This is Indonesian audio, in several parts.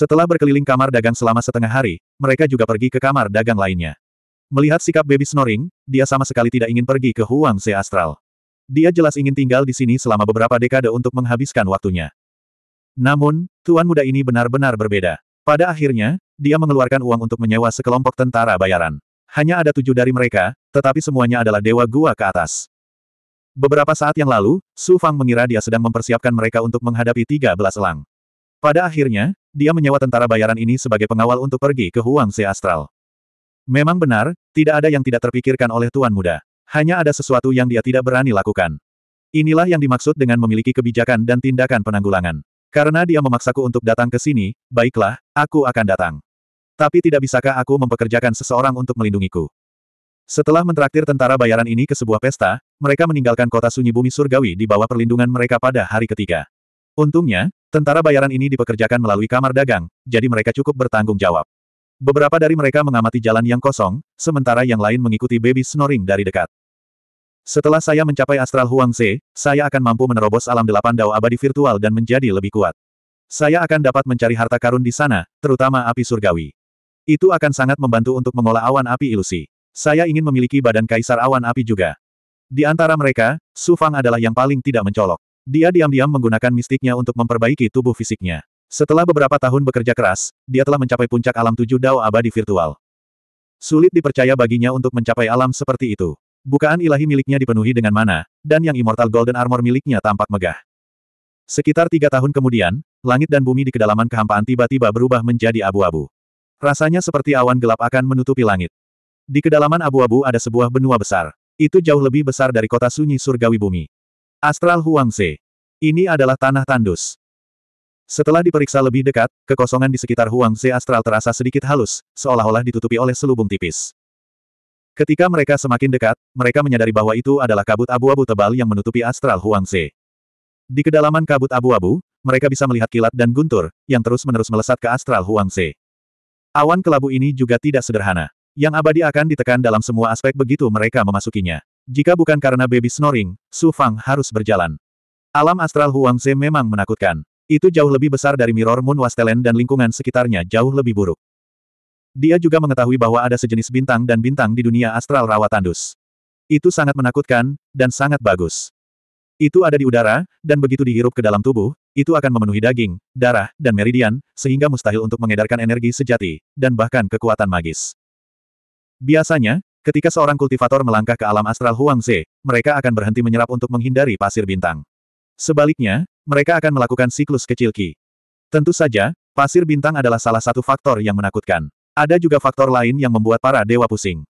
Setelah berkeliling kamar dagang selama setengah hari, mereka juga pergi ke kamar dagang lainnya. Melihat sikap baby snoring, dia sama sekali tidak ingin pergi ke Huang Se Astral. Dia jelas ingin tinggal di sini selama beberapa dekade untuk menghabiskan waktunya. Namun, tuan muda ini benar-benar berbeda. Pada akhirnya, dia mengeluarkan uang untuk menyewa sekelompok tentara bayaran. Hanya ada tujuh dari mereka, tetapi semuanya adalah dewa gua ke atas. Beberapa saat yang lalu, Su Fang mengira dia sedang mempersiapkan mereka untuk menghadapi tiga belas elang. Pada akhirnya, dia menyewa tentara bayaran ini sebagai pengawal untuk pergi ke Huang Se Astral. Memang benar, tidak ada yang tidak terpikirkan oleh Tuan Muda. Hanya ada sesuatu yang dia tidak berani lakukan. Inilah yang dimaksud dengan memiliki kebijakan dan tindakan penanggulangan. Karena dia memaksaku untuk datang ke sini, baiklah, aku akan datang. Tapi tidak bisakah aku mempekerjakan seseorang untuk melindungiku? Setelah mentraktir tentara bayaran ini ke sebuah pesta, mereka meninggalkan kota sunyi bumi surgawi di bawah perlindungan mereka pada hari ketiga. Untungnya, tentara bayaran ini dipekerjakan melalui kamar dagang, jadi mereka cukup bertanggung jawab. Beberapa dari mereka mengamati jalan yang kosong, sementara yang lain mengikuti baby snoring dari dekat. Setelah saya mencapai astral Huangze, saya akan mampu menerobos alam delapan dao abadi virtual dan menjadi lebih kuat. Saya akan dapat mencari harta karun di sana, terutama api surgawi. Itu akan sangat membantu untuk mengolah awan api ilusi. Saya ingin memiliki badan kaisar awan api juga. Di antara mereka, Su Fang adalah yang paling tidak mencolok. Dia diam-diam menggunakan mistiknya untuk memperbaiki tubuh fisiknya. Setelah beberapa tahun bekerja keras, dia telah mencapai puncak alam tujuh dao abadi virtual. Sulit dipercaya baginya untuk mencapai alam seperti itu. Bukaan ilahi miliknya dipenuhi dengan mana, dan yang Immortal Golden Armor miliknya tampak megah. Sekitar tiga tahun kemudian, langit dan bumi di kedalaman kehampaan tiba-tiba berubah menjadi abu-abu. Rasanya seperti awan gelap akan menutupi langit. Di kedalaman abu-abu ada sebuah benua besar. Itu jauh lebih besar dari kota sunyi surgawi bumi. Astral Huang Se. Ini adalah tanah tandus. Setelah diperiksa lebih dekat, kekosongan di sekitar Huang Se Astral terasa sedikit halus, seolah-olah ditutupi oleh selubung tipis. Ketika mereka semakin dekat, mereka menyadari bahwa itu adalah kabut abu-abu tebal yang menutupi Astral Huang Se. Di kedalaman kabut abu-abu, mereka bisa melihat kilat dan guntur, yang terus-menerus melesat ke Astral Huang Se. Awan kelabu ini juga tidak sederhana. Yang abadi akan ditekan dalam semua aspek begitu mereka memasukinya. Jika bukan karena baby snoring, Su Fang harus berjalan. Alam astral Huang Ze memang menakutkan. Itu jauh lebih besar dari Mirror Moon Wastelen dan lingkungan sekitarnya jauh lebih buruk. Dia juga mengetahui bahwa ada sejenis bintang dan bintang di dunia astral rawa tandus. Itu sangat menakutkan, dan sangat bagus. Itu ada di udara, dan begitu dihirup ke dalam tubuh, itu akan memenuhi daging, darah, dan meridian, sehingga mustahil untuk mengedarkan energi sejati, dan bahkan kekuatan magis. Biasanya, Ketika seorang kultivator melangkah ke alam astral Huang Ze, mereka akan berhenti menyerap untuk menghindari pasir bintang. Sebaliknya, mereka akan melakukan siklus kecil Qi. Tentu saja, pasir bintang adalah salah satu faktor yang menakutkan. Ada juga faktor lain yang membuat para dewa pusing.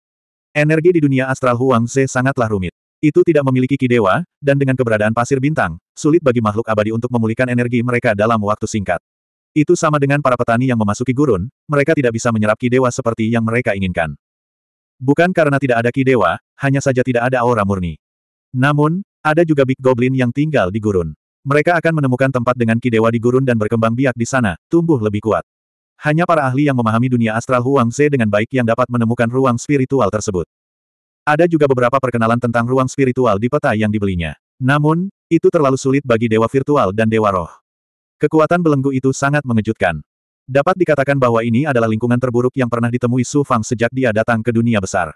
Energi di dunia astral Huang Ze sangatlah rumit. Itu tidak memiliki ki dewa, dan dengan keberadaan pasir bintang, sulit bagi makhluk abadi untuk memulihkan energi mereka dalam waktu singkat. Itu sama dengan para petani yang memasuki gurun, mereka tidak bisa menyerap ki dewa seperti yang mereka inginkan. Bukan karena tidak ada ki dewa, hanya saja tidak ada aura murni. Namun, ada juga Big Goblin yang tinggal di gurun. Mereka akan menemukan tempat dengan ki dewa di gurun dan berkembang biak di sana, tumbuh lebih kuat. Hanya para ahli yang memahami dunia astral Huang Ze dengan baik yang dapat menemukan ruang spiritual tersebut. Ada juga beberapa perkenalan tentang ruang spiritual di peta yang dibelinya. Namun, itu terlalu sulit bagi dewa virtual dan dewa roh. Kekuatan belenggu itu sangat mengejutkan. Dapat dikatakan bahwa ini adalah lingkungan terburuk yang pernah ditemui Su Fang sejak dia datang ke dunia besar.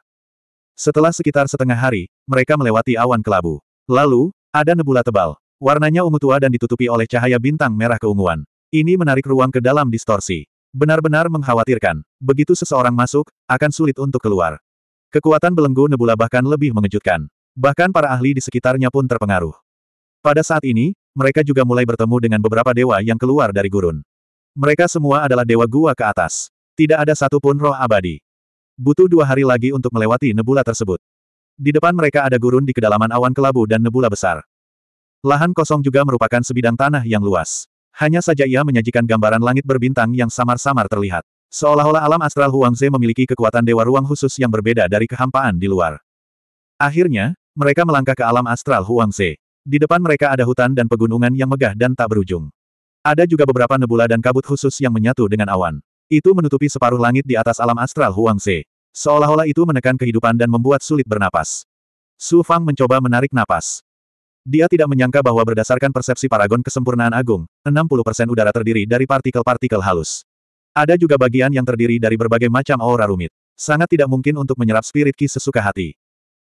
Setelah sekitar setengah hari, mereka melewati awan kelabu. Lalu, ada nebula tebal. Warnanya ungu tua dan ditutupi oleh cahaya bintang merah keunguan. Ini menarik ruang ke dalam distorsi. Benar-benar mengkhawatirkan. Begitu seseorang masuk, akan sulit untuk keluar. Kekuatan belenggu nebula bahkan lebih mengejutkan. Bahkan para ahli di sekitarnya pun terpengaruh. Pada saat ini, mereka juga mulai bertemu dengan beberapa dewa yang keluar dari gurun. Mereka semua adalah dewa gua ke atas. Tidak ada satupun roh abadi. Butuh dua hari lagi untuk melewati nebula tersebut. Di depan mereka ada gurun di kedalaman awan kelabu dan nebula besar. Lahan kosong juga merupakan sebidang tanah yang luas. Hanya saja ia menyajikan gambaran langit berbintang yang samar-samar terlihat. Seolah-olah alam astral Huangze memiliki kekuatan dewa ruang khusus yang berbeda dari kehampaan di luar. Akhirnya, mereka melangkah ke alam astral Huangze. Di depan mereka ada hutan dan pegunungan yang megah dan tak berujung. Ada juga beberapa nebula dan kabut khusus yang menyatu dengan awan. Itu menutupi separuh langit di atas alam astral Huangse. Seolah-olah itu menekan kehidupan dan membuat sulit bernapas. Su Fang mencoba menarik napas. Dia tidak menyangka bahwa berdasarkan persepsi paragon kesempurnaan agung, 60% udara terdiri dari partikel-partikel halus. Ada juga bagian yang terdiri dari berbagai macam aura rumit. Sangat tidak mungkin untuk menyerap spirit ki sesuka hati.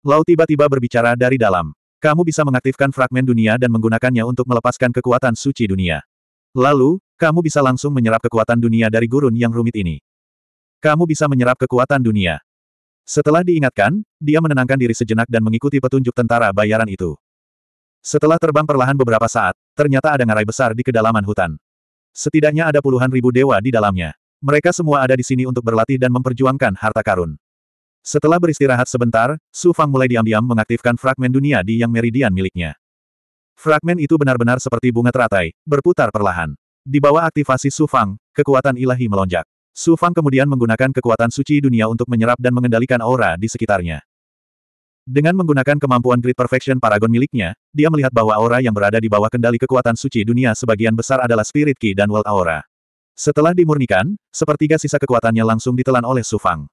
Lau tiba-tiba berbicara dari dalam. Kamu bisa mengaktifkan fragmen dunia dan menggunakannya untuk melepaskan kekuatan suci dunia. Lalu, kamu bisa langsung menyerap kekuatan dunia dari gurun yang rumit ini. Kamu bisa menyerap kekuatan dunia. Setelah diingatkan, dia menenangkan diri sejenak dan mengikuti petunjuk tentara bayaran itu. Setelah terbang perlahan beberapa saat, ternyata ada ngarai besar di kedalaman hutan. Setidaknya ada puluhan ribu dewa di dalamnya. Mereka semua ada di sini untuk berlatih dan memperjuangkan harta karun. Setelah beristirahat sebentar, Su Fang mulai diam-diam mengaktifkan fragmen dunia di yang meridian miliknya. Fragmen itu benar-benar seperti bunga teratai, berputar perlahan. Di bawah aktivasi Sufang, kekuatan ilahi melonjak. Sufang kemudian menggunakan kekuatan suci dunia untuk menyerap dan mengendalikan aura di sekitarnya. Dengan menggunakan kemampuan Great Perfection Paragon miliknya, dia melihat bahwa aura yang berada di bawah kendali kekuatan suci dunia sebagian besar adalah Spirit Key dan World Aura. Setelah dimurnikan, sepertiga sisa kekuatannya langsung ditelan oleh Sufang.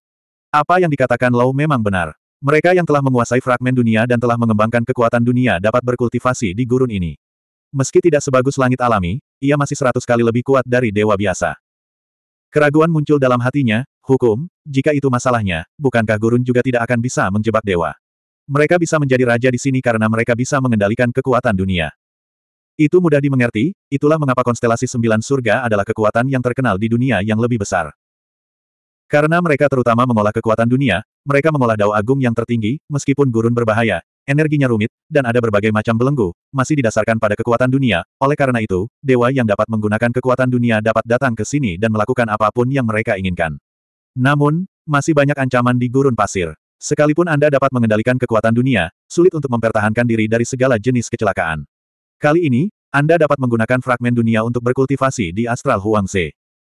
Apa yang dikatakan Lau memang benar. Mereka yang telah menguasai fragmen dunia dan telah mengembangkan kekuatan dunia dapat berkultivasi di gurun ini. Meski tidak sebagus langit alami, ia masih seratus kali lebih kuat dari dewa biasa. Keraguan muncul dalam hatinya, hukum, jika itu masalahnya, bukankah gurun juga tidak akan bisa menjebak dewa? Mereka bisa menjadi raja di sini karena mereka bisa mengendalikan kekuatan dunia. Itu mudah dimengerti, itulah mengapa konstelasi sembilan surga adalah kekuatan yang terkenal di dunia yang lebih besar. Karena mereka terutama mengolah kekuatan dunia, mereka mengolah dao agung yang tertinggi, meskipun gurun berbahaya, energinya rumit, dan ada berbagai macam belenggu, masih didasarkan pada kekuatan dunia. Oleh karena itu, dewa yang dapat menggunakan kekuatan dunia dapat datang ke sini dan melakukan apapun yang mereka inginkan. Namun, masih banyak ancaman di gurun pasir. Sekalipun Anda dapat mengendalikan kekuatan dunia, sulit untuk mempertahankan diri dari segala jenis kecelakaan. Kali ini, Anda dapat menggunakan fragmen dunia untuk berkultivasi di Astral Huangze.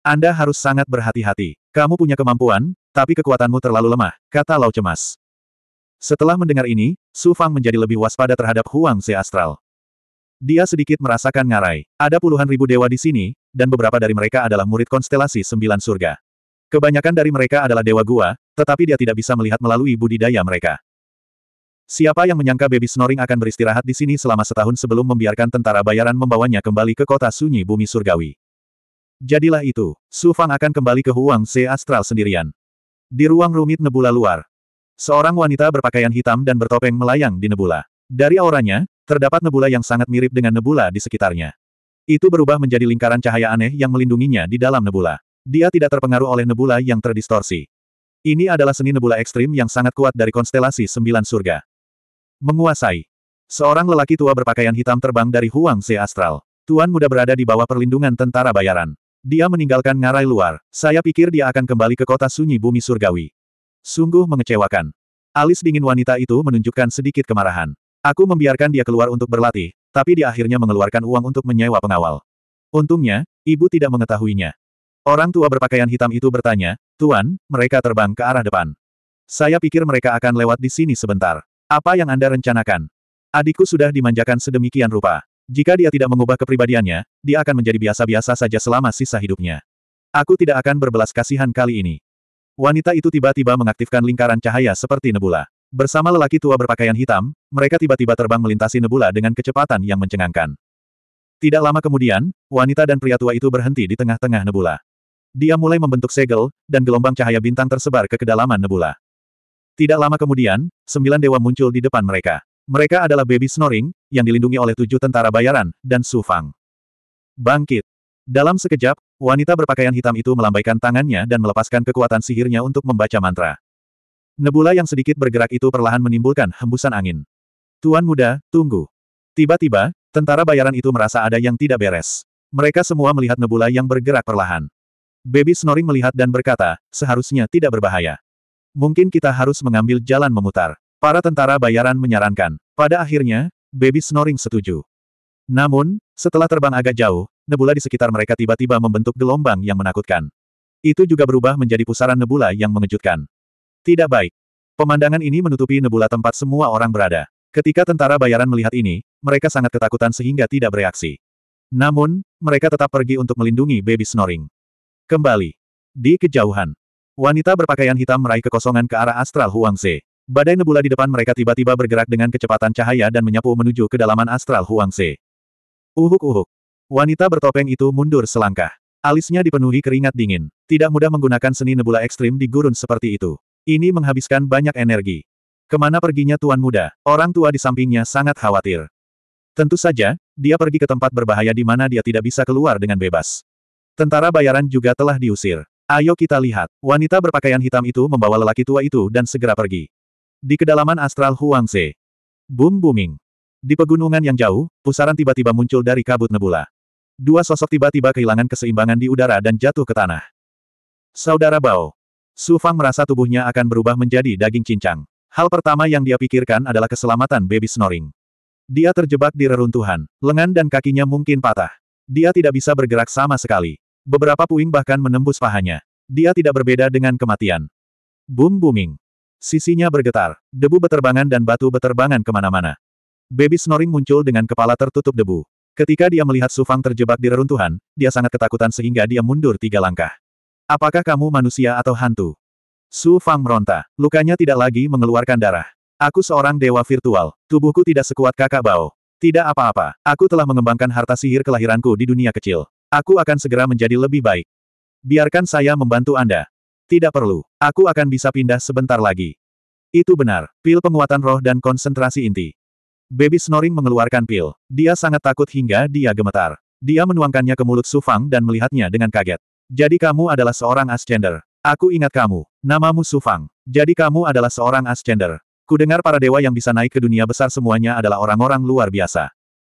Anda harus sangat berhati-hati. Kamu punya kemampuan, tapi kekuatanmu terlalu lemah, kata Lau cemas. Setelah mendengar ini, Su Fang menjadi lebih waspada terhadap Huang Ze Astral. Dia sedikit merasakan ngarai. Ada puluhan ribu dewa di sini, dan beberapa dari mereka adalah murid konstelasi sembilan surga. Kebanyakan dari mereka adalah dewa gua, tetapi dia tidak bisa melihat melalui budidaya mereka. Siapa yang menyangka baby snoring akan beristirahat di sini selama setahun sebelum membiarkan tentara bayaran membawanya kembali ke kota sunyi bumi surgawi. Jadilah itu, Su Fang akan kembali ke Huang se Astral sendirian. Di ruang rumit Nebula luar, seorang wanita berpakaian hitam dan bertopeng melayang di Nebula. Dari auranya, terdapat nebula yang sangat mirip dengan nebula di sekitarnya. Itu berubah menjadi lingkaran cahaya aneh yang melindunginya di dalam nebula. Dia tidak terpengaruh oleh nebula yang terdistorsi. Ini adalah seni nebula ekstrim yang sangat kuat dari konstelasi sembilan surga. Menguasai. Seorang lelaki tua berpakaian hitam terbang dari Huang se Astral. Tuan muda berada di bawah perlindungan tentara bayaran. Dia meninggalkan ngarai luar, saya pikir dia akan kembali ke kota sunyi bumi surgawi. Sungguh mengecewakan. Alis dingin wanita itu menunjukkan sedikit kemarahan. Aku membiarkan dia keluar untuk berlatih, tapi dia akhirnya mengeluarkan uang untuk menyewa pengawal. Untungnya, ibu tidak mengetahuinya. Orang tua berpakaian hitam itu bertanya, Tuan, mereka terbang ke arah depan. Saya pikir mereka akan lewat di sini sebentar. Apa yang Anda rencanakan? Adikku sudah dimanjakan sedemikian rupa. Jika dia tidak mengubah kepribadiannya, dia akan menjadi biasa-biasa saja selama sisa hidupnya. Aku tidak akan berbelas kasihan kali ini. Wanita itu tiba-tiba mengaktifkan lingkaran cahaya seperti nebula. Bersama lelaki tua berpakaian hitam, mereka tiba-tiba terbang melintasi nebula dengan kecepatan yang mencengangkan. Tidak lama kemudian, wanita dan pria tua itu berhenti di tengah-tengah nebula. Dia mulai membentuk segel, dan gelombang cahaya bintang tersebar ke kedalaman nebula. Tidak lama kemudian, sembilan dewa muncul di depan mereka. Mereka adalah baby snoring, yang dilindungi oleh tujuh tentara bayaran, dan Su Fang. Bangkit. Dalam sekejap, wanita berpakaian hitam itu melambaikan tangannya dan melepaskan kekuatan sihirnya untuk membaca mantra. Nebula yang sedikit bergerak itu perlahan menimbulkan hembusan angin. Tuan muda, tunggu. Tiba-tiba, tentara bayaran itu merasa ada yang tidak beres. Mereka semua melihat nebula yang bergerak perlahan. Baby snoring melihat dan berkata, seharusnya tidak berbahaya. Mungkin kita harus mengambil jalan memutar. Para tentara bayaran menyarankan. Pada akhirnya, baby snoring setuju. Namun, setelah terbang agak jauh, nebula di sekitar mereka tiba-tiba membentuk gelombang yang menakutkan. Itu juga berubah menjadi pusaran nebula yang mengejutkan. Tidak baik. Pemandangan ini menutupi nebula tempat semua orang berada. Ketika tentara bayaran melihat ini, mereka sangat ketakutan sehingga tidak bereaksi. Namun, mereka tetap pergi untuk melindungi baby snoring. Kembali. Di kejauhan, wanita berpakaian hitam meraih kekosongan ke arah astral Huangze. Badai nebula di depan mereka tiba-tiba bergerak dengan kecepatan cahaya dan menyapu menuju kedalaman astral Huangse. Uhuk-uhuk. Wanita bertopeng itu mundur selangkah. Alisnya dipenuhi keringat dingin. Tidak mudah menggunakan seni nebula ekstrim di gurun seperti itu. Ini menghabiskan banyak energi. Kemana perginya tuan muda? Orang tua di sampingnya sangat khawatir. Tentu saja, dia pergi ke tempat berbahaya di mana dia tidak bisa keluar dengan bebas. Tentara bayaran juga telah diusir. Ayo kita lihat. Wanita berpakaian hitam itu membawa lelaki tua itu dan segera pergi. Di kedalaman astral Huangse, Boom booming. Di pegunungan yang jauh, pusaran tiba-tiba muncul dari kabut nebula. Dua sosok tiba-tiba kehilangan keseimbangan di udara dan jatuh ke tanah. Saudara Bao. Su Fang merasa tubuhnya akan berubah menjadi daging cincang. Hal pertama yang dia pikirkan adalah keselamatan baby snoring. Dia terjebak di reruntuhan, lengan dan kakinya mungkin patah. Dia tidak bisa bergerak sama sekali. Beberapa puing bahkan menembus pahanya. Dia tidak berbeda dengan kematian. Boom booming. Sisinya bergetar, debu beterbangan dan batu beterbangan kemana-mana. Baby snoring muncul dengan kepala tertutup debu. Ketika dia melihat Sufang terjebak di reruntuhan, dia sangat ketakutan sehingga dia mundur tiga langkah. Apakah kamu manusia atau hantu? Su Fang meronta. Lukanya tidak lagi mengeluarkan darah. Aku seorang dewa virtual. Tubuhku tidak sekuat kakak Bao. Tidak apa-apa. Aku telah mengembangkan harta sihir kelahiranku di dunia kecil. Aku akan segera menjadi lebih baik. Biarkan saya membantu Anda. Tidak perlu. Aku akan bisa pindah sebentar lagi. Itu benar. Pil penguatan roh dan konsentrasi inti. Baby Snoring mengeluarkan pil. Dia sangat takut hingga dia gemetar. Dia menuangkannya ke mulut Sufang dan melihatnya dengan kaget. Jadi kamu adalah seorang Ascender. Aku ingat kamu. Namamu Sufang. Jadi kamu adalah seorang Ascender. Kudengar para dewa yang bisa naik ke dunia besar semuanya adalah orang-orang luar biasa.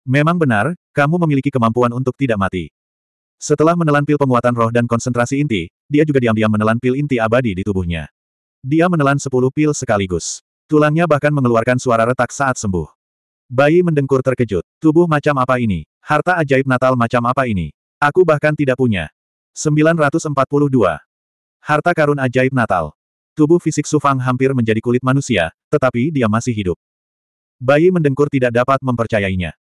Memang benar, kamu memiliki kemampuan untuk tidak mati. Setelah menelan pil penguatan roh dan konsentrasi inti, dia juga diam-diam menelan pil inti abadi di tubuhnya. Dia menelan sepuluh pil sekaligus. Tulangnya bahkan mengeluarkan suara retak saat sembuh. Bayi mendengkur terkejut. Tubuh macam apa ini? Harta ajaib Natal macam apa ini? Aku bahkan tidak punya. 942. Harta karun ajaib Natal. Tubuh fisik Sufang hampir menjadi kulit manusia, tetapi dia masih hidup. Bayi mendengkur tidak dapat mempercayainya.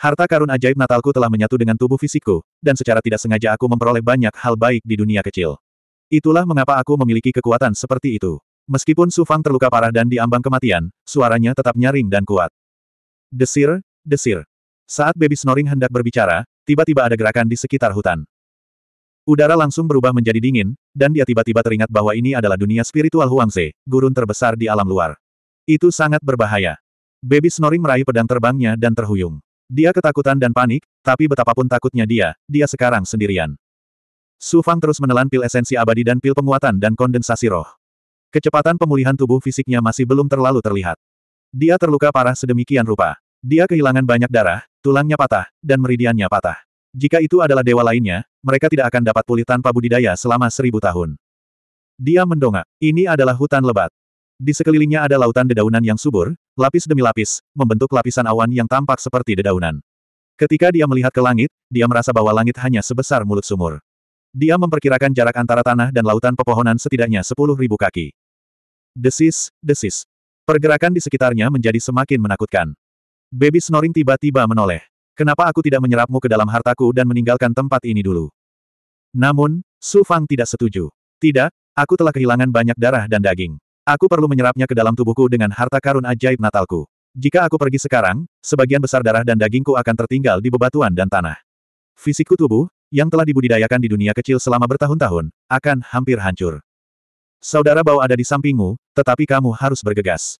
Harta karun ajaib Natalku telah menyatu dengan tubuh fisikku, dan secara tidak sengaja aku memperoleh banyak hal baik di dunia kecil. Itulah mengapa aku memiliki kekuatan seperti itu. Meskipun Sufang terluka parah dan diambang kematian, suaranya tetap nyaring dan kuat. Desir, desir. Saat baby snoring hendak berbicara, tiba-tiba ada gerakan di sekitar hutan. Udara langsung berubah menjadi dingin, dan dia tiba-tiba teringat bahwa ini adalah dunia spiritual Huangze, gurun terbesar di alam luar. Itu sangat berbahaya. Baby snoring meraih pedang terbangnya dan terhuyung. Dia ketakutan dan panik, tapi betapapun takutnya dia, dia sekarang sendirian. Su Fang terus menelan pil esensi abadi dan pil penguatan dan kondensasi roh. Kecepatan pemulihan tubuh fisiknya masih belum terlalu terlihat. Dia terluka parah sedemikian rupa. Dia kehilangan banyak darah, tulangnya patah, dan meridiannya patah. Jika itu adalah dewa lainnya, mereka tidak akan dapat pulih tanpa budidaya selama seribu tahun. Dia mendongak. Ini adalah hutan lebat. Di sekelilingnya ada lautan dedaunan yang subur, lapis demi lapis, membentuk lapisan awan yang tampak seperti dedaunan. Ketika dia melihat ke langit, dia merasa bahwa langit hanya sebesar mulut sumur. Dia memperkirakan jarak antara tanah dan lautan pepohonan setidaknya sepuluh ribu kaki. Desis, desis. Pergerakan di sekitarnya menjadi semakin menakutkan. Baby snoring tiba-tiba menoleh. Kenapa aku tidak menyerapmu ke dalam hartaku dan meninggalkan tempat ini dulu? Namun, Su Fang tidak setuju. Tidak, aku telah kehilangan banyak darah dan daging. Aku perlu menyerapnya ke dalam tubuhku dengan harta karun ajaib Natalku. Jika aku pergi sekarang, sebagian besar darah dan dagingku akan tertinggal di bebatuan dan tanah. Fisikku tubuh, yang telah dibudidayakan di dunia kecil selama bertahun-tahun, akan hampir hancur. Saudara bau ada di sampingmu, tetapi kamu harus bergegas.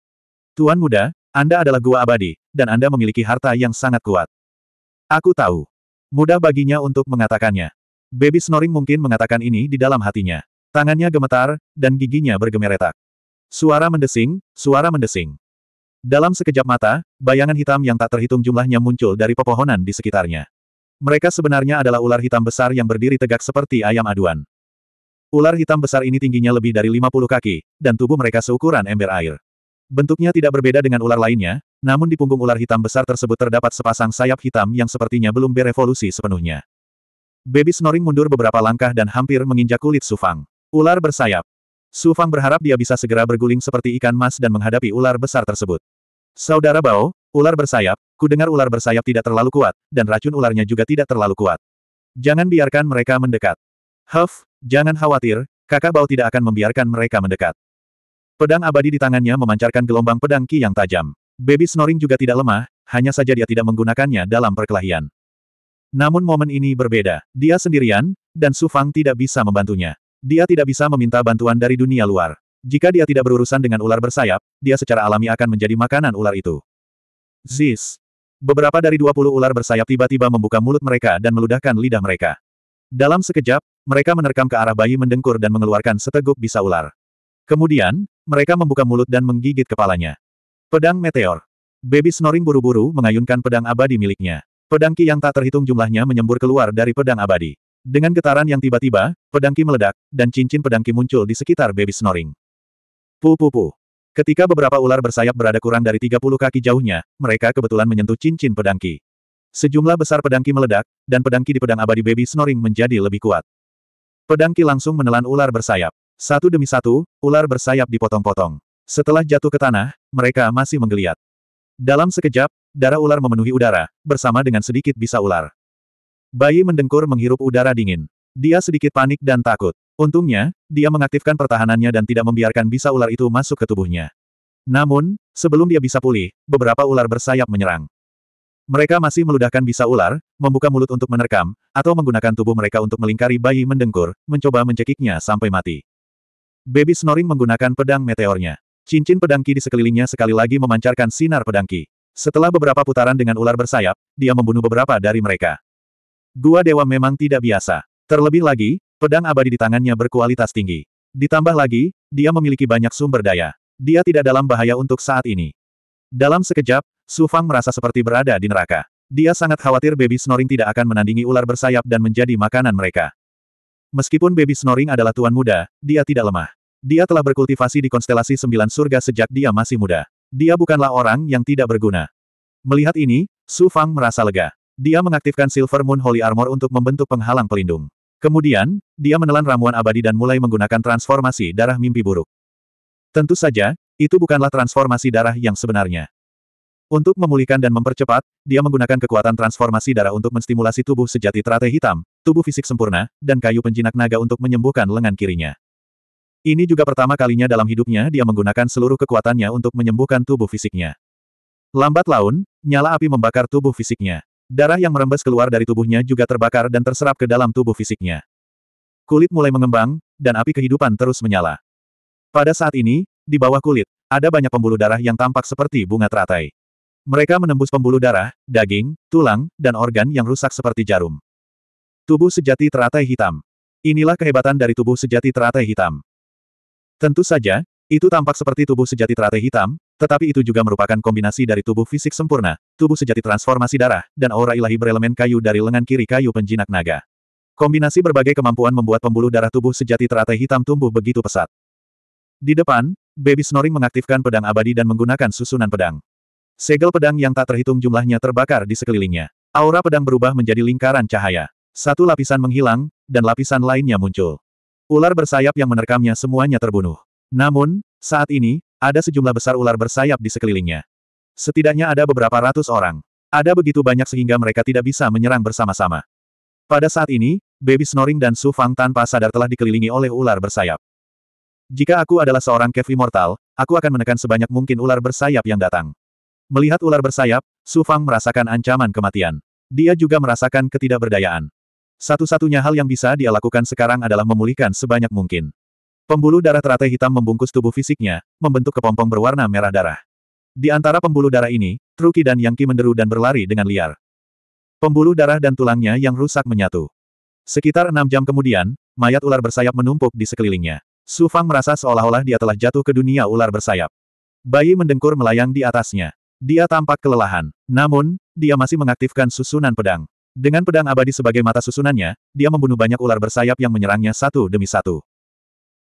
Tuan muda, Anda adalah gua abadi, dan Anda memiliki harta yang sangat kuat. Aku tahu. Mudah baginya untuk mengatakannya. Baby Snoring mungkin mengatakan ini di dalam hatinya. Tangannya gemetar, dan giginya bergemeretak. Suara mendesing, suara mendesing. Dalam sekejap mata, bayangan hitam yang tak terhitung jumlahnya muncul dari pepohonan di sekitarnya. Mereka sebenarnya adalah ular hitam besar yang berdiri tegak seperti ayam aduan. Ular hitam besar ini tingginya lebih dari 50 kaki, dan tubuh mereka seukuran ember air. Bentuknya tidak berbeda dengan ular lainnya, namun di punggung ular hitam besar tersebut terdapat sepasang sayap hitam yang sepertinya belum berevolusi sepenuhnya. Baby Snoring mundur beberapa langkah dan hampir menginjak kulit Sufang. Ular bersayap. Su Fang berharap dia bisa segera berguling seperti ikan mas dan menghadapi ular besar tersebut. Saudara Bao, ular bersayap, ku dengar ular bersayap tidak terlalu kuat, dan racun ularnya juga tidak terlalu kuat. Jangan biarkan mereka mendekat. Huff, jangan khawatir, kakak Bao tidak akan membiarkan mereka mendekat. Pedang abadi di tangannya memancarkan gelombang pedang ki yang tajam. Baby Snoring juga tidak lemah, hanya saja dia tidak menggunakannya dalam perkelahian. Namun momen ini berbeda, dia sendirian, dan Su Fang tidak bisa membantunya. Dia tidak bisa meminta bantuan dari dunia luar. Jika dia tidak berurusan dengan ular bersayap, dia secara alami akan menjadi makanan ular itu. Zis. Beberapa dari 20 ular bersayap tiba-tiba membuka mulut mereka dan meludahkan lidah mereka. Dalam sekejap, mereka menerkam ke arah bayi mendengkur dan mengeluarkan seteguk bisa ular. Kemudian, mereka membuka mulut dan menggigit kepalanya. Pedang Meteor. Baby Snoring buru-buru mengayunkan pedang abadi miliknya. Pedang Ki yang tak terhitung jumlahnya menyembur keluar dari pedang abadi. Dengan getaran yang tiba-tiba, pedangki meledak, dan cincin pedangki muncul di sekitar baby snoring. pu pu Ketika beberapa ular bersayap berada kurang dari 30 kaki jauhnya, mereka kebetulan menyentuh cincin pedangki. Sejumlah besar pedangki meledak, dan pedangki di pedang abadi baby snoring menjadi lebih kuat. Pedangki langsung menelan ular bersayap. Satu demi satu, ular bersayap dipotong-potong. Setelah jatuh ke tanah, mereka masih menggeliat. Dalam sekejap, darah ular memenuhi udara, bersama dengan sedikit bisa ular. Bayi mendengkur menghirup udara dingin. Dia sedikit panik dan takut. Untungnya, dia mengaktifkan pertahanannya dan tidak membiarkan bisa ular itu masuk ke tubuhnya. Namun, sebelum dia bisa pulih, beberapa ular bersayap menyerang. Mereka masih meludahkan bisa ular, membuka mulut untuk menerkam, atau menggunakan tubuh mereka untuk melingkari bayi mendengkur, mencoba mencekiknya sampai mati. Baby Snoring menggunakan pedang meteornya. Cincin pedangki di sekelilingnya sekali lagi memancarkan sinar pedangki. Setelah beberapa putaran dengan ular bersayap, dia membunuh beberapa dari mereka. Gua dewa memang tidak biasa. Terlebih lagi, pedang abadi di tangannya berkualitas tinggi. Ditambah lagi, dia memiliki banyak sumber daya. Dia tidak dalam bahaya untuk saat ini. Dalam sekejap, Su Fang merasa seperti berada di neraka. Dia sangat khawatir baby snoring tidak akan menandingi ular bersayap dan menjadi makanan mereka. Meskipun baby snoring adalah tuan muda, dia tidak lemah. Dia telah berkultivasi di konstelasi sembilan surga sejak dia masih muda. Dia bukanlah orang yang tidak berguna. Melihat ini, Su Fang merasa lega. Dia mengaktifkan Silver Moon Holy Armor untuk membentuk penghalang pelindung. Kemudian, dia menelan ramuan abadi dan mulai menggunakan transformasi darah mimpi buruk. Tentu saja, itu bukanlah transformasi darah yang sebenarnya. Untuk memulihkan dan mempercepat, dia menggunakan kekuatan transformasi darah untuk menstimulasi tubuh sejati trate hitam, tubuh fisik sempurna, dan kayu penjinak naga untuk menyembuhkan lengan kirinya. Ini juga pertama kalinya dalam hidupnya dia menggunakan seluruh kekuatannya untuk menyembuhkan tubuh fisiknya. Lambat laun, nyala api membakar tubuh fisiknya. Darah yang merembes keluar dari tubuhnya juga terbakar dan terserap ke dalam tubuh fisiknya. Kulit mulai mengembang, dan api kehidupan terus menyala. Pada saat ini, di bawah kulit, ada banyak pembuluh darah yang tampak seperti bunga teratai. Mereka menembus pembuluh darah, daging, tulang, dan organ yang rusak seperti jarum. Tubuh sejati teratai hitam. Inilah kehebatan dari tubuh sejati teratai hitam. Tentu saja, itu tampak seperti tubuh sejati teratai hitam, tetapi itu juga merupakan kombinasi dari tubuh fisik sempurna, tubuh sejati transformasi darah, dan aura ilahi berelemen kayu dari lengan kiri kayu penjinak naga. Kombinasi berbagai kemampuan membuat pembuluh darah tubuh sejati teratai hitam tumbuh begitu pesat. Di depan, Baby Snoring mengaktifkan pedang abadi dan menggunakan susunan pedang. Segel pedang yang tak terhitung jumlahnya terbakar di sekelilingnya. Aura pedang berubah menjadi lingkaran cahaya. Satu lapisan menghilang, dan lapisan lainnya muncul. Ular bersayap yang menerkamnya semuanya terbunuh. Namun, saat ini, ada sejumlah besar ular bersayap di sekelilingnya. Setidaknya ada beberapa ratus orang. Ada begitu banyak sehingga mereka tidak bisa menyerang bersama-sama. Pada saat ini, baby snoring dan Su Fang tanpa sadar telah dikelilingi oleh ular bersayap. Jika aku adalah seorang Kev immortal, aku akan menekan sebanyak mungkin ular bersayap yang datang. Melihat ular bersayap, Su Fang merasakan ancaman kematian. Dia juga merasakan ketidakberdayaan. Satu-satunya hal yang bisa dia lakukan sekarang adalah memulihkan sebanyak mungkin. Pembuluh darah teratai hitam membungkus tubuh fisiknya, membentuk kepompong berwarna merah darah. Di antara pembuluh darah ini, Truki dan Yangki menderu dan berlari dengan liar. Pembuluh darah dan tulangnya yang rusak menyatu. Sekitar enam jam kemudian, mayat ular bersayap menumpuk di sekelilingnya. Su Fang merasa seolah-olah dia telah jatuh ke dunia ular bersayap. Bayi mendengkur melayang di atasnya. Dia tampak kelelahan. Namun, dia masih mengaktifkan susunan pedang. Dengan pedang abadi sebagai mata susunannya, dia membunuh banyak ular bersayap yang menyerangnya satu demi satu.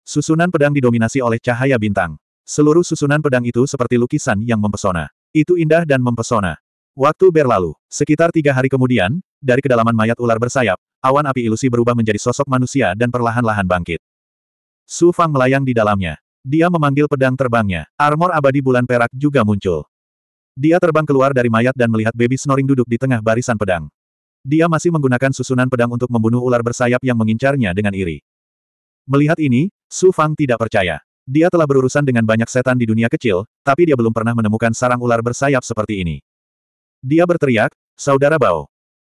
Susunan pedang didominasi oleh cahaya bintang. Seluruh susunan pedang itu seperti lukisan yang mempesona. Itu indah dan mempesona. Waktu berlalu. Sekitar tiga hari kemudian, dari kedalaman mayat ular bersayap, awan api ilusi berubah menjadi sosok manusia dan perlahan-lahan bangkit. Su Fang melayang di dalamnya. Dia memanggil pedang terbangnya. Armor abadi bulan perak juga muncul. Dia terbang keluar dari mayat dan melihat baby snoring duduk di tengah barisan pedang. Dia masih menggunakan susunan pedang untuk membunuh ular bersayap yang mengincarnya dengan iri. Melihat ini, Su Fang tidak percaya. Dia telah berurusan dengan banyak setan di dunia kecil, tapi dia belum pernah menemukan sarang ular bersayap seperti ini. Dia berteriak, Saudara Bao.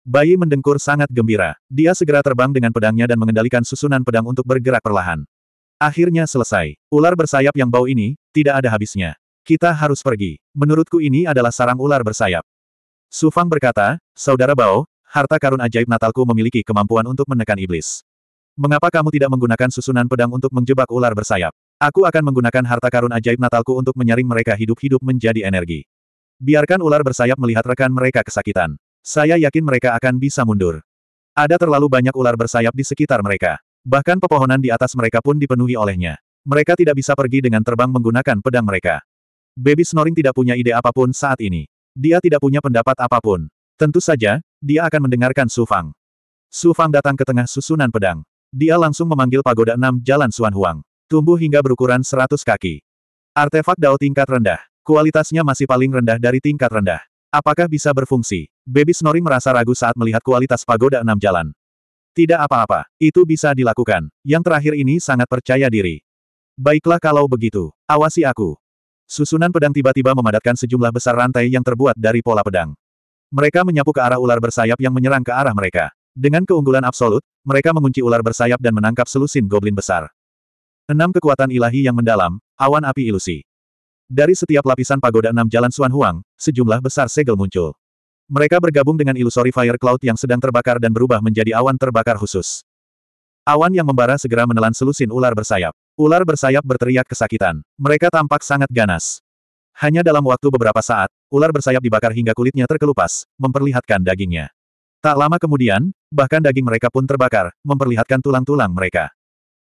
Bayi mendengkur sangat gembira. Dia segera terbang dengan pedangnya dan mengendalikan susunan pedang untuk bergerak perlahan. Akhirnya selesai. Ular bersayap yang bau ini, tidak ada habisnya. Kita harus pergi. Menurutku ini adalah sarang ular bersayap. Sufang berkata, Saudara Bao, harta karun ajaib Natalku memiliki kemampuan untuk menekan iblis. Mengapa kamu tidak menggunakan susunan pedang untuk menjebak ular bersayap? Aku akan menggunakan harta karun ajaib Natalku untuk menyaring mereka hidup-hidup menjadi energi. Biarkan ular bersayap melihat rekan mereka kesakitan. Saya yakin mereka akan bisa mundur. Ada terlalu banyak ular bersayap di sekitar mereka. Bahkan pepohonan di atas mereka pun dipenuhi olehnya. Mereka tidak bisa pergi dengan terbang menggunakan pedang mereka. Baby Snoring tidak punya ide apapun saat ini. Dia tidak punya pendapat apapun. Tentu saja, dia akan mendengarkan Sufang. Sufang datang ke tengah susunan pedang. Dia langsung memanggil pagoda enam Jalan Suan Huang. Tumbuh hingga berukuran seratus kaki. Artefak Dao tingkat rendah. Kualitasnya masih paling rendah dari tingkat rendah. Apakah bisa berfungsi? Baby Snoring merasa ragu saat melihat kualitas pagoda enam jalan. Tidak apa-apa, itu bisa dilakukan. Yang terakhir ini sangat percaya diri. Baiklah kalau begitu, awasi aku. Susunan pedang tiba-tiba memadatkan sejumlah besar rantai yang terbuat dari pola pedang. Mereka menyapu ke arah ular bersayap yang menyerang ke arah mereka. Dengan keunggulan absolut, mereka mengunci ular bersayap dan menangkap selusin goblin besar. Enam kekuatan ilahi yang mendalam, awan api ilusi. Dari setiap lapisan pagoda enam jalan Suan Huang, sejumlah besar segel muncul. Mereka bergabung dengan ilusori fire cloud yang sedang terbakar dan berubah menjadi awan terbakar khusus. Awan yang membara segera menelan selusin ular bersayap. Ular bersayap berteriak kesakitan. Mereka tampak sangat ganas. Hanya dalam waktu beberapa saat, ular bersayap dibakar hingga kulitnya terkelupas, memperlihatkan dagingnya. Tak lama kemudian, bahkan daging mereka pun terbakar, memperlihatkan tulang-tulang mereka.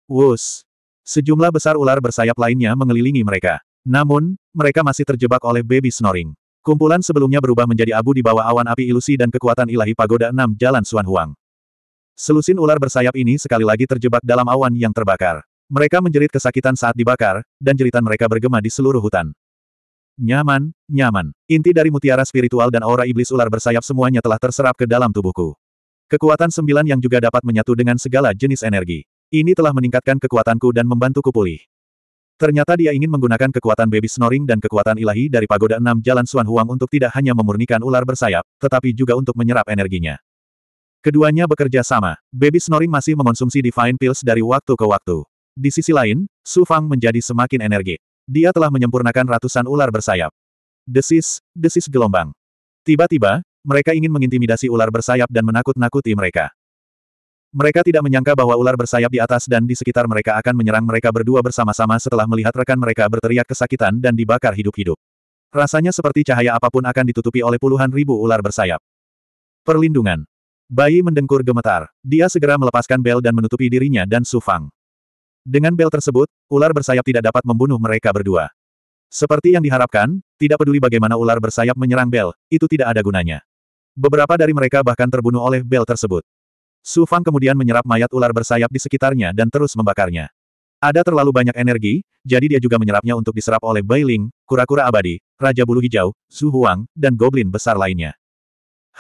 Wus! Sejumlah besar ular bersayap lainnya mengelilingi mereka. Namun, mereka masih terjebak oleh baby snoring. Kumpulan sebelumnya berubah menjadi abu di bawah awan api ilusi dan kekuatan ilahi pagoda Enam Jalan Suan Huang. Selusin ular bersayap ini sekali lagi terjebak dalam awan yang terbakar. Mereka menjerit kesakitan saat dibakar, dan jeritan mereka bergema di seluruh hutan. Nyaman, nyaman. Inti dari mutiara spiritual dan aura iblis ular bersayap semuanya telah terserap ke dalam tubuhku. Kekuatan sembilan yang juga dapat menyatu dengan segala jenis energi. Ini telah meningkatkan kekuatanku dan membantuku pulih. Ternyata dia ingin menggunakan kekuatan baby snoring dan kekuatan ilahi dari pagoda enam jalan Suan Huang untuk tidak hanya memurnikan ular bersayap, tetapi juga untuk menyerap energinya. Keduanya bekerja sama. Baby snoring masih mengonsumsi divine pills dari waktu ke waktu. Di sisi lain, Su Fang menjadi semakin energik. Dia telah menyempurnakan ratusan ular bersayap. Desis, desis gelombang. Tiba-tiba, mereka ingin mengintimidasi ular bersayap dan menakut-nakuti mereka. Mereka tidak menyangka bahwa ular bersayap di atas dan di sekitar mereka akan menyerang mereka berdua bersama-sama setelah melihat rekan mereka berteriak kesakitan dan dibakar hidup-hidup. Rasanya seperti cahaya apapun akan ditutupi oleh puluhan ribu ular bersayap. Perlindungan. Bayi mendengkur gemetar. Dia segera melepaskan bel dan menutupi dirinya dan Su Fang. Dengan bel tersebut, ular bersayap tidak dapat membunuh mereka berdua. Seperti yang diharapkan, tidak peduli bagaimana ular bersayap menyerang bel, itu tidak ada gunanya. Beberapa dari mereka bahkan terbunuh oleh bel tersebut. Su Fang kemudian menyerap mayat ular bersayap di sekitarnya dan terus membakarnya. Ada terlalu banyak energi, jadi dia juga menyerapnya untuk diserap oleh Bai Ling, kura-kura abadi, Raja Bulu Hijau, Su Huang, dan Goblin besar lainnya.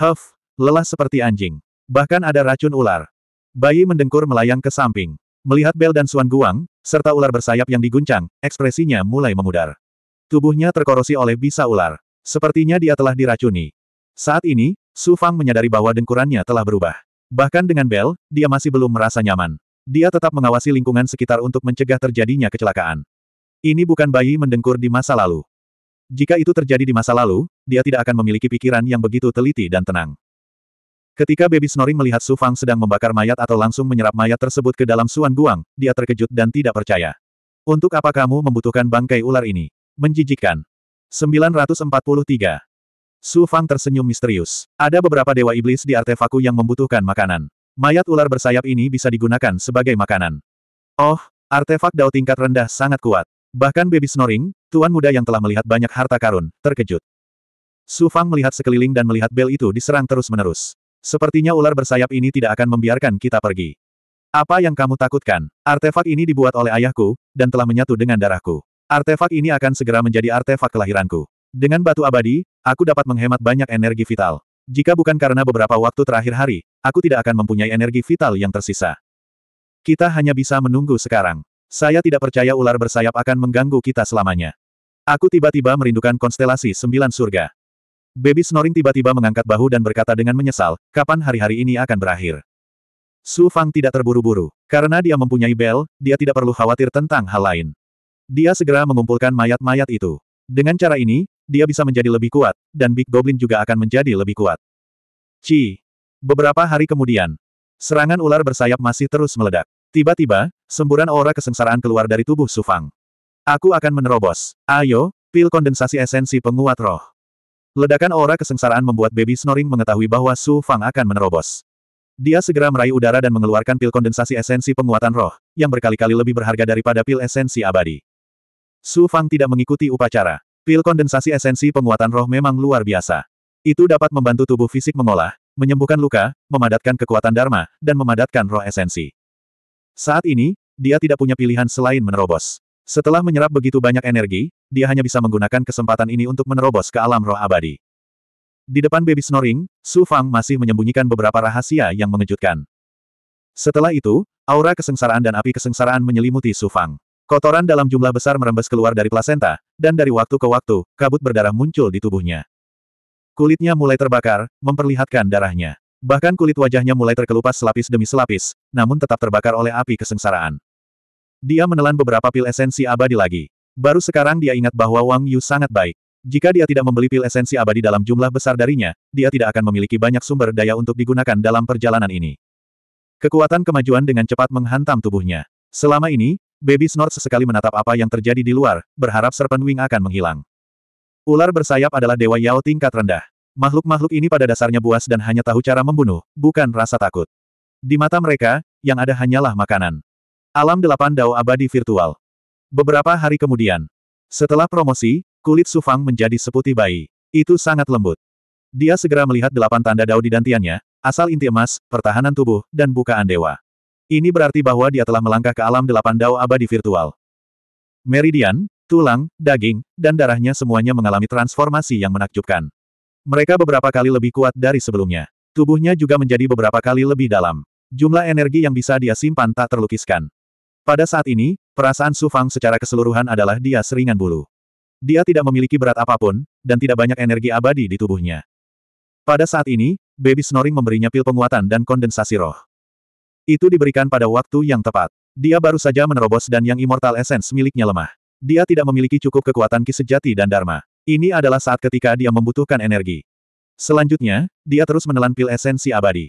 Huff, lelah seperti anjing. Bahkan ada racun ular. Bayi mendengkur melayang ke samping. Melihat Bel dan Suan Guang, serta ular bersayap yang diguncang, ekspresinya mulai memudar. Tubuhnya terkorosi oleh bisa ular. Sepertinya dia telah diracuni. Saat ini, Su Fang menyadari bahwa dengkurannya telah berubah. Bahkan dengan Bel, dia masih belum merasa nyaman. Dia tetap mengawasi lingkungan sekitar untuk mencegah terjadinya kecelakaan. Ini bukan bayi mendengkur di masa lalu. Jika itu terjadi di masa lalu, dia tidak akan memiliki pikiran yang begitu teliti dan tenang. Ketika baby snoring melihat Su Fang sedang membakar mayat atau langsung menyerap mayat tersebut ke dalam Suan Guang, dia terkejut dan tidak percaya. Untuk apa kamu membutuhkan bangkai ular ini? Menjijikkan. 943. Su Fang tersenyum misterius. Ada beberapa dewa iblis di artefaku yang membutuhkan makanan. Mayat ular bersayap ini bisa digunakan sebagai makanan. Oh, artefak dao tingkat rendah sangat kuat. Bahkan baby snoring, tuan muda yang telah melihat banyak harta karun, terkejut. Su Fang melihat sekeliling dan melihat bel itu diserang terus-menerus. Sepertinya ular bersayap ini tidak akan membiarkan kita pergi. Apa yang kamu takutkan? Artefak ini dibuat oleh ayahku, dan telah menyatu dengan darahku. Artefak ini akan segera menjadi artefak kelahiranku. Dengan batu abadi, aku dapat menghemat banyak energi vital. Jika bukan karena beberapa waktu terakhir hari, aku tidak akan mempunyai energi vital yang tersisa. Kita hanya bisa menunggu sekarang. Saya tidak percaya ular bersayap akan mengganggu kita selamanya. Aku tiba-tiba merindukan konstelasi sembilan surga. Baby Snoring tiba-tiba mengangkat bahu dan berkata dengan menyesal, kapan hari-hari ini akan berakhir. Su Fang tidak terburu-buru. Karena dia mempunyai bel, dia tidak perlu khawatir tentang hal lain. Dia segera mengumpulkan mayat-mayat itu. Dengan cara ini, dia bisa menjadi lebih kuat, dan Big Goblin juga akan menjadi lebih kuat. Ci. Beberapa hari kemudian, serangan ular bersayap masih terus meledak. Tiba-tiba, semburan aura kesengsaraan keluar dari tubuh Su Fang. Aku akan menerobos. Ayo, pil kondensasi esensi penguat roh. Ledakan aura kesengsaraan membuat baby snoring mengetahui bahwa Su Fang akan menerobos. Dia segera meraih udara dan mengeluarkan pil kondensasi esensi penguatan roh, yang berkali-kali lebih berharga daripada pil esensi abadi. Su Fang tidak mengikuti upacara. Pil kondensasi esensi penguatan roh memang luar biasa. Itu dapat membantu tubuh fisik mengolah, menyembuhkan luka, memadatkan kekuatan dharma, dan memadatkan roh esensi. Saat ini, dia tidak punya pilihan selain menerobos. Setelah menyerap begitu banyak energi, dia hanya bisa menggunakan kesempatan ini untuk menerobos ke alam roh abadi. Di depan baby snoring, Su Fang masih menyembunyikan beberapa rahasia yang mengejutkan. Setelah itu, aura kesengsaraan dan api kesengsaraan menyelimuti Su Fang. Kotoran dalam jumlah besar merembes keluar dari plasenta, dan dari waktu ke waktu, kabut berdarah muncul di tubuhnya. Kulitnya mulai terbakar, memperlihatkan darahnya. Bahkan kulit wajahnya mulai terkelupas selapis demi selapis, namun tetap terbakar oleh api kesengsaraan. Dia menelan beberapa pil esensi abadi lagi. Baru sekarang dia ingat bahwa Wang Yu sangat baik. Jika dia tidak membeli pil esensi abadi dalam jumlah besar darinya, dia tidak akan memiliki banyak sumber daya untuk digunakan dalam perjalanan ini. Kekuatan kemajuan dengan cepat menghantam tubuhnya. Selama ini, Baby Snort sesekali menatap apa yang terjadi di luar, berharap Serpent Wing akan menghilang. Ular bersayap adalah dewa Yao tingkat rendah. Makhluk-makhluk ini pada dasarnya buas dan hanya tahu cara membunuh, bukan rasa takut. Di mata mereka, yang ada hanyalah makanan. Alam delapan dao abadi virtual. Beberapa hari kemudian, setelah promosi, kulit Sufang menjadi seputih bayi. Itu sangat lembut. Dia segera melihat delapan tanda dao di dantiannya, asal inti emas, pertahanan tubuh, dan bukaan dewa. Ini berarti bahwa dia telah melangkah ke alam delapan dao abadi virtual. Meridian, tulang, daging, dan darahnya semuanya mengalami transformasi yang menakjubkan. Mereka beberapa kali lebih kuat dari sebelumnya. Tubuhnya juga menjadi beberapa kali lebih dalam. Jumlah energi yang bisa dia simpan tak terlukiskan. Pada saat ini, perasaan Su Fang secara keseluruhan adalah dia seringan bulu. Dia tidak memiliki berat apapun, dan tidak banyak energi abadi di tubuhnya. Pada saat ini, baby snoring memberinya pil penguatan dan kondensasi roh. Itu diberikan pada waktu yang tepat. Dia baru saja menerobos dan yang immortal essence miliknya lemah. Dia tidak memiliki cukup kekuatan ki sejati dan dharma. Ini adalah saat ketika dia membutuhkan energi. Selanjutnya, dia terus menelan pil esensi abadi.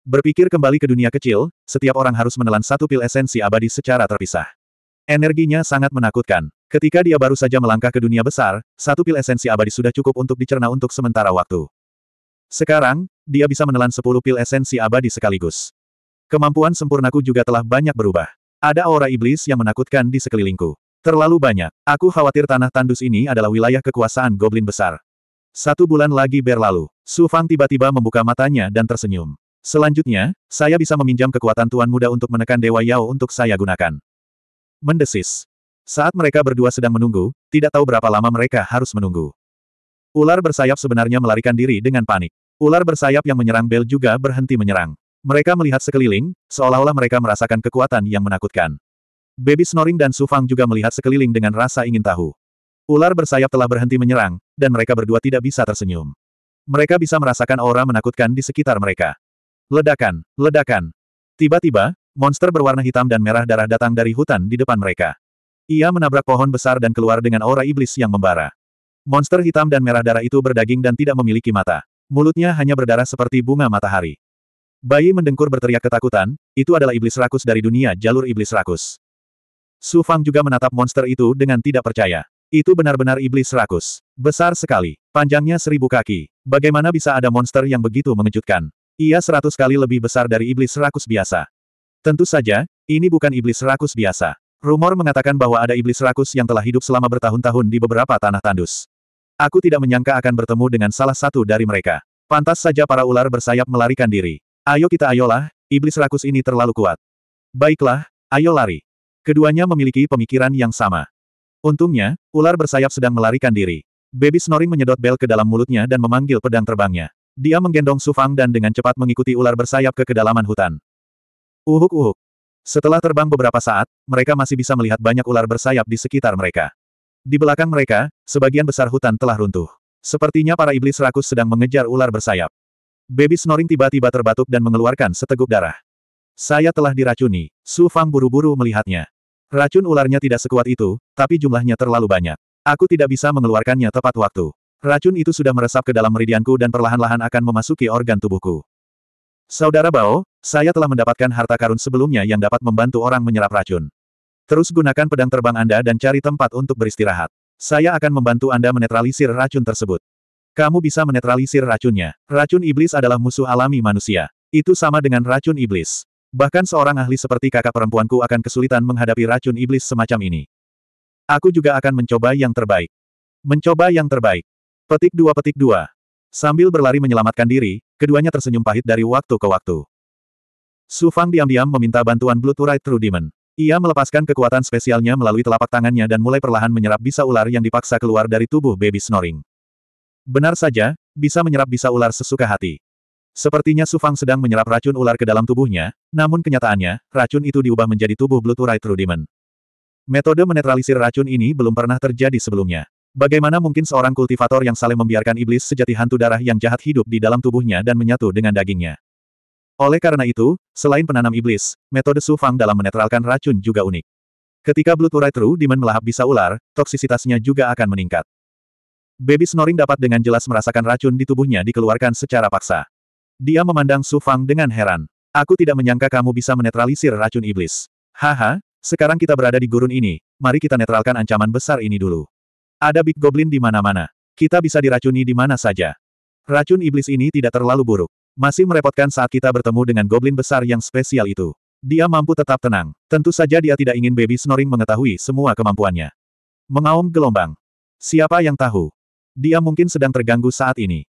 Berpikir kembali ke dunia kecil, setiap orang harus menelan satu pil esensi abadi secara terpisah. Energinya sangat menakutkan. Ketika dia baru saja melangkah ke dunia besar, satu pil esensi abadi sudah cukup untuk dicerna untuk sementara waktu. Sekarang, dia bisa menelan sepuluh pil esensi abadi sekaligus. Kemampuan sempurnaku juga telah banyak berubah. Ada aura iblis yang menakutkan di sekelilingku. Terlalu banyak. Aku khawatir tanah tandus ini adalah wilayah kekuasaan goblin besar. Satu bulan lagi berlalu. Su Fang tiba-tiba membuka matanya dan tersenyum. Selanjutnya, saya bisa meminjam kekuatan Tuan Muda untuk menekan Dewa Yao untuk saya gunakan. Mendesis. Saat mereka berdua sedang menunggu, tidak tahu berapa lama mereka harus menunggu. Ular bersayap sebenarnya melarikan diri dengan panik. Ular bersayap yang menyerang Bel juga berhenti menyerang. Mereka melihat sekeliling, seolah-olah mereka merasakan kekuatan yang menakutkan. Baby Snoring dan Sufang juga melihat sekeliling dengan rasa ingin tahu. Ular bersayap telah berhenti menyerang, dan mereka berdua tidak bisa tersenyum. Mereka bisa merasakan aura menakutkan di sekitar mereka. Ledakan, ledakan. Tiba-tiba, monster berwarna hitam dan merah darah datang dari hutan di depan mereka. Ia menabrak pohon besar dan keluar dengan aura iblis yang membara. Monster hitam dan merah darah itu berdaging dan tidak memiliki mata. Mulutnya hanya berdarah seperti bunga matahari. Bayi mendengkur berteriak ketakutan, itu adalah iblis rakus dari dunia jalur iblis rakus. Su Fang juga menatap monster itu dengan tidak percaya. Itu benar-benar iblis rakus. Besar sekali, panjangnya seribu kaki. Bagaimana bisa ada monster yang begitu mengejutkan? Ia seratus kali lebih besar dari iblis rakus biasa. Tentu saja, ini bukan iblis rakus biasa. Rumor mengatakan bahwa ada iblis rakus yang telah hidup selama bertahun-tahun di beberapa tanah tandus. Aku tidak menyangka akan bertemu dengan salah satu dari mereka. Pantas saja para ular bersayap melarikan diri. Ayo kita ayolah, iblis rakus ini terlalu kuat. Baiklah, ayo lari. Keduanya memiliki pemikiran yang sama. Untungnya, ular bersayap sedang melarikan diri. Baby snoring menyedot bel ke dalam mulutnya dan memanggil pedang terbangnya. Dia menggendong Sufang dan dengan cepat mengikuti ular bersayap ke kedalaman hutan. Uhuk-uhuk. Setelah terbang beberapa saat, mereka masih bisa melihat banyak ular bersayap di sekitar mereka. Di belakang mereka, sebagian besar hutan telah runtuh. Sepertinya para iblis rakus sedang mengejar ular bersayap. Baby snoring tiba-tiba terbatuk dan mengeluarkan seteguk darah. Saya telah diracuni, Su Fang buru-buru melihatnya. Racun ularnya tidak sekuat itu, tapi jumlahnya terlalu banyak. Aku tidak bisa mengeluarkannya tepat waktu. Racun itu sudah meresap ke dalam meridianku dan perlahan-lahan akan memasuki organ tubuhku. Saudara Bao, saya telah mendapatkan harta karun sebelumnya yang dapat membantu orang menyerap racun. Terus gunakan pedang terbang Anda dan cari tempat untuk beristirahat. Saya akan membantu Anda menetralisir racun tersebut. Kamu bisa menetralisir racunnya. Racun iblis adalah musuh alami manusia. Itu sama dengan racun iblis. Bahkan seorang ahli seperti kakak perempuanku akan kesulitan menghadapi racun iblis semacam ini. Aku juga akan mencoba yang terbaik. Mencoba yang terbaik. Petik dua petik dua. Sambil berlari menyelamatkan diri, keduanya tersenyum pahit dari waktu ke waktu. Su Fang diam-diam meminta bantuan Blue Turret True Demon. Ia melepaskan kekuatan spesialnya melalui telapak tangannya dan mulai perlahan menyerap bisa ular yang dipaksa keluar dari tubuh baby snoring. Benar saja, bisa menyerap bisa ular sesuka hati. Sepertinya Su Fang sedang menyerap racun ular ke dalam tubuhnya, namun kenyataannya, racun itu diubah menjadi tubuh Blue Turret True Demon. Metode menetralisir racun ini belum pernah terjadi sebelumnya. Bagaimana mungkin seorang kultivator yang saling membiarkan iblis sejati hantu darah yang jahat hidup di dalam tubuhnya dan menyatu dengan dagingnya? Oleh karena itu, selain penanam iblis, metode Su Fang dalam menetralkan racun juga unik. Ketika Blood Urai True Demon melahap bisa ular, toksisitasnya juga akan meningkat. Baby Snoring dapat dengan jelas merasakan racun di tubuhnya dikeluarkan secara paksa. Dia memandang Su Fang dengan heran. Aku tidak menyangka kamu bisa menetralisir racun iblis. Haha, sekarang kita berada di gurun ini, mari kita netralkan ancaman besar ini dulu. Ada Big Goblin di mana-mana. Kita bisa diracuni di mana saja. Racun iblis ini tidak terlalu buruk. Masih merepotkan saat kita bertemu dengan goblin besar yang spesial itu. Dia mampu tetap tenang. Tentu saja dia tidak ingin baby snoring mengetahui semua kemampuannya. Mengaum gelombang. Siapa yang tahu? Dia mungkin sedang terganggu saat ini.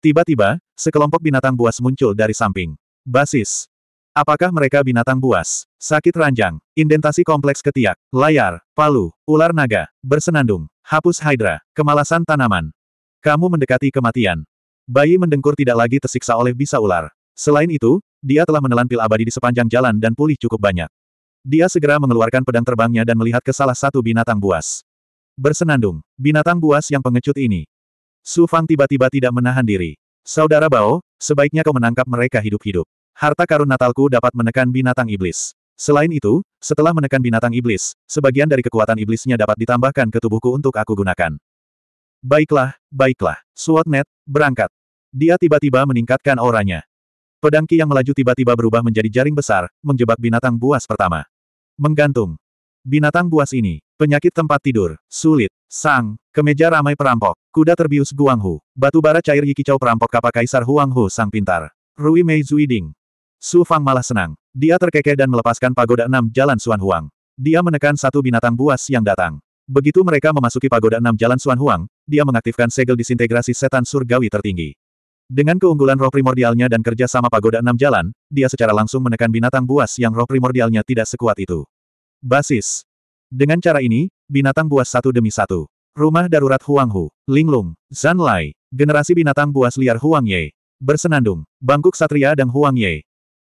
Tiba-tiba, sekelompok binatang buas muncul dari samping. Basis. Apakah mereka binatang buas? Sakit ranjang, indentasi kompleks ketiak, layar, palu, ular naga, bersenandung, hapus hydra, kemalasan tanaman. Kamu mendekati kematian. Bayi mendengkur tidak lagi tersiksa oleh bisa ular. Selain itu, dia telah menelan pil abadi di sepanjang jalan dan pulih cukup banyak. Dia segera mengeluarkan pedang terbangnya dan melihat ke salah satu binatang buas. Bersenandung, binatang buas yang pengecut ini. Su Fang tiba-tiba tidak menahan diri. Saudara Bao, sebaiknya kau menangkap mereka hidup-hidup. Harta karun Natalku dapat menekan binatang iblis. Selain itu, setelah menekan binatang iblis, sebagian dari kekuatan iblisnya dapat ditambahkan ke tubuhku untuk aku gunakan. Baiklah, baiklah, net berangkat. Dia tiba-tiba meningkatkan auranya. Pedangki yang melaju tiba-tiba berubah menjadi jaring besar, menjebak binatang buas pertama. Menggantung. Binatang buas ini, penyakit tempat tidur, sulit, sang, kemeja ramai perampok, kuda terbius Guanghu, batu bara cair Yikicau perampok kapak kaisar Huanghu sang pintar. Rui Mei Zuiding, Su Fang malah senang. Dia terkekeh dan melepaskan pagoda enam jalan Suan Huang. Dia menekan satu binatang buas yang datang. Begitu mereka memasuki pagoda enam jalan Suan Huang, dia mengaktifkan segel disintegrasi setan surgawi tertinggi. Dengan keunggulan roh primordialnya dan kerja sama pagoda enam jalan, dia secara langsung menekan binatang buas yang roh primordialnya tidak sekuat itu. Basis. Dengan cara ini, binatang buas satu demi satu. Rumah darurat Huang Hu, Linglung, Zanlai, generasi binatang buas liar Huang Ye, bersenandung, bangkuk satria dan Huang Ye,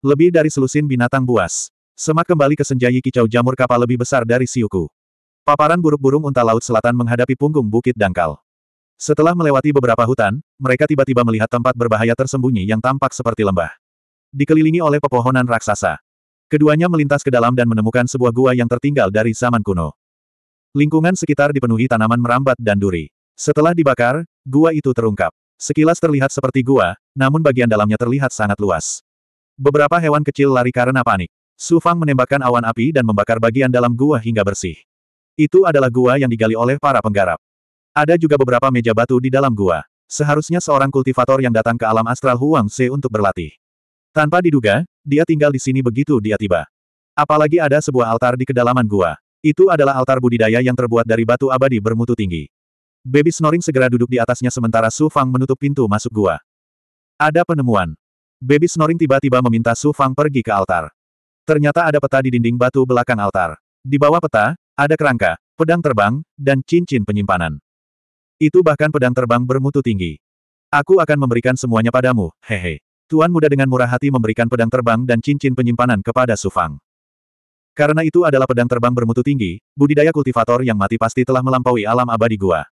lebih dari selusin binatang buas. Semak kembali ke senjai kicau jamur kapal lebih besar dari siuku. Paparan buruk burung unta laut selatan menghadapi punggung bukit dangkal. Setelah melewati beberapa hutan, mereka tiba-tiba melihat tempat berbahaya tersembunyi yang tampak seperti lembah. Dikelilingi oleh pepohonan raksasa. Keduanya melintas ke dalam dan menemukan sebuah gua yang tertinggal dari zaman kuno. Lingkungan sekitar dipenuhi tanaman merambat dan duri. Setelah dibakar, gua itu terungkap. Sekilas terlihat seperti gua, namun bagian dalamnya terlihat sangat luas. Beberapa hewan kecil lari karena panik. Su Fang menembakkan awan api dan membakar bagian dalam gua hingga bersih. Itu adalah gua yang digali oleh para penggarap. Ada juga beberapa meja batu di dalam gua. Seharusnya seorang kultivator yang datang ke alam astral Huang Se untuk berlatih. Tanpa diduga, dia tinggal di sini begitu dia tiba. Apalagi ada sebuah altar di kedalaman gua. Itu adalah altar budidaya yang terbuat dari batu abadi bermutu tinggi. Baby Snoring segera duduk di atasnya sementara Su Fang menutup pintu masuk gua. Ada penemuan. Baby snoring tiba-tiba meminta Su Fang pergi ke altar. Ternyata ada peta di dinding batu belakang altar. Di bawah peta, ada kerangka, pedang terbang, dan cincin penyimpanan. Itu bahkan pedang terbang bermutu tinggi. Aku akan memberikan semuanya padamu, hehe. Tuan muda dengan murah hati memberikan pedang terbang dan cincin penyimpanan kepada Su Fang. Karena itu adalah pedang terbang bermutu tinggi, budidaya kultivator yang mati pasti telah melampaui alam abadi gua.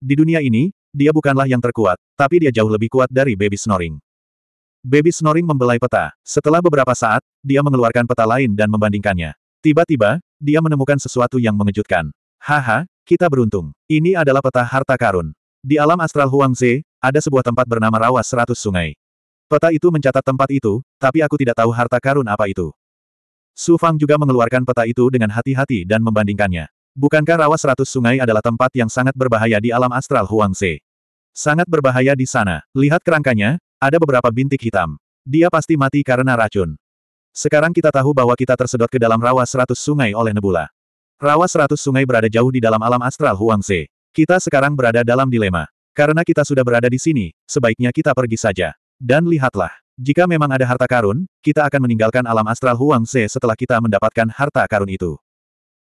Di dunia ini, dia bukanlah yang terkuat, tapi dia jauh lebih kuat dari baby snoring. Baby Snoring membelai peta. Setelah beberapa saat, dia mengeluarkan peta lain dan membandingkannya. Tiba-tiba, dia menemukan sesuatu yang mengejutkan. Haha, kita beruntung. Ini adalah peta harta karun. Di alam astral Huangze, ada sebuah tempat bernama Rawa Seratus Sungai. Peta itu mencatat tempat itu, tapi aku tidak tahu harta karun apa itu. Su Fang juga mengeluarkan peta itu dengan hati-hati dan membandingkannya. Bukankah Rawa Seratus Sungai adalah tempat yang sangat berbahaya di alam astral Huangze? Sangat berbahaya di sana. Lihat kerangkanya, ada beberapa bintik hitam. Dia pasti mati karena racun. Sekarang kita tahu bahwa kita tersedot ke dalam rawa seratus sungai oleh nebula. Rawa seratus sungai berada jauh di dalam alam astral Huangze. Kita sekarang berada dalam dilema. Karena kita sudah berada di sini, sebaiknya kita pergi saja. Dan lihatlah. Jika memang ada harta karun, kita akan meninggalkan alam astral Huangse setelah kita mendapatkan harta karun itu.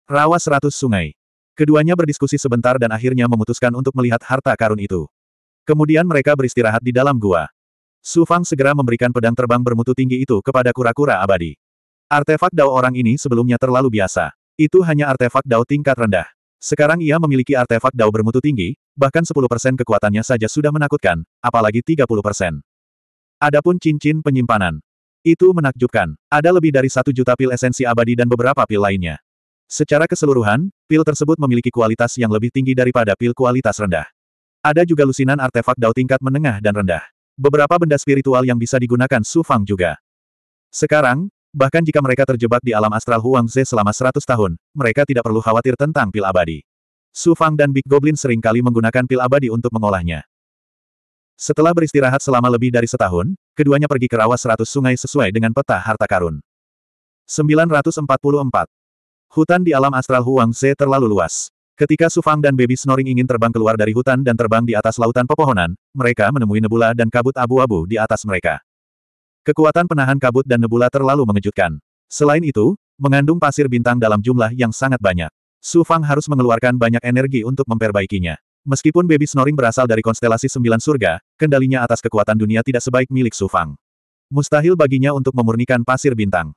Rawa seratus sungai. Keduanya berdiskusi sebentar dan akhirnya memutuskan untuk melihat harta karun itu. Kemudian mereka beristirahat di dalam gua. Su Fang segera memberikan pedang terbang bermutu tinggi itu kepada kura-kura abadi. Artefak Dao orang ini sebelumnya terlalu biasa. Itu hanya artefak Dao tingkat rendah. Sekarang ia memiliki artefak Dao bermutu tinggi, bahkan 10% kekuatannya saja sudah menakutkan, apalagi 30%. Adapun cincin penyimpanan. Itu menakjubkan. Ada lebih dari satu juta pil esensi abadi dan beberapa pil lainnya. Secara keseluruhan, pil tersebut memiliki kualitas yang lebih tinggi daripada pil kualitas rendah. Ada juga lusinan artefak dao tingkat menengah dan rendah. Beberapa benda spiritual yang bisa digunakan Su Fang juga. Sekarang, bahkan jika mereka terjebak di alam astral Huang Ze selama 100 tahun, mereka tidak perlu khawatir tentang pil abadi. Su Fang dan Big Goblin seringkali menggunakan pil abadi untuk mengolahnya. Setelah beristirahat selama lebih dari setahun, keduanya pergi ke rawa seratus sungai sesuai dengan peta harta karun. 944. Hutan di alam astral Huang Ze terlalu luas. Ketika Sufang dan Baby Snoring ingin terbang keluar dari hutan dan terbang di atas lautan pepohonan, mereka menemui nebula dan kabut abu-abu di atas mereka. Kekuatan penahan kabut dan nebula terlalu mengejutkan. Selain itu, mengandung pasir bintang dalam jumlah yang sangat banyak. Sufang harus mengeluarkan banyak energi untuk memperbaikinya. Meskipun Baby Snoring berasal dari konstelasi sembilan surga, kendalinya atas kekuatan dunia tidak sebaik milik Sufang. Mustahil baginya untuk memurnikan pasir bintang.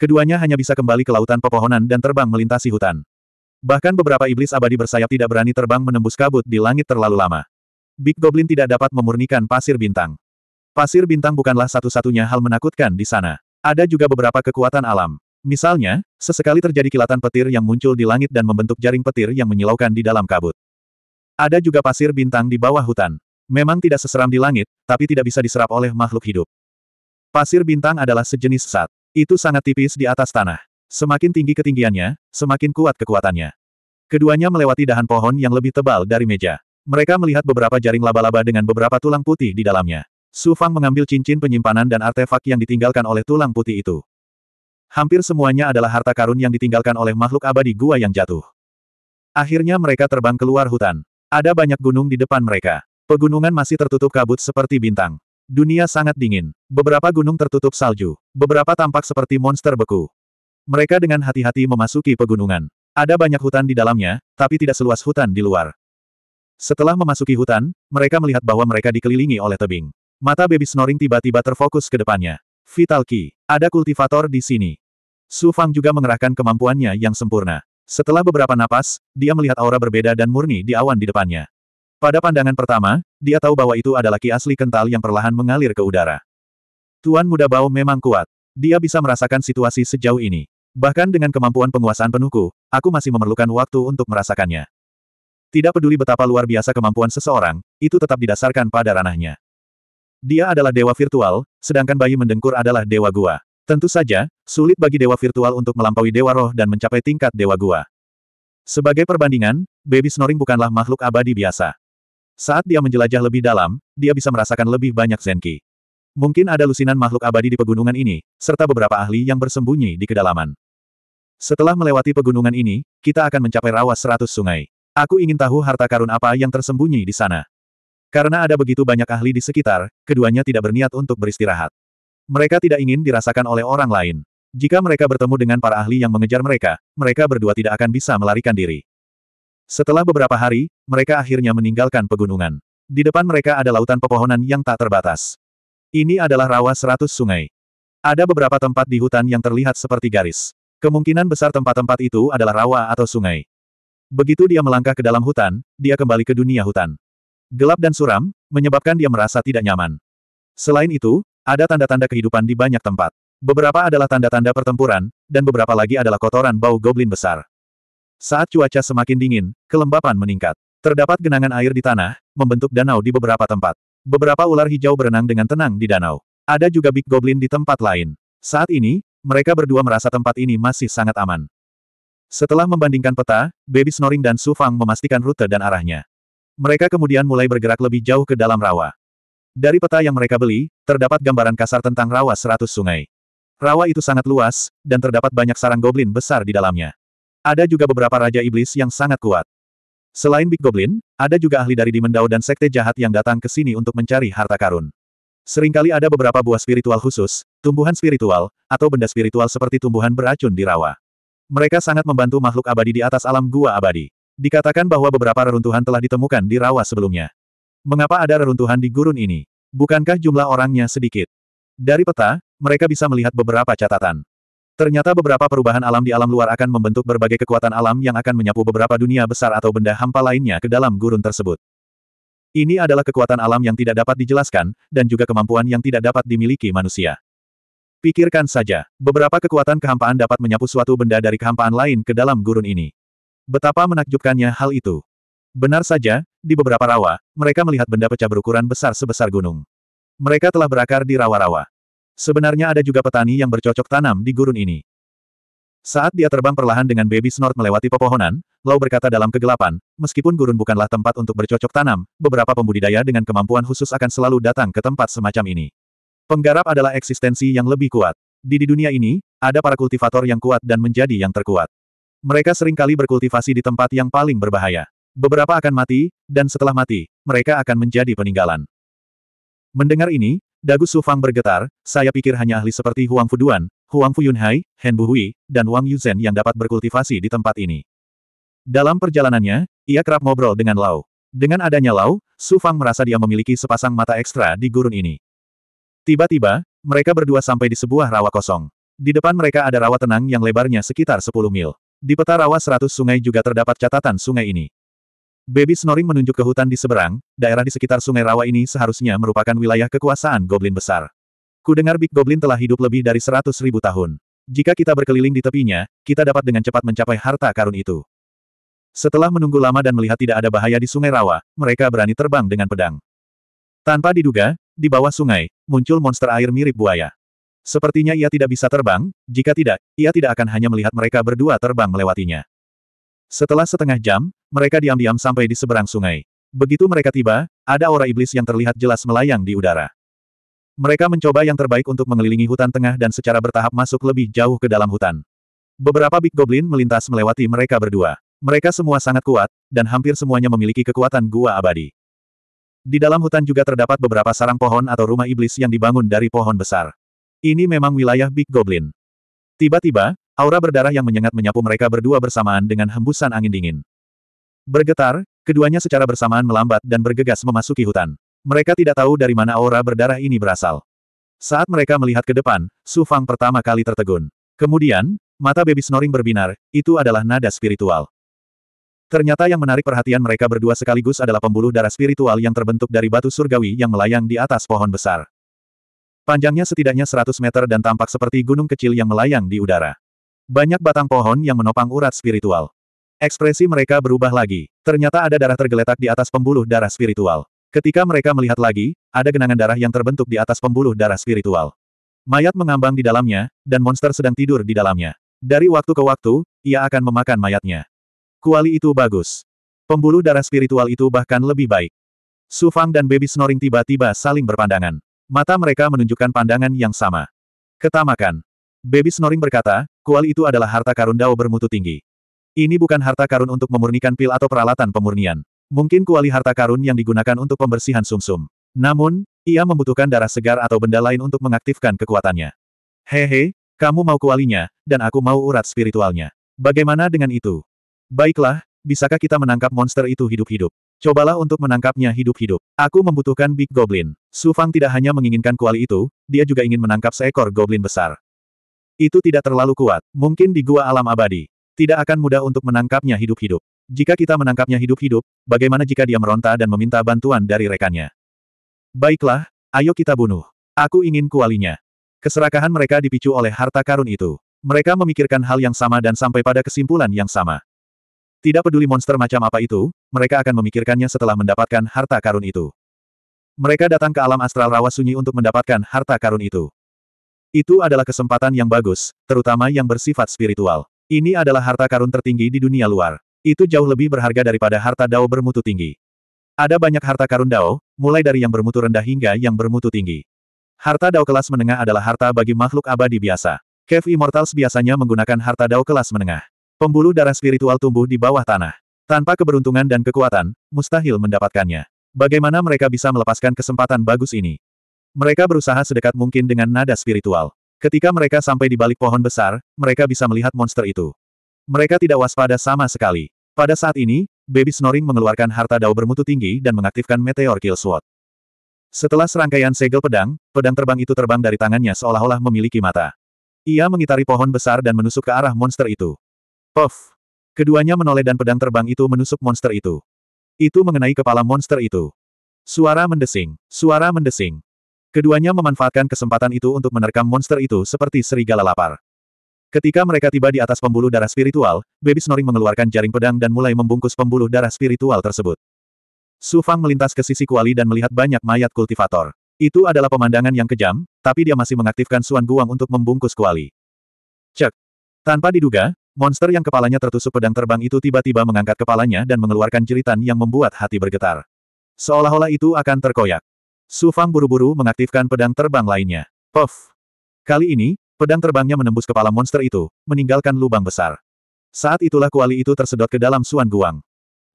Keduanya hanya bisa kembali ke lautan pepohonan dan terbang melintasi hutan. Bahkan beberapa iblis abadi bersayap tidak berani terbang menembus kabut di langit terlalu lama. Big Goblin tidak dapat memurnikan pasir bintang. Pasir bintang bukanlah satu-satunya hal menakutkan di sana. Ada juga beberapa kekuatan alam. Misalnya, sesekali terjadi kilatan petir yang muncul di langit dan membentuk jaring petir yang menyilaukan di dalam kabut. Ada juga pasir bintang di bawah hutan. Memang tidak seseram di langit, tapi tidak bisa diserap oleh makhluk hidup. Pasir bintang adalah sejenis sesat. Itu sangat tipis di atas tanah. Semakin tinggi ketinggiannya, semakin kuat kekuatannya. Keduanya melewati dahan pohon yang lebih tebal dari meja. Mereka melihat beberapa jaring laba-laba dengan beberapa tulang putih di dalamnya. Su Fang mengambil cincin penyimpanan dan artefak yang ditinggalkan oleh tulang putih itu. Hampir semuanya adalah harta karun yang ditinggalkan oleh makhluk abadi gua yang jatuh. Akhirnya mereka terbang keluar hutan. Ada banyak gunung di depan mereka. Pegunungan masih tertutup kabut seperti bintang. Dunia sangat dingin. Beberapa gunung tertutup salju. Beberapa tampak seperti monster beku. Mereka dengan hati-hati memasuki pegunungan. Ada banyak hutan di dalamnya, tapi tidak seluas hutan di luar. Setelah memasuki hutan, mereka melihat bahwa mereka dikelilingi oleh tebing. Mata baby snoring tiba-tiba terfokus ke depannya. Vital Ki, ada kultivator di sini. Su Fang juga mengerahkan kemampuannya yang sempurna. Setelah beberapa napas, dia melihat aura berbeda dan murni di awan di depannya. Pada pandangan pertama, dia tahu bahwa itu adalah ki asli kental yang perlahan mengalir ke udara. Tuan Muda Bau memang kuat. Dia bisa merasakan situasi sejauh ini. Bahkan dengan kemampuan penguasaan penuhku, aku masih memerlukan waktu untuk merasakannya. Tidak peduli betapa luar biasa kemampuan seseorang, itu tetap didasarkan pada ranahnya. Dia adalah dewa virtual, sedangkan bayi mendengkur adalah dewa gua. Tentu saja, sulit bagi dewa virtual untuk melampaui dewa roh dan mencapai tingkat dewa gua. Sebagai perbandingan, baby snoring bukanlah makhluk abadi biasa. Saat dia menjelajah lebih dalam, dia bisa merasakan lebih banyak zenki. Mungkin ada lusinan makhluk abadi di pegunungan ini, serta beberapa ahli yang bersembunyi di kedalaman. Setelah melewati pegunungan ini, kita akan mencapai rawa seratus sungai. Aku ingin tahu harta karun apa yang tersembunyi di sana. Karena ada begitu banyak ahli di sekitar, keduanya tidak berniat untuk beristirahat. Mereka tidak ingin dirasakan oleh orang lain. Jika mereka bertemu dengan para ahli yang mengejar mereka, mereka berdua tidak akan bisa melarikan diri. Setelah beberapa hari, mereka akhirnya meninggalkan pegunungan. Di depan mereka ada lautan pepohonan yang tak terbatas. Ini adalah rawa seratus sungai. Ada beberapa tempat di hutan yang terlihat seperti garis. Kemungkinan besar tempat-tempat itu adalah rawa atau sungai. Begitu dia melangkah ke dalam hutan, dia kembali ke dunia hutan. Gelap dan suram, menyebabkan dia merasa tidak nyaman. Selain itu, ada tanda-tanda kehidupan di banyak tempat. Beberapa adalah tanda-tanda pertempuran, dan beberapa lagi adalah kotoran bau goblin besar. Saat cuaca semakin dingin, kelembapan meningkat. Terdapat genangan air di tanah, membentuk danau di beberapa tempat. Beberapa ular hijau berenang dengan tenang di danau. Ada juga Big Goblin di tempat lain. Saat ini, mereka berdua merasa tempat ini masih sangat aman. Setelah membandingkan peta, Baby Snoring dan Su Fang memastikan rute dan arahnya. Mereka kemudian mulai bergerak lebih jauh ke dalam rawa. Dari peta yang mereka beli, terdapat gambaran kasar tentang rawa seratus sungai. Rawa itu sangat luas, dan terdapat banyak sarang goblin besar di dalamnya. Ada juga beberapa Raja Iblis yang sangat kuat. Selain Big Goblin, ada juga ahli dari Dimendau dan Sekte Jahat yang datang ke sini untuk mencari harta karun. Seringkali ada beberapa buah spiritual khusus, tumbuhan spiritual, atau benda spiritual seperti tumbuhan beracun di rawa. Mereka sangat membantu makhluk abadi di atas alam gua abadi. Dikatakan bahwa beberapa reruntuhan telah ditemukan di rawa sebelumnya. Mengapa ada reruntuhan di gurun ini? Bukankah jumlah orangnya sedikit? Dari peta, mereka bisa melihat beberapa catatan. Ternyata beberapa perubahan alam di alam luar akan membentuk berbagai kekuatan alam yang akan menyapu beberapa dunia besar atau benda hampa lainnya ke dalam gurun tersebut. Ini adalah kekuatan alam yang tidak dapat dijelaskan, dan juga kemampuan yang tidak dapat dimiliki manusia. Pikirkan saja, beberapa kekuatan kehampaan dapat menyapu suatu benda dari kehampaan lain ke dalam gurun ini. Betapa menakjubkannya hal itu. Benar saja, di beberapa rawa, mereka melihat benda pecah berukuran besar sebesar gunung. Mereka telah berakar di rawa-rawa. Sebenarnya ada juga petani yang bercocok tanam di gurun ini. Saat dia terbang perlahan dengan baby snort melewati pepohonan, Lau berkata dalam kegelapan, meskipun gurun bukanlah tempat untuk bercocok tanam, beberapa pembudidaya dengan kemampuan khusus akan selalu datang ke tempat semacam ini. Penggarap adalah eksistensi yang lebih kuat. Di, di dunia ini, ada para kultivator yang kuat dan menjadi yang terkuat. Mereka seringkali berkultivasi di tempat yang paling berbahaya. Beberapa akan mati, dan setelah mati, mereka akan menjadi peninggalan. Mendengar ini, Dagu Sufang bergetar, saya pikir hanya ahli seperti Huang Fuduan, Huang Fuyunhai, Han Buhui, dan Wang Yuzhen yang dapat berkultivasi di tempat ini. Dalam perjalanannya, ia kerap ngobrol dengan Lau. Dengan adanya Lau, Su Fang merasa dia memiliki sepasang mata ekstra di gurun ini. Tiba-tiba, mereka berdua sampai di sebuah rawa kosong. Di depan mereka ada rawa tenang yang lebarnya sekitar 10 mil. Di peta rawa 100 sungai juga terdapat catatan sungai ini. Baby Snoring menunjuk ke hutan di seberang, daerah di sekitar sungai rawa ini seharusnya merupakan wilayah kekuasaan Goblin Besar. Kudengar Big Goblin telah hidup lebih dari seratus ribu tahun. Jika kita berkeliling di tepinya, kita dapat dengan cepat mencapai harta karun itu. Setelah menunggu lama dan melihat tidak ada bahaya di sungai rawa, mereka berani terbang dengan pedang. Tanpa diduga, di bawah sungai, muncul monster air mirip buaya. Sepertinya ia tidak bisa terbang, jika tidak, ia tidak akan hanya melihat mereka berdua terbang melewatinya. Setelah setengah jam, mereka diam-diam sampai di seberang sungai. Begitu mereka tiba, ada aura iblis yang terlihat jelas melayang di udara. Mereka mencoba yang terbaik untuk mengelilingi hutan tengah dan secara bertahap masuk lebih jauh ke dalam hutan. Beberapa Big Goblin melintas melewati mereka berdua. Mereka semua sangat kuat, dan hampir semuanya memiliki kekuatan gua abadi. Di dalam hutan juga terdapat beberapa sarang pohon atau rumah iblis yang dibangun dari pohon besar. Ini memang wilayah Big Goblin. Tiba-tiba, aura berdarah yang menyengat menyapu mereka berdua bersamaan dengan hembusan angin dingin. Bergetar, keduanya secara bersamaan melambat dan bergegas memasuki hutan. Mereka tidak tahu dari mana aura berdarah ini berasal. Saat mereka melihat ke depan, Su Fang pertama kali tertegun. Kemudian, mata baby snoring berbinar, itu adalah nada spiritual. Ternyata yang menarik perhatian mereka berdua sekaligus adalah pembuluh darah spiritual yang terbentuk dari batu surgawi yang melayang di atas pohon besar. Panjangnya setidaknya 100 meter dan tampak seperti gunung kecil yang melayang di udara. Banyak batang pohon yang menopang urat spiritual. Ekspresi mereka berubah lagi. Ternyata ada darah tergeletak di atas pembuluh darah spiritual. Ketika mereka melihat lagi, ada genangan darah yang terbentuk di atas pembuluh darah spiritual. Mayat mengambang di dalamnya, dan monster sedang tidur di dalamnya. Dari waktu ke waktu, ia akan memakan mayatnya. Kuali itu bagus. Pembuluh darah spiritual itu bahkan lebih baik. Sufang dan Baby Snoring tiba-tiba saling berpandangan. Mata mereka menunjukkan pandangan yang sama. Ketamakan. Baby Snoring berkata, kuali itu adalah harta karun Dao bermutu tinggi. Ini bukan harta karun untuk memurnikan pil atau peralatan pemurnian. Mungkin kuali harta karun yang digunakan untuk pembersihan sumsum. -sum. Namun, ia membutuhkan darah segar atau benda lain untuk mengaktifkan kekuatannya. Hehe, kamu mau kualinya, dan aku mau urat spiritualnya. Bagaimana dengan itu? Baiklah, bisakah kita menangkap monster itu hidup-hidup? Cobalah untuk menangkapnya hidup-hidup. Aku membutuhkan Big Goblin. Su Fang tidak hanya menginginkan kuali itu, dia juga ingin menangkap seekor goblin besar. Itu tidak terlalu kuat, mungkin di gua alam abadi. Tidak akan mudah untuk menangkapnya hidup-hidup. Jika kita menangkapnya hidup-hidup, bagaimana jika dia meronta dan meminta bantuan dari rekannya? Baiklah, ayo kita bunuh. Aku ingin kualinya. Keserakahan mereka dipicu oleh harta karun itu. Mereka memikirkan hal yang sama dan sampai pada kesimpulan yang sama. Tidak peduli monster macam apa itu, mereka akan memikirkannya setelah mendapatkan harta karun itu. Mereka datang ke alam astral rawa sunyi untuk mendapatkan harta karun itu. Itu adalah kesempatan yang bagus, terutama yang bersifat spiritual. Ini adalah harta karun tertinggi di dunia luar. Itu jauh lebih berharga daripada harta Dao bermutu tinggi. Ada banyak harta karun Dao, mulai dari yang bermutu rendah hingga yang bermutu tinggi. Harta Dao kelas menengah adalah harta bagi makhluk abadi biasa. Cave Immortals biasanya menggunakan harta Dao kelas menengah. Pembuluh darah spiritual tumbuh di bawah tanah. Tanpa keberuntungan dan kekuatan, mustahil mendapatkannya. Bagaimana mereka bisa melepaskan kesempatan bagus ini? Mereka berusaha sedekat mungkin dengan nada spiritual. Ketika mereka sampai di balik pohon besar, mereka bisa melihat monster itu. Mereka tidak waspada sama sekali. Pada saat ini, Baby Snoring mengeluarkan harta dao bermutu tinggi dan mengaktifkan Meteor Kill Sword. Setelah serangkaian segel pedang, pedang terbang itu terbang dari tangannya seolah-olah memiliki mata. Ia mengitari pohon besar dan menusuk ke arah monster itu. Puff! Keduanya menoleh dan pedang terbang itu menusuk monster itu. Itu mengenai kepala monster itu. Suara mendesing, suara mendesing. Keduanya memanfaatkan kesempatan itu untuk menerkam monster itu seperti serigala lapar. Ketika mereka tiba di atas pembuluh darah spiritual, Baby Snoring mengeluarkan jaring pedang dan mulai membungkus pembuluh darah spiritual tersebut. Su Fang melintas ke sisi kuali dan melihat banyak mayat kultivator. Itu adalah pemandangan yang kejam, tapi dia masih mengaktifkan Suan Guang untuk membungkus kuali. Cek. Tanpa diduga, monster yang kepalanya tertusuk pedang terbang itu tiba-tiba mengangkat kepalanya dan mengeluarkan jeritan yang membuat hati bergetar. Seolah-olah itu akan terkoyak. Su Fang buru-buru mengaktifkan pedang terbang lainnya. Puff. Kali ini, Pedang terbangnya menembus kepala monster itu, meninggalkan lubang besar. Saat itulah kuali itu tersedot ke dalam Suan Guang.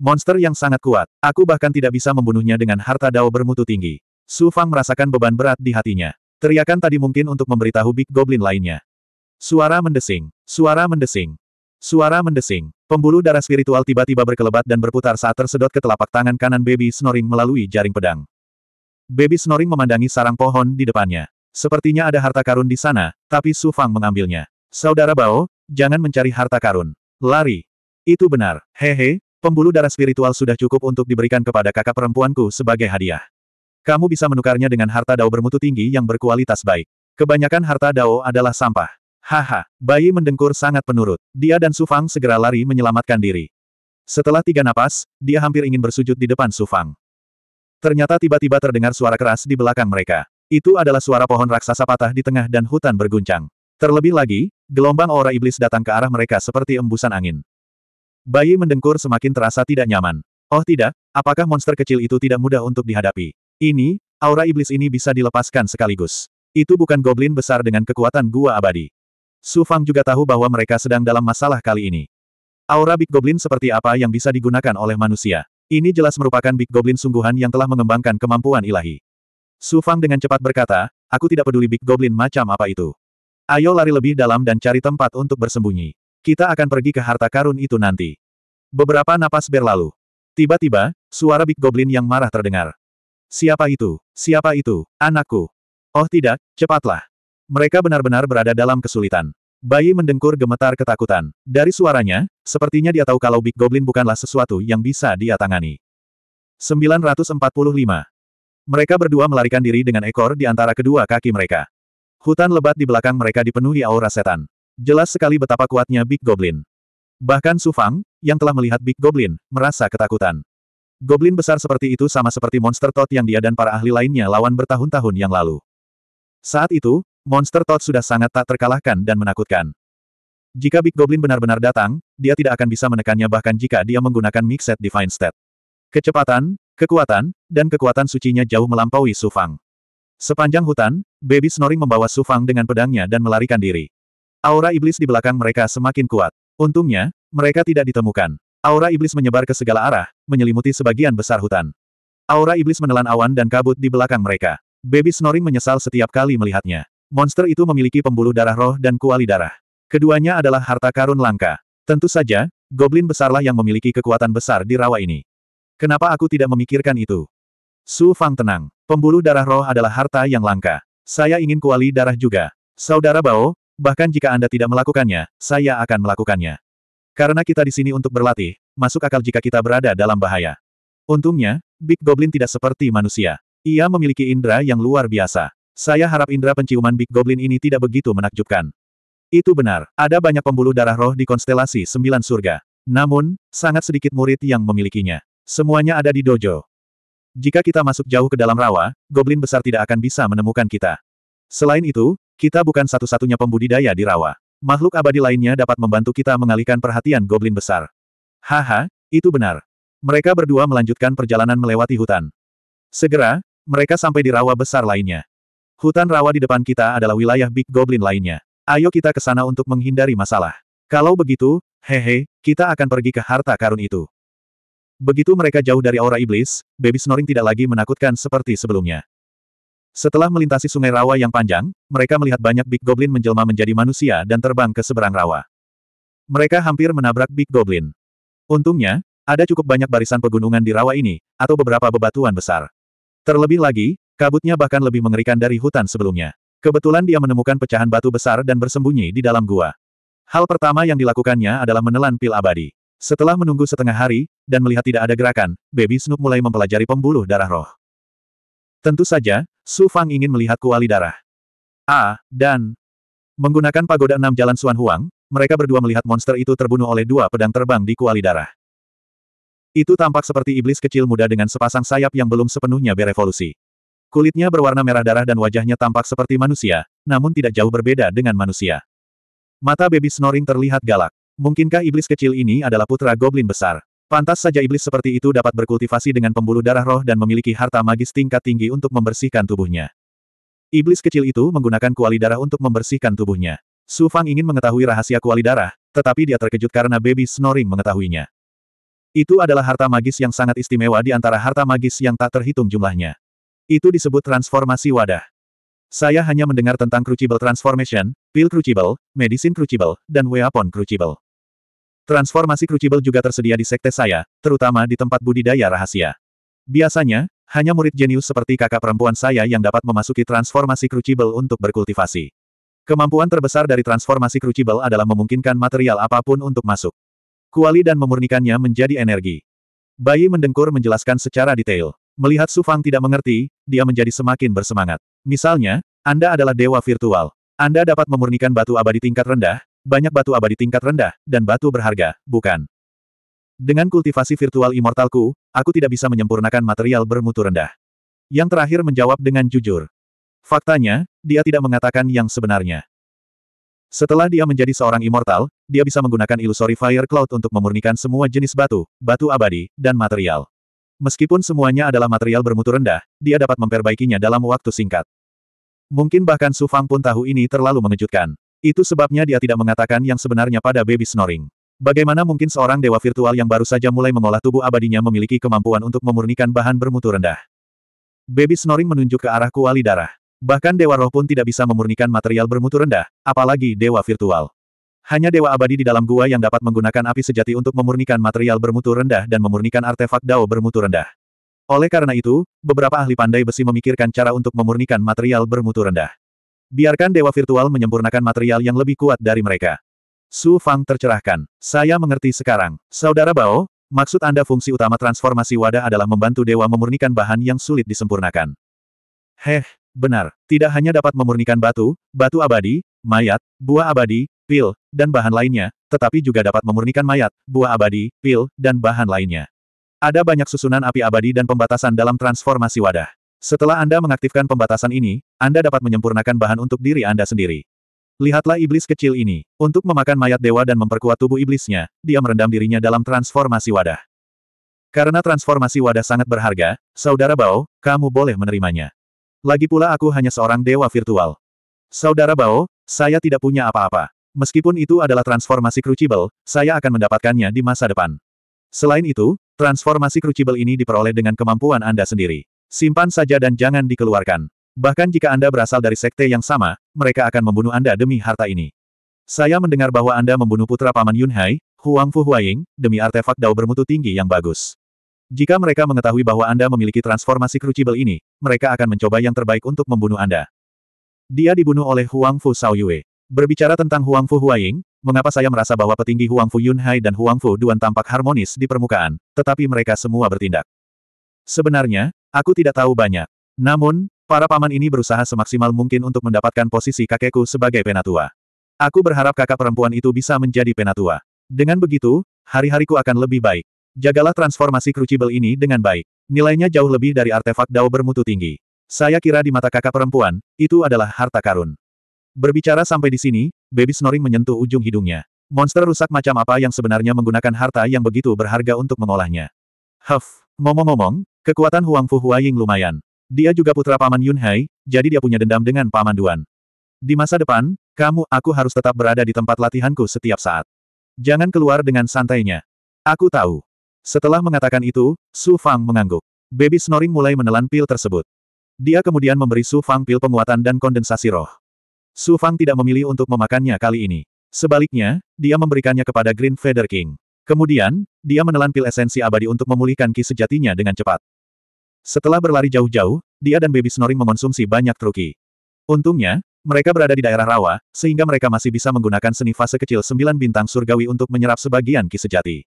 Monster yang sangat kuat, aku bahkan tidak bisa membunuhnya dengan harta dao bermutu tinggi. Su Fang merasakan beban berat di hatinya. Teriakan tadi mungkin untuk memberitahu Big Goblin lainnya. Suara mendesing, suara mendesing, suara mendesing. Pembuluh darah spiritual tiba-tiba berkelebat dan berputar saat tersedot ke telapak tangan kanan Baby Snoring melalui jaring pedang. Baby Snoring memandangi sarang pohon di depannya. Sepertinya ada harta karun di sana, tapi Su Fang mengambilnya. Saudara Bao, jangan mencari harta karun. Lari. Itu benar, hehe, pembuluh darah spiritual sudah cukup untuk diberikan kepada kakak perempuanku sebagai hadiah. Kamu bisa menukarnya dengan harta dao bermutu tinggi yang berkualitas baik. Kebanyakan harta dao adalah sampah. Haha, bayi mendengkur sangat penurut. Dia dan Su Fang segera lari menyelamatkan diri. Setelah tiga napas, dia hampir ingin bersujud di depan Su Fang. Ternyata tiba-tiba terdengar suara keras di belakang mereka. Itu adalah suara pohon raksasa patah di tengah dan hutan berguncang. Terlebih lagi, gelombang aura iblis datang ke arah mereka seperti embusan angin. Bayi mendengkur semakin terasa tidak nyaman. Oh tidak, apakah monster kecil itu tidak mudah untuk dihadapi? Ini, aura iblis ini bisa dilepaskan sekaligus. Itu bukan goblin besar dengan kekuatan gua abadi. Su Fang juga tahu bahwa mereka sedang dalam masalah kali ini. Aura Big Goblin seperti apa yang bisa digunakan oleh manusia? Ini jelas merupakan Big Goblin sungguhan yang telah mengembangkan kemampuan ilahi. Su Fang dengan cepat berkata, aku tidak peduli Big Goblin macam apa itu. Ayo lari lebih dalam dan cari tempat untuk bersembunyi. Kita akan pergi ke harta karun itu nanti. Beberapa napas berlalu. Tiba-tiba, suara Big Goblin yang marah terdengar. Siapa itu? Siapa itu? Anakku. Oh tidak, cepatlah. Mereka benar-benar berada dalam kesulitan. Bayi mendengkur gemetar ketakutan. Dari suaranya, sepertinya dia tahu kalau Big Goblin bukanlah sesuatu yang bisa dia tangani. 945. Mereka berdua melarikan diri dengan ekor di antara kedua kaki mereka. Hutan lebat di belakang mereka dipenuhi aura setan. Jelas sekali betapa kuatnya Big Goblin. Bahkan Su Fang, yang telah melihat Big Goblin, merasa ketakutan. Goblin besar seperti itu sama seperti monster Tot yang dia dan para ahli lainnya lawan bertahun-tahun yang lalu. Saat itu, monster Tot sudah sangat tak terkalahkan dan menakutkan. Jika Big Goblin benar-benar datang, dia tidak akan bisa menekannya bahkan jika dia menggunakan Mixed Divine Step. Kecepatan, Kekuatan, dan kekuatan sucinya jauh melampaui Sufang. Sepanjang hutan, baby snoring membawa Sufang dengan pedangnya dan melarikan diri. Aura iblis di belakang mereka semakin kuat. Untungnya, mereka tidak ditemukan. Aura iblis menyebar ke segala arah, menyelimuti sebagian besar hutan. Aura iblis menelan awan dan kabut di belakang mereka. Baby snoring menyesal setiap kali melihatnya. Monster itu memiliki pembuluh darah roh dan kuali darah. Keduanya adalah harta karun langka. Tentu saja, goblin besarlah yang memiliki kekuatan besar di rawa ini. Kenapa aku tidak memikirkan itu? Su Fang tenang. Pembuluh darah roh adalah harta yang langka. Saya ingin kuali darah juga. Saudara Bao, bahkan jika Anda tidak melakukannya, saya akan melakukannya. Karena kita di sini untuk berlatih, masuk akal jika kita berada dalam bahaya. Untungnya, Big Goblin tidak seperti manusia. Ia memiliki indera yang luar biasa. Saya harap indera penciuman Big Goblin ini tidak begitu menakjubkan. Itu benar, ada banyak pembuluh darah roh di konstelasi Sembilan Surga. Namun, sangat sedikit murid yang memilikinya. Semuanya ada di dojo. Jika kita masuk jauh ke dalam rawa, goblin besar tidak akan bisa menemukan kita. Selain itu, kita bukan satu-satunya pembudidaya di rawa. Makhluk abadi lainnya dapat membantu kita mengalihkan perhatian goblin besar. Haha, itu benar. Mereka berdua melanjutkan perjalanan melewati hutan. Segera, mereka sampai di rawa besar lainnya. Hutan rawa di depan kita adalah wilayah Big Goblin lainnya. Ayo kita ke sana untuk menghindari masalah. Kalau begitu, hehe, kita akan pergi ke harta karun itu. Begitu mereka jauh dari aura iblis, baby snoring tidak lagi menakutkan seperti sebelumnya. Setelah melintasi sungai rawa yang panjang, mereka melihat banyak Big Goblin menjelma menjadi manusia dan terbang ke seberang rawa. Mereka hampir menabrak Big Goblin. Untungnya, ada cukup banyak barisan pegunungan di rawa ini, atau beberapa bebatuan besar. Terlebih lagi, kabutnya bahkan lebih mengerikan dari hutan sebelumnya. Kebetulan dia menemukan pecahan batu besar dan bersembunyi di dalam gua. Hal pertama yang dilakukannya adalah menelan pil abadi. Setelah menunggu setengah hari, dan melihat tidak ada gerakan, Baby Snoop mulai mempelajari pembuluh darah roh. Tentu saja, Su Fang ingin melihat kuali darah. A, dan... Menggunakan pagoda enam jalan Suan Huang, mereka berdua melihat monster itu terbunuh oleh dua pedang terbang di kuali darah. Itu tampak seperti iblis kecil muda dengan sepasang sayap yang belum sepenuhnya berevolusi. Kulitnya berwarna merah darah dan wajahnya tampak seperti manusia, namun tidak jauh berbeda dengan manusia. Mata baby snoring terlihat galak. Mungkinkah iblis kecil ini adalah putra goblin besar? Pantas saja iblis seperti itu dapat berkultivasi dengan pembuluh darah roh dan memiliki harta magis tingkat tinggi untuk membersihkan tubuhnya. Iblis kecil itu menggunakan kuali darah untuk membersihkan tubuhnya. Su Fang ingin mengetahui rahasia kuali darah, tetapi dia terkejut karena baby snoring mengetahuinya. Itu adalah harta magis yang sangat istimewa di antara harta magis yang tak terhitung jumlahnya. Itu disebut transformasi wadah. Saya hanya mendengar tentang Crucible Transformation, Pill Crucible, Medicine Crucible, dan Weapon Crucible. Transformasi Crucible juga tersedia di sekte saya, terutama di tempat budidaya rahasia. Biasanya, hanya murid jenius seperti kakak perempuan saya yang dapat memasuki transformasi Crucible untuk berkultivasi. Kemampuan terbesar dari transformasi Crucible adalah memungkinkan material apapun untuk masuk. Kuali dan memurnikannya menjadi energi. Bayi mendengkur menjelaskan secara detail. Melihat Su Fang tidak mengerti, dia menjadi semakin bersemangat. Misalnya, Anda adalah dewa virtual. Anda dapat memurnikan batu abadi tingkat rendah, banyak batu abadi tingkat rendah, dan batu berharga, bukan? Dengan kultivasi virtual immortalku, aku tidak bisa menyempurnakan material bermutu rendah. Yang terakhir menjawab dengan jujur. Faktanya, dia tidak mengatakan yang sebenarnya. Setelah dia menjadi seorang immortal, dia bisa menggunakan Illusory Fire Cloud untuk memurnikan semua jenis batu, batu abadi, dan material. Meskipun semuanya adalah material bermutu rendah, dia dapat memperbaikinya dalam waktu singkat. Mungkin bahkan Su Fang pun tahu ini terlalu mengejutkan. Itu sebabnya dia tidak mengatakan yang sebenarnya pada baby snoring. Bagaimana mungkin seorang dewa virtual yang baru saja mulai mengolah tubuh abadinya memiliki kemampuan untuk memurnikan bahan bermutu rendah? Baby snoring menunjuk ke arah kuali darah. Bahkan dewa roh pun tidak bisa memurnikan material bermutu rendah, apalagi dewa virtual. Hanya dewa abadi di dalam gua yang dapat menggunakan api sejati untuk memurnikan material bermutu rendah dan memurnikan artefak dao bermutu rendah. Oleh karena itu, beberapa ahli pandai besi memikirkan cara untuk memurnikan material bermutu rendah. Biarkan dewa virtual menyempurnakan material yang lebih kuat dari mereka. Su Fang tercerahkan. Saya mengerti sekarang. Saudara Bao, maksud Anda fungsi utama transformasi wadah adalah membantu dewa memurnikan bahan yang sulit disempurnakan. Heh, benar. Tidak hanya dapat memurnikan batu, batu abadi, mayat, buah abadi, pil, dan bahan lainnya, tetapi juga dapat memurnikan mayat, buah abadi, pil, dan bahan lainnya. Ada banyak susunan api abadi dan pembatasan dalam transformasi wadah. Setelah Anda mengaktifkan pembatasan ini, Anda dapat menyempurnakan bahan untuk diri Anda sendiri. Lihatlah iblis kecil ini. Untuk memakan mayat dewa dan memperkuat tubuh iblisnya, dia merendam dirinya dalam transformasi wadah. Karena transformasi wadah sangat berharga, Saudara Bao, kamu boleh menerimanya. Lagi pula aku hanya seorang dewa virtual. Saudara Bao, saya tidak punya apa-apa. Meskipun itu adalah transformasi Crucible, saya akan mendapatkannya di masa depan. Selain itu, transformasi Crucible ini diperoleh dengan kemampuan Anda sendiri. Simpan saja dan jangan dikeluarkan. Bahkan jika Anda berasal dari sekte yang sama, mereka akan membunuh Anda demi harta ini. Saya mendengar bahwa Anda membunuh putra Paman Yunhai, Huang Fu Huaying, demi artefak dao bermutu tinggi yang bagus. Jika mereka mengetahui bahwa Anda memiliki transformasi crucible ini, mereka akan mencoba yang terbaik untuk membunuh Anda. Dia dibunuh oleh Huang Fu Sao Berbicara tentang Huang Fu Huaying, mengapa saya merasa bahwa petinggi Huang Fu Yunhai dan Huang Fu Duan tampak harmonis di permukaan, tetapi mereka semua bertindak. Sebenarnya, aku tidak tahu banyak. Namun, para paman ini berusaha semaksimal mungkin untuk mendapatkan posisi kakekku sebagai penatua. Aku berharap kakak perempuan itu bisa menjadi penatua. Dengan begitu, hari-hariku akan lebih baik. Jagalah transformasi Crucible ini dengan baik. Nilainya jauh lebih dari artefak dao bermutu tinggi. Saya kira di mata kakak perempuan, itu adalah harta karun. Berbicara sampai di sini, baby snoring menyentuh ujung hidungnya. Monster rusak macam apa yang sebenarnya menggunakan harta yang begitu berharga untuk mengolahnya. Huff, ngomong-ngomong, Kekuatan Huang Fu Huaying lumayan. Dia juga putra paman Yun Hai, jadi dia punya dendam dengan paman Duan. Di masa depan, kamu, aku harus tetap berada di tempat latihanku setiap saat. Jangan keluar dengan santainya. Aku tahu. Setelah mengatakan itu, Su Fang mengangguk. Baby snoring mulai menelan pil tersebut. Dia kemudian memberi Su Fang pil penguatan dan kondensasi roh. Su Fang tidak memilih untuk memakannya kali ini. Sebaliknya, dia memberikannya kepada Green Feather King. Kemudian, dia menelan pil esensi abadi untuk memulihkan ki sejatinya dengan cepat. Setelah berlari jauh-jauh, dia dan Baby Snoring mengonsumsi banyak truki. Untungnya, mereka berada di daerah rawa, sehingga mereka masih bisa menggunakan seni fase kecil sembilan bintang surgawi untuk menyerap sebagian ki sejati.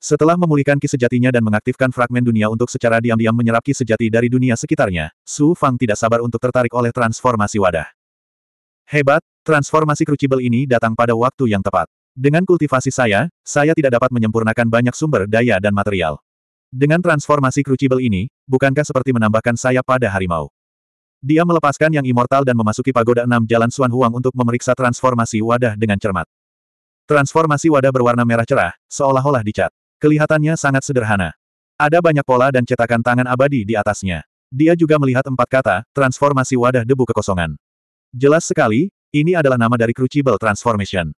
Setelah memulihkan ki sejatinya dan mengaktifkan fragmen dunia untuk secara diam-diam menyerap ki sejati dari dunia sekitarnya, Su Fang tidak sabar untuk tertarik oleh transformasi wadah. Hebat, transformasi Crucible ini datang pada waktu yang tepat. Dengan kultivasi saya, saya tidak dapat menyempurnakan banyak sumber daya dan material. Dengan transformasi Crucible ini, bukankah seperti menambahkan saya pada harimau? Dia melepaskan yang immortal dan memasuki pagoda enam jalan Suan Huang untuk memeriksa transformasi wadah dengan cermat. Transformasi wadah berwarna merah cerah, seolah-olah dicat. Kelihatannya sangat sederhana. Ada banyak pola dan cetakan tangan abadi di atasnya. Dia juga melihat empat kata, transformasi wadah debu kekosongan. Jelas sekali, ini adalah nama dari Crucible Transformation.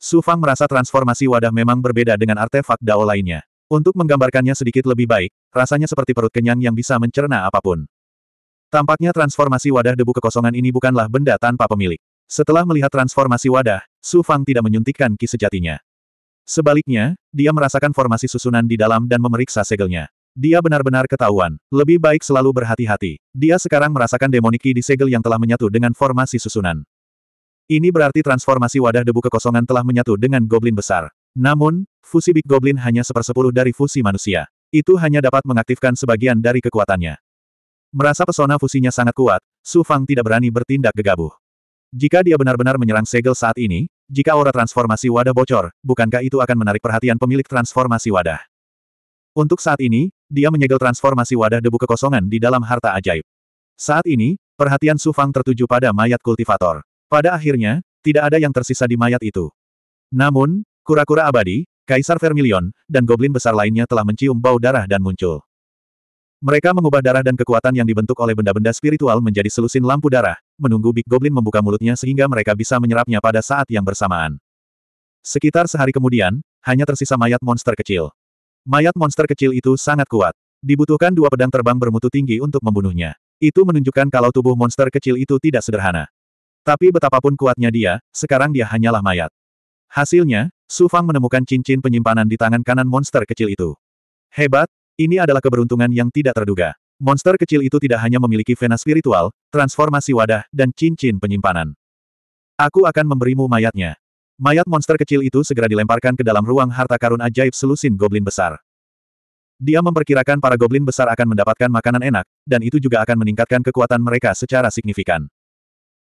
Su Fang merasa transformasi wadah memang berbeda dengan artefak dao lainnya. Untuk menggambarkannya sedikit lebih baik, rasanya seperti perut kenyang yang bisa mencerna apapun. Tampaknya transformasi wadah debu kekosongan ini bukanlah benda tanpa pemilik. Setelah melihat transformasi wadah, Su Fang tidak menyuntikkan ki sejatinya. Sebaliknya, dia merasakan formasi susunan di dalam dan memeriksa segelnya. Dia benar-benar ketahuan, lebih baik selalu berhati-hati. Dia sekarang merasakan demoniki di segel yang telah menyatu dengan formasi susunan. Ini berarti transformasi wadah debu kekosongan telah menyatu dengan goblin besar. Namun, fusi Big Goblin hanya sepersepuluh dari fusi manusia. Itu hanya dapat mengaktifkan sebagian dari kekuatannya. Merasa pesona fusinya sangat kuat, Su Fang tidak berani bertindak gegabah. Jika dia benar-benar menyerang segel saat ini, jika aura transformasi wadah bocor, bukankah itu akan menarik perhatian pemilik transformasi wadah? Untuk saat ini, dia menyegel transformasi wadah debu kekosongan di dalam harta ajaib. Saat ini, perhatian Su Fang tertuju pada mayat kultivator. Pada akhirnya, tidak ada yang tersisa di mayat itu. Namun, kura-kura abadi, kaisar vermilion, dan goblin besar lainnya telah mencium bau darah dan muncul. Mereka mengubah darah dan kekuatan yang dibentuk oleh benda-benda spiritual menjadi selusin lampu darah, menunggu Big Goblin membuka mulutnya sehingga mereka bisa menyerapnya pada saat yang bersamaan. Sekitar sehari kemudian, hanya tersisa mayat monster kecil. Mayat monster kecil itu sangat kuat. Dibutuhkan dua pedang terbang bermutu tinggi untuk membunuhnya. Itu menunjukkan kalau tubuh monster kecil itu tidak sederhana. Tapi betapapun kuatnya dia, sekarang dia hanyalah mayat. Hasilnya, Su Fang menemukan cincin penyimpanan di tangan kanan monster kecil itu. Hebat, ini adalah keberuntungan yang tidak terduga. Monster kecil itu tidak hanya memiliki vena spiritual, transformasi wadah, dan cincin penyimpanan. Aku akan memberimu mayatnya. Mayat monster kecil itu segera dilemparkan ke dalam ruang harta karun ajaib selusin goblin besar. Dia memperkirakan para goblin besar akan mendapatkan makanan enak, dan itu juga akan meningkatkan kekuatan mereka secara signifikan.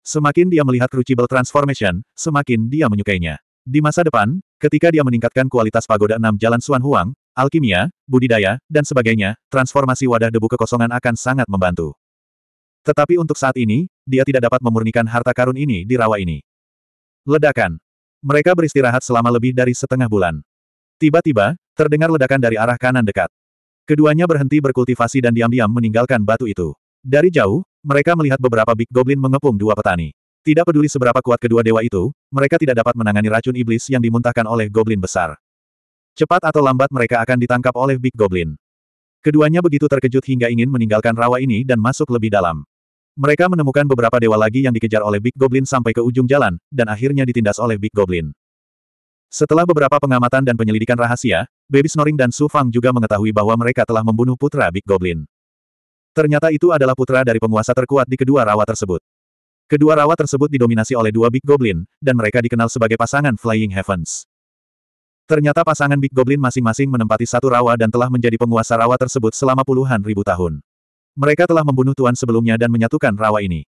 Semakin dia melihat Crucible Transformation, semakin dia menyukainya. Di masa depan, ketika dia meningkatkan kualitas pagoda enam jalan Suan Huang, alkimia, budidaya, dan sebagainya, transformasi wadah debu kekosongan akan sangat membantu. Tetapi untuk saat ini, dia tidak dapat memurnikan harta karun ini di rawa ini. Ledakan. Mereka beristirahat selama lebih dari setengah bulan. Tiba-tiba, terdengar ledakan dari arah kanan dekat. Keduanya berhenti berkultivasi dan diam-diam meninggalkan batu itu. Dari jauh, mereka melihat beberapa Big Goblin mengepung dua petani. Tidak peduli seberapa kuat kedua dewa itu, mereka tidak dapat menangani racun iblis yang dimuntahkan oleh Goblin besar. Cepat atau lambat mereka akan ditangkap oleh Big Goblin. Keduanya begitu terkejut hingga ingin meninggalkan rawa ini dan masuk lebih dalam. Mereka menemukan beberapa dewa lagi yang dikejar oleh Big Goblin sampai ke ujung jalan, dan akhirnya ditindas oleh Big Goblin. Setelah beberapa pengamatan dan penyelidikan rahasia, Baby Snoring dan Su Fang juga mengetahui bahwa mereka telah membunuh putra Big Goblin. Ternyata itu adalah putra dari penguasa terkuat di kedua rawa tersebut. Kedua rawa tersebut didominasi oleh dua Big Goblin, dan mereka dikenal sebagai pasangan Flying Heavens. Ternyata pasangan Big Goblin masing-masing menempati satu rawa dan telah menjadi penguasa rawa tersebut selama puluhan ribu tahun. Mereka telah membunuh Tuan sebelumnya dan menyatukan rawa ini.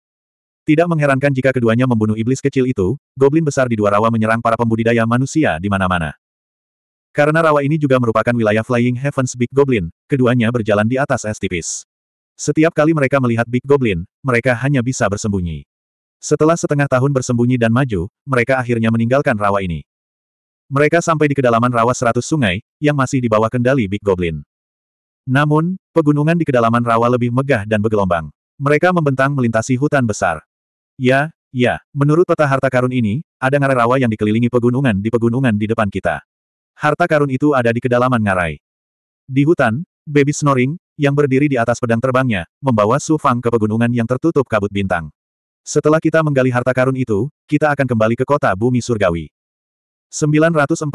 Tidak mengherankan jika keduanya membunuh iblis kecil itu, Goblin besar di dua rawa menyerang para pembudidaya manusia di mana-mana. Karena rawa ini juga merupakan wilayah Flying Heavens Big Goblin, keduanya berjalan di atas es tipis. Setiap kali mereka melihat Big Goblin, mereka hanya bisa bersembunyi. Setelah setengah tahun bersembunyi dan maju, mereka akhirnya meninggalkan rawa ini. Mereka sampai di kedalaman rawa seratus sungai, yang masih di bawah kendali Big Goblin. Namun, pegunungan di kedalaman rawa lebih megah dan bergelombang. Mereka membentang melintasi hutan besar. Ya, ya, menurut peta harta karun ini, ada ngarai rawa yang dikelilingi pegunungan di pegunungan di depan kita. Harta karun itu ada di kedalaman ngarai. Di hutan, baby snoring, yang berdiri di atas pedang terbangnya, membawa Su Fang ke pegunungan yang tertutup kabut bintang. Setelah kita menggali harta karun itu, kita akan kembali ke kota bumi surgawi. 946.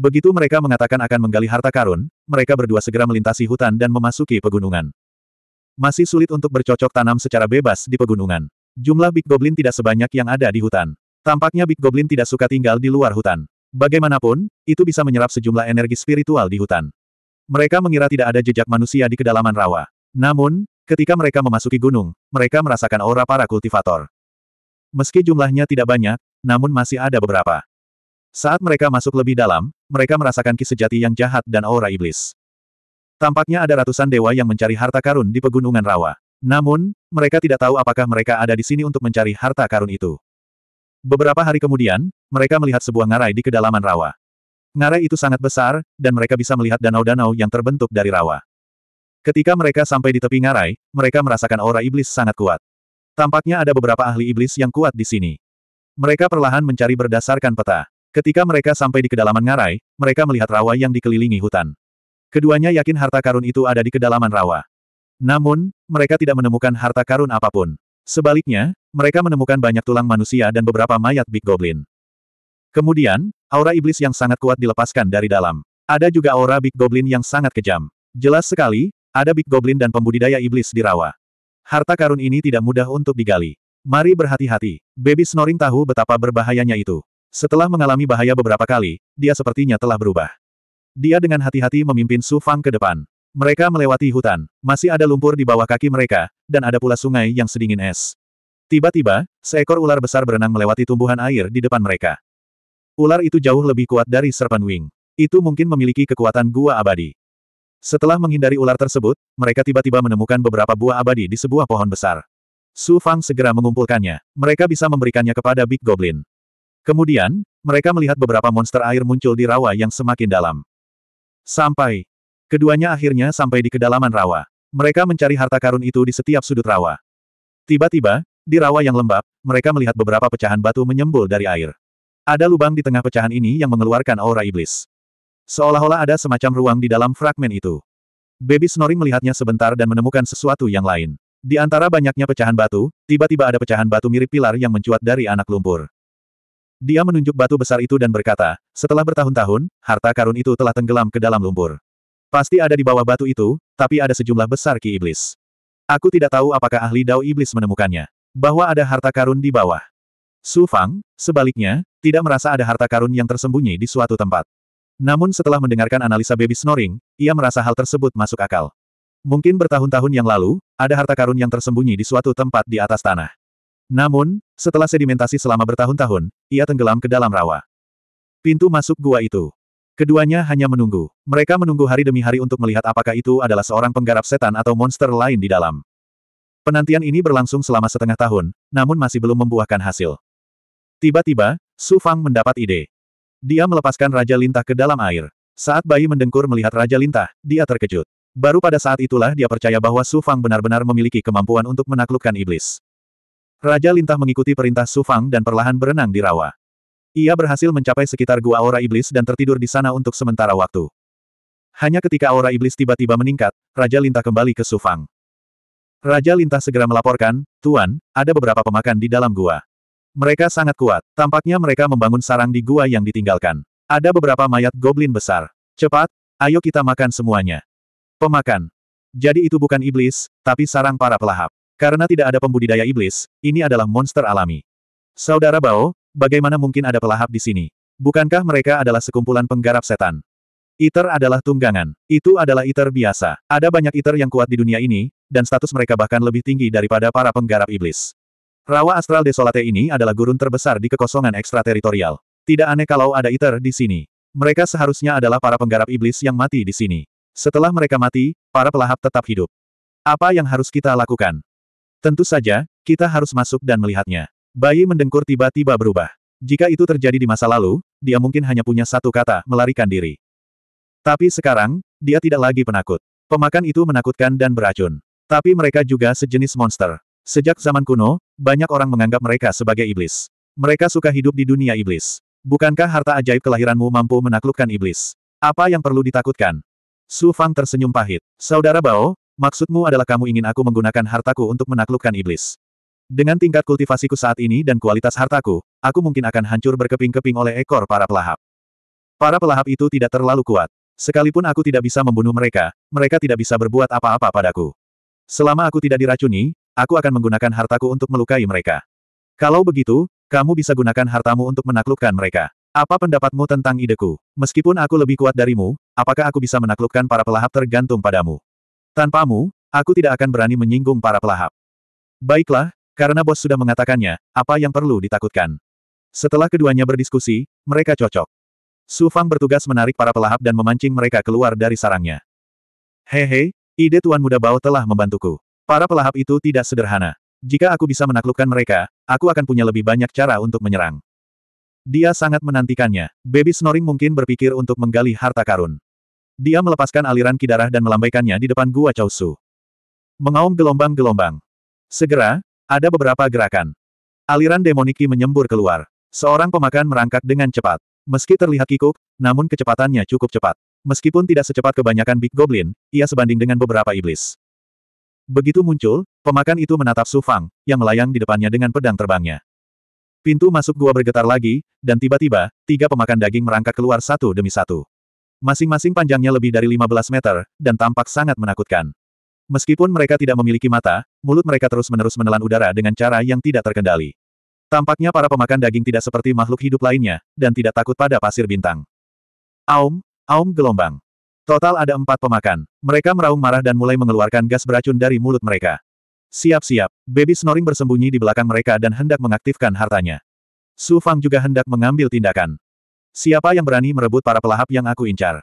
Begitu mereka mengatakan akan menggali harta karun, mereka berdua segera melintasi hutan dan memasuki pegunungan. Masih sulit untuk bercocok tanam secara bebas di pegunungan. Jumlah Big Goblin tidak sebanyak yang ada di hutan. Tampaknya Big Goblin tidak suka tinggal di luar hutan. Bagaimanapun, itu bisa menyerap sejumlah energi spiritual di hutan. Mereka mengira tidak ada jejak manusia di kedalaman rawa. Namun, ketika mereka memasuki gunung, mereka merasakan aura para kultivator. Meski jumlahnya tidak banyak, namun masih ada beberapa. Saat mereka masuk lebih dalam, mereka merasakan ki sejati yang jahat dan aura iblis. Tampaknya ada ratusan dewa yang mencari harta karun di pegunungan rawa. Namun, mereka tidak tahu apakah mereka ada di sini untuk mencari harta karun itu. Beberapa hari kemudian, mereka melihat sebuah ngarai di kedalaman rawa. Ngarai itu sangat besar, dan mereka bisa melihat danau-danau yang terbentuk dari rawa. Ketika mereka sampai di tepi ngarai, mereka merasakan aura iblis sangat kuat. Tampaknya ada beberapa ahli iblis yang kuat di sini. Mereka perlahan mencari berdasarkan peta. Ketika mereka sampai di kedalaman ngarai, mereka melihat rawa yang dikelilingi hutan. Keduanya yakin harta karun itu ada di kedalaman rawa. Namun, mereka tidak menemukan harta karun apapun. Sebaliknya, mereka menemukan banyak tulang manusia dan beberapa mayat Big Goblin. Kemudian, aura iblis yang sangat kuat dilepaskan dari dalam. Ada juga aura Big Goblin yang sangat kejam. Jelas sekali, ada Big Goblin dan pembudidaya iblis di rawa. Harta karun ini tidak mudah untuk digali. Mari berhati-hati. Baby Snoring tahu betapa berbahayanya itu. Setelah mengalami bahaya beberapa kali, dia sepertinya telah berubah. Dia dengan hati-hati memimpin Su Fang ke depan. Mereka melewati hutan, masih ada lumpur di bawah kaki mereka, dan ada pula sungai yang sedingin es. Tiba-tiba, seekor ular besar berenang melewati tumbuhan air di depan mereka. Ular itu jauh lebih kuat dari Serpent Wing. Itu mungkin memiliki kekuatan gua abadi. Setelah menghindari ular tersebut, mereka tiba-tiba menemukan beberapa buah abadi di sebuah pohon besar. Su Fang segera mengumpulkannya. Mereka bisa memberikannya kepada Big Goblin. Kemudian, mereka melihat beberapa monster air muncul di rawa yang semakin dalam. Sampai. Keduanya akhirnya sampai di kedalaman rawa. Mereka mencari harta karun itu di setiap sudut rawa. Tiba-tiba, di rawa yang lembab, mereka melihat beberapa pecahan batu menyembul dari air. Ada lubang di tengah pecahan ini yang mengeluarkan aura iblis. Seolah-olah ada semacam ruang di dalam fragmen itu. Baby Snoring melihatnya sebentar dan menemukan sesuatu yang lain. Di antara banyaknya pecahan batu, tiba-tiba ada pecahan batu mirip pilar yang mencuat dari anak lumpur. Dia menunjuk batu besar itu dan berkata, setelah bertahun-tahun, harta karun itu telah tenggelam ke dalam lumpur. Pasti ada di bawah batu itu, tapi ada sejumlah besar ki iblis. Aku tidak tahu apakah ahli dao iblis menemukannya. Bahwa ada harta karun di bawah. Su Fang, sebaliknya, tidak merasa ada harta karun yang tersembunyi di suatu tempat. Namun setelah mendengarkan analisa baby snoring, ia merasa hal tersebut masuk akal. Mungkin bertahun-tahun yang lalu, ada harta karun yang tersembunyi di suatu tempat di atas tanah. Namun, setelah sedimentasi selama bertahun-tahun, ia tenggelam ke dalam rawa. Pintu masuk gua itu. Keduanya hanya menunggu. Mereka menunggu hari demi hari untuk melihat apakah itu adalah seorang penggarap setan atau monster lain di dalam. Penantian ini berlangsung selama setengah tahun, namun masih belum membuahkan hasil. Tiba-tiba, Su Fang mendapat ide. Dia melepaskan Raja Lintah ke dalam air. Saat bayi mendengkur melihat Raja Lintah, dia terkejut. Baru pada saat itulah dia percaya bahwa Su Fang benar-benar memiliki kemampuan untuk menaklukkan iblis. Raja Lintah mengikuti perintah Su Fang dan perlahan berenang di rawa. Ia berhasil mencapai sekitar gua aura iblis dan tertidur di sana untuk sementara waktu. Hanya ketika aura iblis tiba-tiba meningkat, Raja Lintah kembali ke Su Fang. Raja Lintah segera melaporkan, Tuan, ada beberapa pemakan di dalam gua. Mereka sangat kuat. Tampaknya mereka membangun sarang di gua yang ditinggalkan. Ada beberapa mayat goblin besar. Cepat, ayo kita makan semuanya. Pemakan. Jadi itu bukan iblis, tapi sarang para pelahap. Karena tidak ada pembudidaya iblis, ini adalah monster alami. Saudara Bao, bagaimana mungkin ada pelahap di sini? Bukankah mereka adalah sekumpulan penggarap setan? Iter adalah tunggangan. Itu adalah iter biasa. Ada banyak iter yang kuat di dunia ini, dan status mereka bahkan lebih tinggi daripada para penggarap iblis. Rawa astral desolate ini adalah gurun terbesar di kekosongan ekstrateritorial. Tidak aneh kalau ada iter di sini. Mereka seharusnya adalah para penggarap iblis yang mati di sini. Setelah mereka mati, para pelahap tetap hidup. Apa yang harus kita lakukan? Tentu saja, kita harus masuk dan melihatnya. Bayi mendengkur tiba-tiba berubah. Jika itu terjadi di masa lalu, dia mungkin hanya punya satu kata, melarikan diri. Tapi sekarang, dia tidak lagi penakut. Pemakan itu menakutkan dan beracun. Tapi mereka juga sejenis monster. Sejak zaman kuno, banyak orang menganggap mereka sebagai iblis. Mereka suka hidup di dunia iblis. Bukankah harta ajaib kelahiranmu mampu menaklukkan iblis? Apa yang perlu ditakutkan? Su Fang tersenyum pahit. Saudara Bao, maksudmu adalah kamu ingin aku menggunakan hartaku untuk menaklukkan iblis. Dengan tingkat kultivasiku saat ini dan kualitas hartaku, aku mungkin akan hancur berkeping-keping oleh ekor para pelahap. Para pelahap itu tidak terlalu kuat. Sekalipun aku tidak bisa membunuh mereka, mereka tidak bisa berbuat apa-apa padaku. Selama aku tidak diracuni, aku akan menggunakan hartaku untuk melukai mereka. Kalau begitu, kamu bisa gunakan hartamu untuk menaklukkan mereka. Apa pendapatmu tentang ideku? Meskipun aku lebih kuat darimu, apakah aku bisa menaklukkan para pelahap tergantung padamu? Tanpamu, aku tidak akan berani menyinggung para pelahap. Baiklah, karena bos sudah mengatakannya, apa yang perlu ditakutkan? Setelah keduanya berdiskusi, mereka cocok. Su Fang bertugas menarik para pelahap dan memancing mereka keluar dari sarangnya. Hehe, ide tuan muda Bao telah membantuku. Para pelahap itu tidak sederhana. Jika aku bisa menaklukkan mereka, aku akan punya lebih banyak cara untuk menyerang. Dia sangat menantikannya. Baby Snoring mungkin berpikir untuk menggali harta karun. Dia melepaskan aliran kidarah dan melambaikannya di depan gua Su. Mengaum gelombang-gelombang. Segera, ada beberapa gerakan. Aliran demoniki menyembur keluar. Seorang pemakan merangkak dengan cepat. Meski terlihat kikuk, namun kecepatannya cukup cepat. Meskipun tidak secepat kebanyakan Big Goblin, ia sebanding dengan beberapa iblis. Begitu muncul, pemakan itu menatap Su Fang, yang melayang di depannya dengan pedang terbangnya. Pintu masuk gua bergetar lagi, dan tiba-tiba, tiga pemakan daging merangkak keluar satu demi satu. Masing-masing panjangnya lebih dari 15 meter, dan tampak sangat menakutkan. Meskipun mereka tidak memiliki mata, mulut mereka terus-menerus menelan udara dengan cara yang tidak terkendali. Tampaknya para pemakan daging tidak seperti makhluk hidup lainnya, dan tidak takut pada pasir bintang. Aum, aum gelombang. Total ada empat pemakan. Mereka meraung marah dan mulai mengeluarkan gas beracun dari mulut mereka. Siap-siap, baby snoring bersembunyi di belakang mereka dan hendak mengaktifkan hartanya. Su Fang juga hendak mengambil tindakan. Siapa yang berani merebut para pelahap yang aku incar?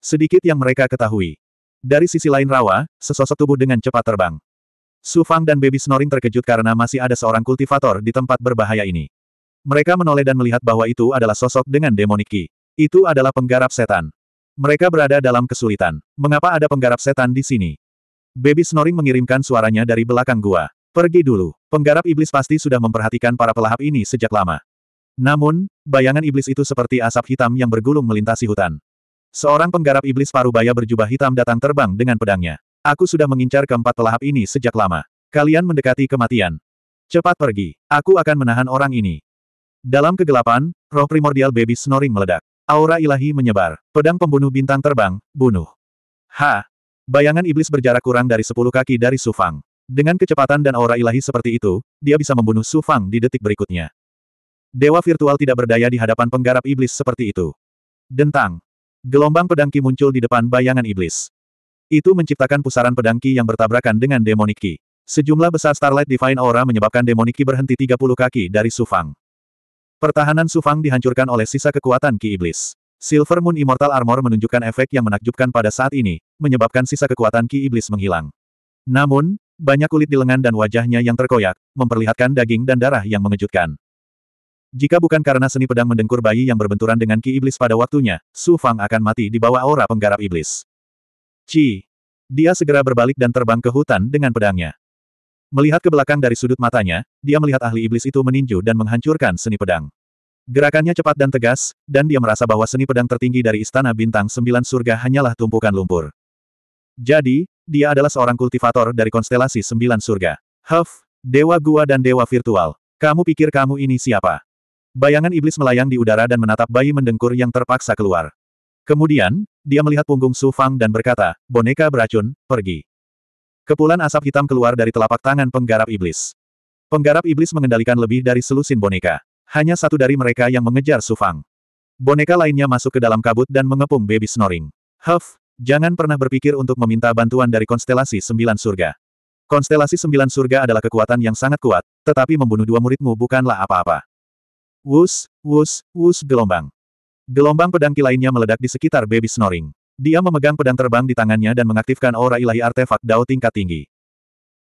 Sedikit yang mereka ketahui. Dari sisi lain rawa, sesosok tubuh dengan cepat terbang. Su Fang dan baby snoring terkejut karena masih ada seorang kultivator di tempat berbahaya ini. Mereka menoleh dan melihat bahwa itu adalah sosok dengan demoniki. Itu adalah penggarap setan. Mereka berada dalam kesulitan. Mengapa ada penggarap setan di sini? Baby Snoring mengirimkan suaranya dari belakang gua. Pergi dulu. Penggarap iblis pasti sudah memperhatikan para pelahap ini sejak lama. Namun, bayangan iblis itu seperti asap hitam yang bergulung melintasi hutan. Seorang penggarap iblis parubaya berjubah hitam datang terbang dengan pedangnya. Aku sudah mengincar keempat pelahap ini sejak lama. Kalian mendekati kematian. Cepat pergi. Aku akan menahan orang ini. Dalam kegelapan, roh primordial baby snoring meledak. Aura ilahi menyebar. Pedang pembunuh bintang terbang, bunuh. Ha! Bayangan iblis berjarak kurang dari 10 kaki dari Sufang. Dengan kecepatan dan aura ilahi seperti itu, dia bisa membunuh Sufang di detik berikutnya. Dewa virtual tidak berdaya di hadapan penggarap iblis seperti itu. Dentang. Gelombang pedangki muncul di depan bayangan iblis. Itu menciptakan pusaran pedangki yang bertabrakan dengan demoniki. Sejumlah besar Starlight Divine Aura menyebabkan demoniki berhenti berhenti 30 kaki dari Sufang. Pertahanan Sufang dihancurkan oleh sisa kekuatan Ki Iblis. Silver Moon Immortal Armor menunjukkan efek yang menakjubkan pada saat ini, menyebabkan sisa kekuatan Ki Iblis menghilang. Namun, banyak kulit di lengan dan wajahnya yang terkoyak, memperlihatkan daging dan darah yang mengejutkan. Jika bukan karena seni pedang mendengkur bayi yang berbenturan dengan Ki Iblis pada waktunya, Su Fang akan mati di bawah aura penggarap Iblis. Ci! Dia segera berbalik dan terbang ke hutan dengan pedangnya. Melihat ke belakang dari sudut matanya, dia melihat ahli iblis itu meninju dan menghancurkan seni pedang. Gerakannya cepat dan tegas, dan dia merasa bahwa seni pedang tertinggi dari Istana Bintang Sembilan Surga hanyalah tumpukan lumpur. Jadi, dia adalah seorang kultivator dari konstelasi Sembilan Surga. Huff, Dewa Gua dan Dewa Virtual. Kamu pikir kamu ini siapa? Bayangan iblis melayang di udara dan menatap bayi mendengkur yang terpaksa keluar. Kemudian, dia melihat punggung Su Fang dan berkata, boneka beracun, pergi. Kepulan asap hitam keluar dari telapak tangan penggarap iblis. Penggarap iblis mengendalikan lebih dari selusin boneka. Hanya satu dari mereka yang mengejar Sufang. Boneka lainnya masuk ke dalam kabut dan mengepung baby snoring. Huff, jangan pernah berpikir untuk meminta bantuan dari konstelasi sembilan surga. Konstelasi sembilan surga adalah kekuatan yang sangat kuat, tetapi membunuh dua muridmu bukanlah apa-apa. Wus, wus, wus gelombang. Gelombang pedangki lainnya meledak di sekitar baby snoring. Dia memegang pedang terbang di tangannya dan mengaktifkan aura ilahi artefak Dao tingkat tinggi.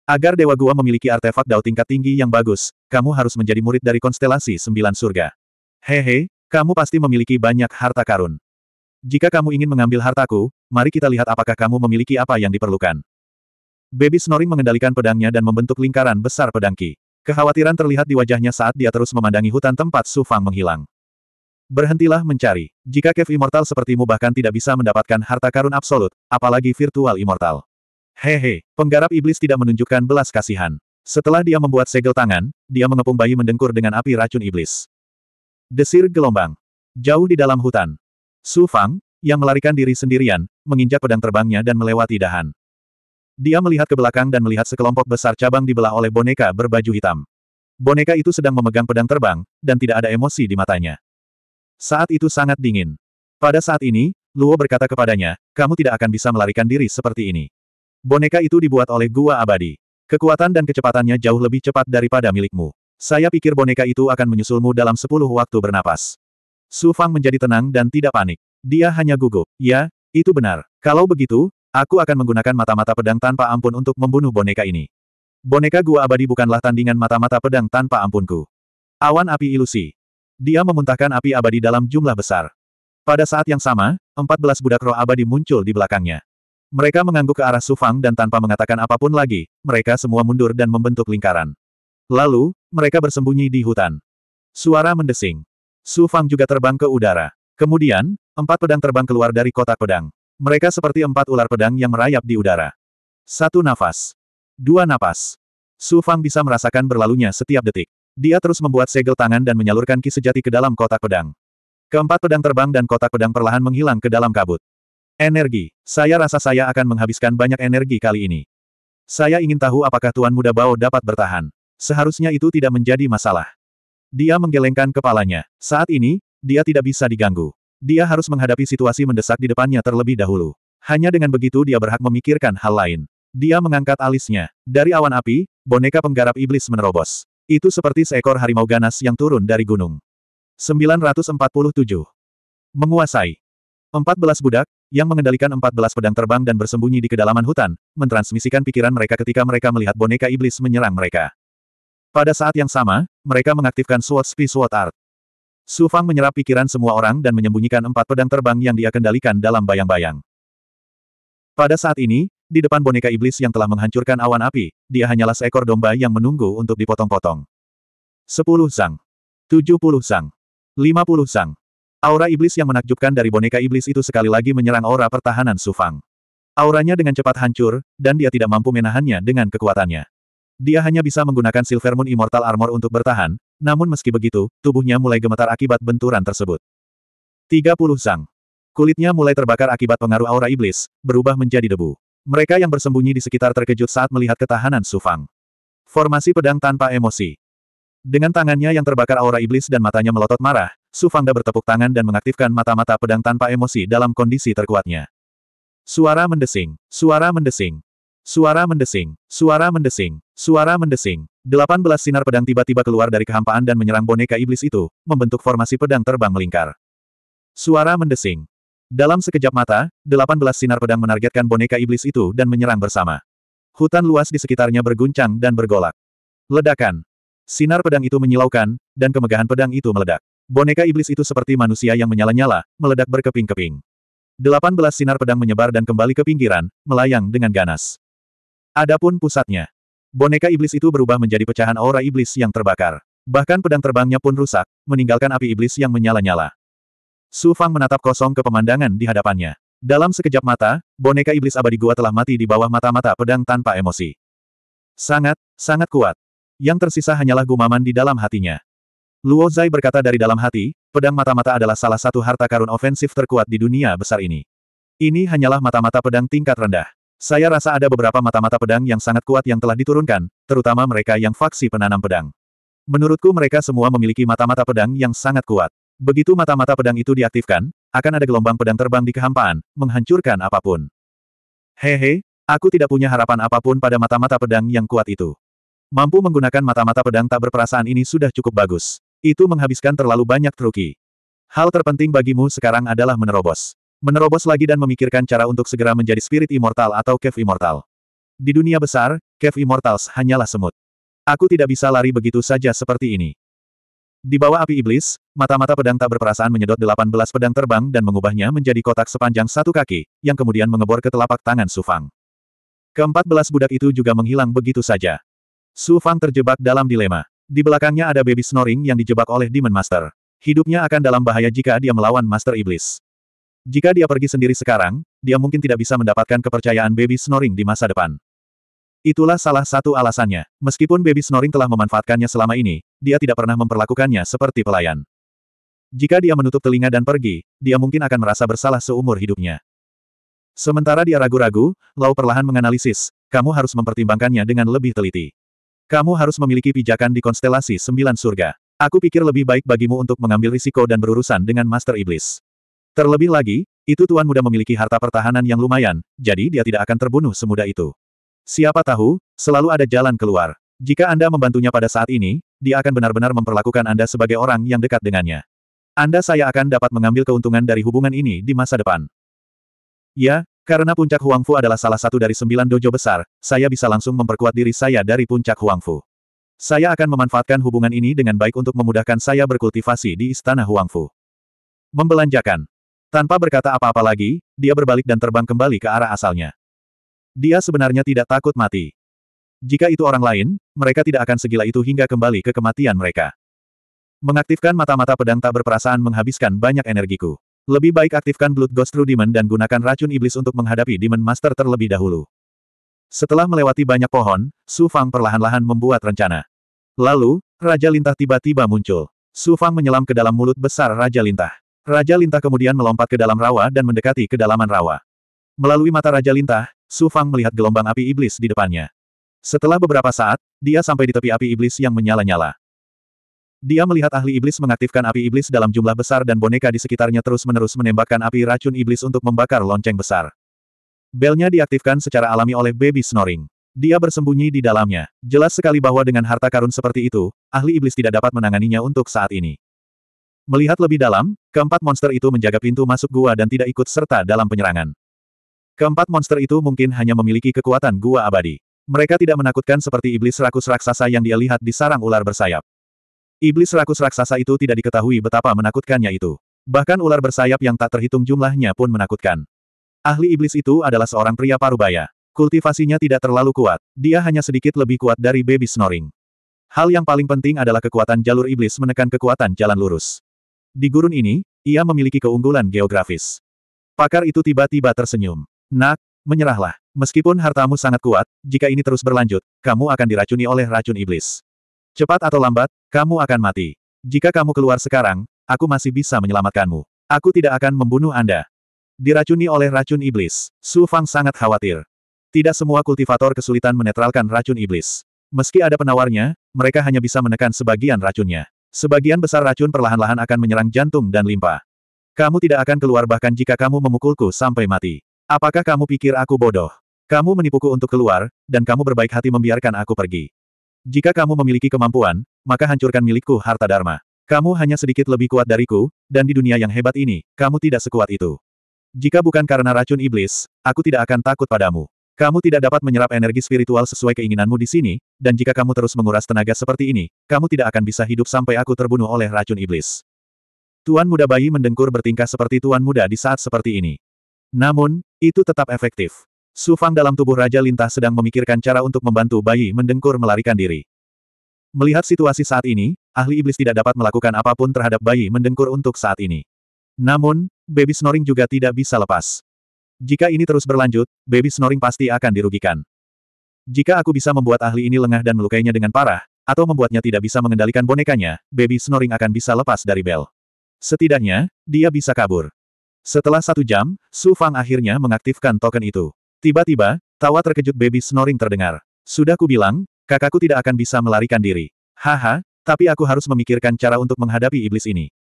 Agar Dewa Gua memiliki artefak Dao tingkat tinggi yang bagus, kamu harus menjadi murid dari konstelasi sembilan surga. Hehe, kamu pasti memiliki banyak harta karun. Jika kamu ingin mengambil hartaku, mari kita lihat apakah kamu memiliki apa yang diperlukan. Baby Snoring mengendalikan pedangnya dan membentuk lingkaran besar pedangki. Kekhawatiran terlihat di wajahnya saat dia terus memandangi hutan tempat Sufang menghilang. Berhentilah mencari. Jika Kev Immortal sepertimu bahkan tidak bisa mendapatkan harta karun absolut, apalagi virtual immortal. Hehe, penggarap iblis tidak menunjukkan belas kasihan. Setelah dia membuat segel tangan, dia mengepung bayi mendengkur dengan api racun iblis. Desir gelombang. Jauh di dalam hutan. Su Fang, yang melarikan diri sendirian, menginjak pedang terbangnya dan melewati dahan. Dia melihat ke belakang dan melihat sekelompok besar cabang dibelah oleh boneka berbaju hitam. Boneka itu sedang memegang pedang terbang, dan tidak ada emosi di matanya. Saat itu sangat dingin. Pada saat ini, Luo berkata kepadanya, kamu tidak akan bisa melarikan diri seperti ini. Boneka itu dibuat oleh gua abadi. Kekuatan dan kecepatannya jauh lebih cepat daripada milikmu. Saya pikir boneka itu akan menyusulmu dalam sepuluh waktu bernapas. Su Fang menjadi tenang dan tidak panik. Dia hanya gugup. Ya, itu benar. Kalau begitu, aku akan menggunakan mata-mata pedang tanpa ampun untuk membunuh boneka ini. Boneka gua abadi bukanlah tandingan mata-mata pedang tanpa ampunku. Awan api ilusi. Dia memuntahkan api abadi dalam jumlah besar. Pada saat yang sama, 14 budak roh abadi muncul di belakangnya. Mereka mengangguk ke arah Sufang dan tanpa mengatakan apapun lagi, mereka semua mundur dan membentuk lingkaran. Lalu, mereka bersembunyi di hutan. Suara mendesing. Sufang juga terbang ke udara. Kemudian, empat pedang terbang keluar dari kotak pedang. Mereka seperti empat ular pedang yang merayap di udara. Satu nafas. Dua napas. Sufang bisa merasakan berlalunya setiap detik. Dia terus membuat segel tangan dan menyalurkan ki sejati ke dalam kotak pedang. Keempat pedang terbang dan kotak pedang perlahan menghilang ke dalam kabut. Energi. Saya rasa saya akan menghabiskan banyak energi kali ini. Saya ingin tahu apakah Tuan Muda Bao dapat bertahan. Seharusnya itu tidak menjadi masalah. Dia menggelengkan kepalanya. Saat ini, dia tidak bisa diganggu. Dia harus menghadapi situasi mendesak di depannya terlebih dahulu. Hanya dengan begitu dia berhak memikirkan hal lain. Dia mengangkat alisnya. Dari awan api, boneka penggarap iblis menerobos. Itu seperti seekor harimau ganas yang turun dari gunung. 947. Menguasai. 14 budak, yang mengendalikan 14 pedang terbang dan bersembunyi di kedalaman hutan, mentransmisikan pikiran mereka ketika mereka melihat boneka iblis menyerang mereka. Pada saat yang sama, mereka mengaktifkan Sword Speed Sword Art. Su Fang menyerap pikiran semua orang dan menyembunyikan empat pedang terbang yang dia kendalikan dalam bayang-bayang. Pada saat ini, di depan boneka iblis yang telah menghancurkan awan api, dia hanyalah seekor domba yang menunggu untuk dipotong-potong. Sepuluh sang. tujuh puluh sang. lima puluh sang. Aura iblis yang menakjubkan dari boneka iblis itu sekali lagi menyerang aura pertahanan Sufang. Auranya dengan cepat hancur, dan dia tidak mampu menahannya dengan kekuatannya. Dia hanya bisa menggunakan Silver Moon Immortal Armor untuk bertahan, namun meski begitu, tubuhnya mulai gemetar akibat benturan tersebut. 30 sang. Kulitnya mulai terbakar akibat pengaruh aura iblis, berubah menjadi debu. Mereka yang bersembunyi di sekitar terkejut saat melihat ketahanan Sufang. Formasi pedang tanpa emosi. Dengan tangannya yang terbakar aura iblis dan matanya melotot marah, Sufangda bertepuk tangan dan mengaktifkan mata-mata pedang tanpa emosi dalam kondisi terkuatnya. Suara mendesing, suara mendesing, suara mendesing, suara mendesing, suara mendesing. Delapan belas sinar pedang tiba-tiba keluar dari kehampaan dan menyerang boneka iblis itu, membentuk formasi pedang terbang melingkar. Suara mendesing, dalam sekejap mata, 18 sinar pedang menargetkan boneka iblis itu dan menyerang bersama. Hutan luas di sekitarnya berguncang dan bergolak. Ledakan. Sinar pedang itu menyilaukan, dan kemegahan pedang itu meledak. Boneka iblis itu seperti manusia yang menyala-nyala, meledak berkeping-keping. 18 sinar pedang menyebar dan kembali ke pinggiran, melayang dengan ganas. Adapun pusatnya. Boneka iblis itu berubah menjadi pecahan aura iblis yang terbakar. Bahkan pedang terbangnya pun rusak, meninggalkan api iblis yang menyala-nyala. Su Fang menatap kosong ke pemandangan di hadapannya. Dalam sekejap mata, boneka iblis abadi gua telah mati di bawah mata-mata pedang tanpa emosi. Sangat, sangat kuat. Yang tersisa hanyalah gumaman di dalam hatinya. Luo Zai berkata dari dalam hati, pedang mata-mata adalah salah satu harta karun ofensif terkuat di dunia besar ini. Ini hanyalah mata-mata pedang tingkat rendah. Saya rasa ada beberapa mata-mata pedang yang sangat kuat yang telah diturunkan, terutama mereka yang faksi penanam pedang. Menurutku mereka semua memiliki mata-mata pedang yang sangat kuat. Begitu mata-mata pedang itu diaktifkan, akan ada gelombang pedang terbang di kehampaan, menghancurkan apapun. Hehe, aku tidak punya harapan apapun pada mata-mata pedang yang kuat itu. Mampu menggunakan mata-mata pedang tak berperasaan ini sudah cukup bagus. Itu menghabiskan terlalu banyak truki. Hal terpenting bagimu sekarang adalah menerobos. Menerobos lagi dan memikirkan cara untuk segera menjadi spirit immortal atau cave immortal. Di dunia besar, cave immortals hanyalah semut. Aku tidak bisa lari begitu saja seperti ini. Di bawah api iblis, mata-mata pedang tak berperasaan menyedot 18 pedang terbang dan mengubahnya menjadi kotak sepanjang satu kaki, yang kemudian mengebor ke telapak tangan Sufang. Keempat belas budak itu juga menghilang begitu saja. Sufang terjebak dalam dilema. Di belakangnya ada baby snoring yang dijebak oleh Demon Master. Hidupnya akan dalam bahaya jika dia melawan Master Iblis. Jika dia pergi sendiri sekarang, dia mungkin tidak bisa mendapatkan kepercayaan baby snoring di masa depan. Itulah salah satu alasannya. Meskipun baby snoring telah memanfaatkannya selama ini, dia tidak pernah memperlakukannya seperti pelayan. Jika dia menutup telinga dan pergi, dia mungkin akan merasa bersalah seumur hidupnya. Sementara dia ragu-ragu, Lau perlahan menganalisis, kamu harus mempertimbangkannya dengan lebih teliti. Kamu harus memiliki pijakan di konstelasi sembilan surga. Aku pikir lebih baik bagimu untuk mengambil risiko dan berurusan dengan Master Iblis. Terlebih lagi, itu Tuan Muda memiliki harta pertahanan yang lumayan, jadi dia tidak akan terbunuh semudah itu. Siapa tahu, selalu ada jalan keluar. Jika Anda membantunya pada saat ini, dia akan benar-benar memperlakukan Anda sebagai orang yang dekat dengannya. Anda saya akan dapat mengambil keuntungan dari hubungan ini di masa depan. Ya, karena puncak Huangfu adalah salah satu dari sembilan dojo besar, saya bisa langsung memperkuat diri saya dari puncak Huangfu. Saya akan memanfaatkan hubungan ini dengan baik untuk memudahkan saya berkultivasi di istana Huangfu. Membelanjakan. Tanpa berkata apa-apa lagi, dia berbalik dan terbang kembali ke arah asalnya. Dia sebenarnya tidak takut mati. Jika itu orang lain, mereka tidak akan segila itu hingga kembali ke kematian mereka. Mengaktifkan mata-mata pedang tak berperasaan menghabiskan banyak energiku. Lebih baik aktifkan Blood Ghost True Demon dan gunakan racun iblis untuk menghadapi Demon Master terlebih dahulu. Setelah melewati banyak pohon, Su Fang perlahan-lahan membuat rencana. Lalu, Raja Lintah tiba-tiba muncul. Su Fang menyelam ke dalam mulut besar Raja Lintah. Raja Lintah kemudian melompat ke dalam rawa dan mendekati kedalaman rawa. Melalui mata Raja Lintah, Su Fang melihat gelombang api iblis di depannya. Setelah beberapa saat, dia sampai di tepi api iblis yang menyala-nyala. Dia melihat ahli iblis mengaktifkan api iblis dalam jumlah besar dan boneka di sekitarnya terus-menerus menembakkan api racun iblis untuk membakar lonceng besar. Belnya diaktifkan secara alami oleh baby snoring. Dia bersembunyi di dalamnya. Jelas sekali bahwa dengan harta karun seperti itu, ahli iblis tidak dapat menanganinya untuk saat ini. Melihat lebih dalam, keempat monster itu menjaga pintu masuk gua dan tidak ikut serta dalam penyerangan. Keempat monster itu mungkin hanya memiliki kekuatan gua abadi. Mereka tidak menakutkan seperti iblis rakus raksasa yang dia lihat di sarang ular bersayap. Iblis rakus raksasa itu tidak diketahui betapa menakutkannya itu. Bahkan ular bersayap yang tak terhitung jumlahnya pun menakutkan. Ahli iblis itu adalah seorang pria parubaya. Kultivasinya tidak terlalu kuat, dia hanya sedikit lebih kuat dari baby snoring. Hal yang paling penting adalah kekuatan jalur iblis menekan kekuatan jalan lurus. Di gurun ini, ia memiliki keunggulan geografis. Pakar itu tiba-tiba tersenyum. Nak, menyerahlah. Meskipun hartamu sangat kuat, jika ini terus berlanjut, kamu akan diracuni oleh racun iblis. Cepat atau lambat, kamu akan mati. Jika kamu keluar sekarang, aku masih bisa menyelamatkanmu. Aku tidak akan membunuh Anda. Diracuni oleh racun iblis, Su Fang sangat khawatir. Tidak semua kultivator kesulitan menetralkan racun iblis. Meski ada penawarnya, mereka hanya bisa menekan sebagian racunnya. Sebagian besar racun perlahan-lahan akan menyerang jantung dan limpa. Kamu tidak akan keluar bahkan jika kamu memukulku sampai mati. Apakah kamu pikir aku bodoh? Kamu menipuku untuk keluar, dan kamu berbaik hati membiarkan aku pergi. Jika kamu memiliki kemampuan, maka hancurkan milikku harta dharma. Kamu hanya sedikit lebih kuat dariku, dan di dunia yang hebat ini, kamu tidak sekuat itu. Jika bukan karena racun iblis, aku tidak akan takut padamu. Kamu tidak dapat menyerap energi spiritual sesuai keinginanmu di sini, dan jika kamu terus menguras tenaga seperti ini, kamu tidak akan bisa hidup sampai aku terbunuh oleh racun iblis. Tuan muda bayi mendengkur bertingkah seperti tuan muda di saat seperti ini. Namun, itu tetap efektif. Su Fang dalam tubuh Raja Lintah sedang memikirkan cara untuk membantu bayi mendengkur melarikan diri. Melihat situasi saat ini, ahli iblis tidak dapat melakukan apapun terhadap bayi mendengkur untuk saat ini. Namun, baby snoring juga tidak bisa lepas. Jika ini terus berlanjut, baby snoring pasti akan dirugikan. Jika aku bisa membuat ahli ini lengah dan melukainya dengan parah, atau membuatnya tidak bisa mengendalikan bonekanya, baby snoring akan bisa lepas dari bel. Setidaknya, dia bisa kabur. Setelah satu jam, Su Fang akhirnya mengaktifkan token itu. Tiba-tiba, tawa terkejut baby snoring terdengar. Sudah kubilang, kakakku tidak akan bisa melarikan diri. Haha, tapi aku harus memikirkan cara untuk menghadapi iblis ini.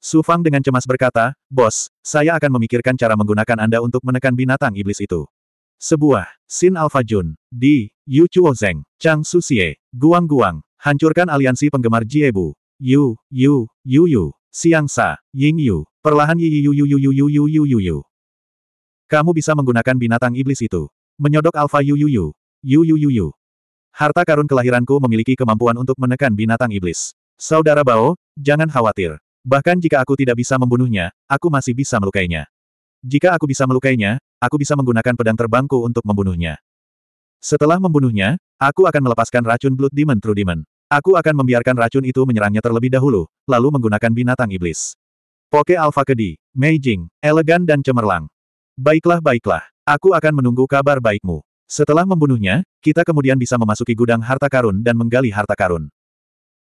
Su Fang dengan cemas berkata, Bos, saya akan memikirkan cara menggunakan Anda untuk menekan binatang iblis itu. Sebuah, Sin Alpha Jun, di, Yu Chuo Zeng, Chang Su Xie, Guang Guang, hancurkan aliansi penggemar Jiebu, Yu, Yu, Yu Yu, Siang Sa, Ying Yu, Perlahan yi yu yu yu yu yu yu yu yu yu. Kamu bisa menggunakan binatang iblis itu. Menyodok alfa yu yu yu. Yu yu yu yu. Harta karun kelahiranku memiliki kemampuan untuk menekan binatang iblis. Saudara Bao, jangan khawatir. Bahkan jika aku tidak bisa membunuhnya, aku masih bisa melukainya. Jika aku bisa melukainya, aku bisa menggunakan pedang terbangku untuk membunuhnya. Setelah membunuhnya, aku akan melepaskan racun Blood Demon True Demon. Aku akan membiarkan racun itu menyerangnya terlebih dahulu, lalu menggunakan binatang iblis. Poke Alpha Kedi, Meijing, elegan dan cemerlang. Baiklah baiklah, aku akan menunggu kabar baikmu. Setelah membunuhnya, kita kemudian bisa memasuki gudang harta karun dan menggali harta karun.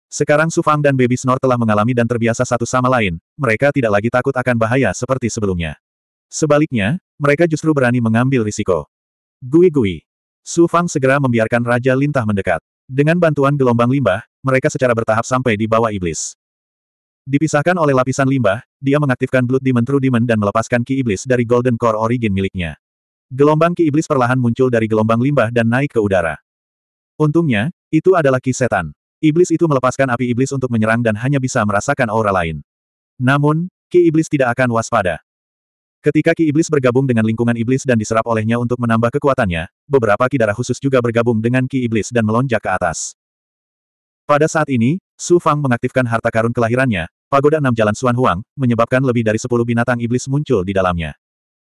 Sekarang Sufang dan Baby Snor telah mengalami dan terbiasa satu sama lain, mereka tidak lagi takut akan bahaya seperti sebelumnya. Sebaliknya, mereka justru berani mengambil risiko. Gui-gui. Sufang segera membiarkan Raja Lintah mendekat. Dengan bantuan gelombang limbah, mereka secara bertahap sampai di bawah iblis. Dipisahkan oleh lapisan limbah, dia mengaktifkan Blood Demon True Demon dan melepaskan ki iblis dari Golden Core Origin miliknya. Gelombang ki iblis perlahan muncul dari gelombang limbah dan naik ke udara. Untungnya, itu adalah ki setan. Iblis itu melepaskan api iblis untuk menyerang dan hanya bisa merasakan aura lain. Namun, ki iblis tidak akan waspada. Ketika ki iblis bergabung dengan lingkungan iblis dan diserap olehnya untuk menambah kekuatannya, beberapa ki darah khusus juga bergabung dengan ki iblis dan melonjak ke atas. Pada saat ini, Su Fang mengaktifkan harta karun kelahirannya, pagoda enam jalan Suan Huang, menyebabkan lebih dari sepuluh binatang iblis muncul di dalamnya.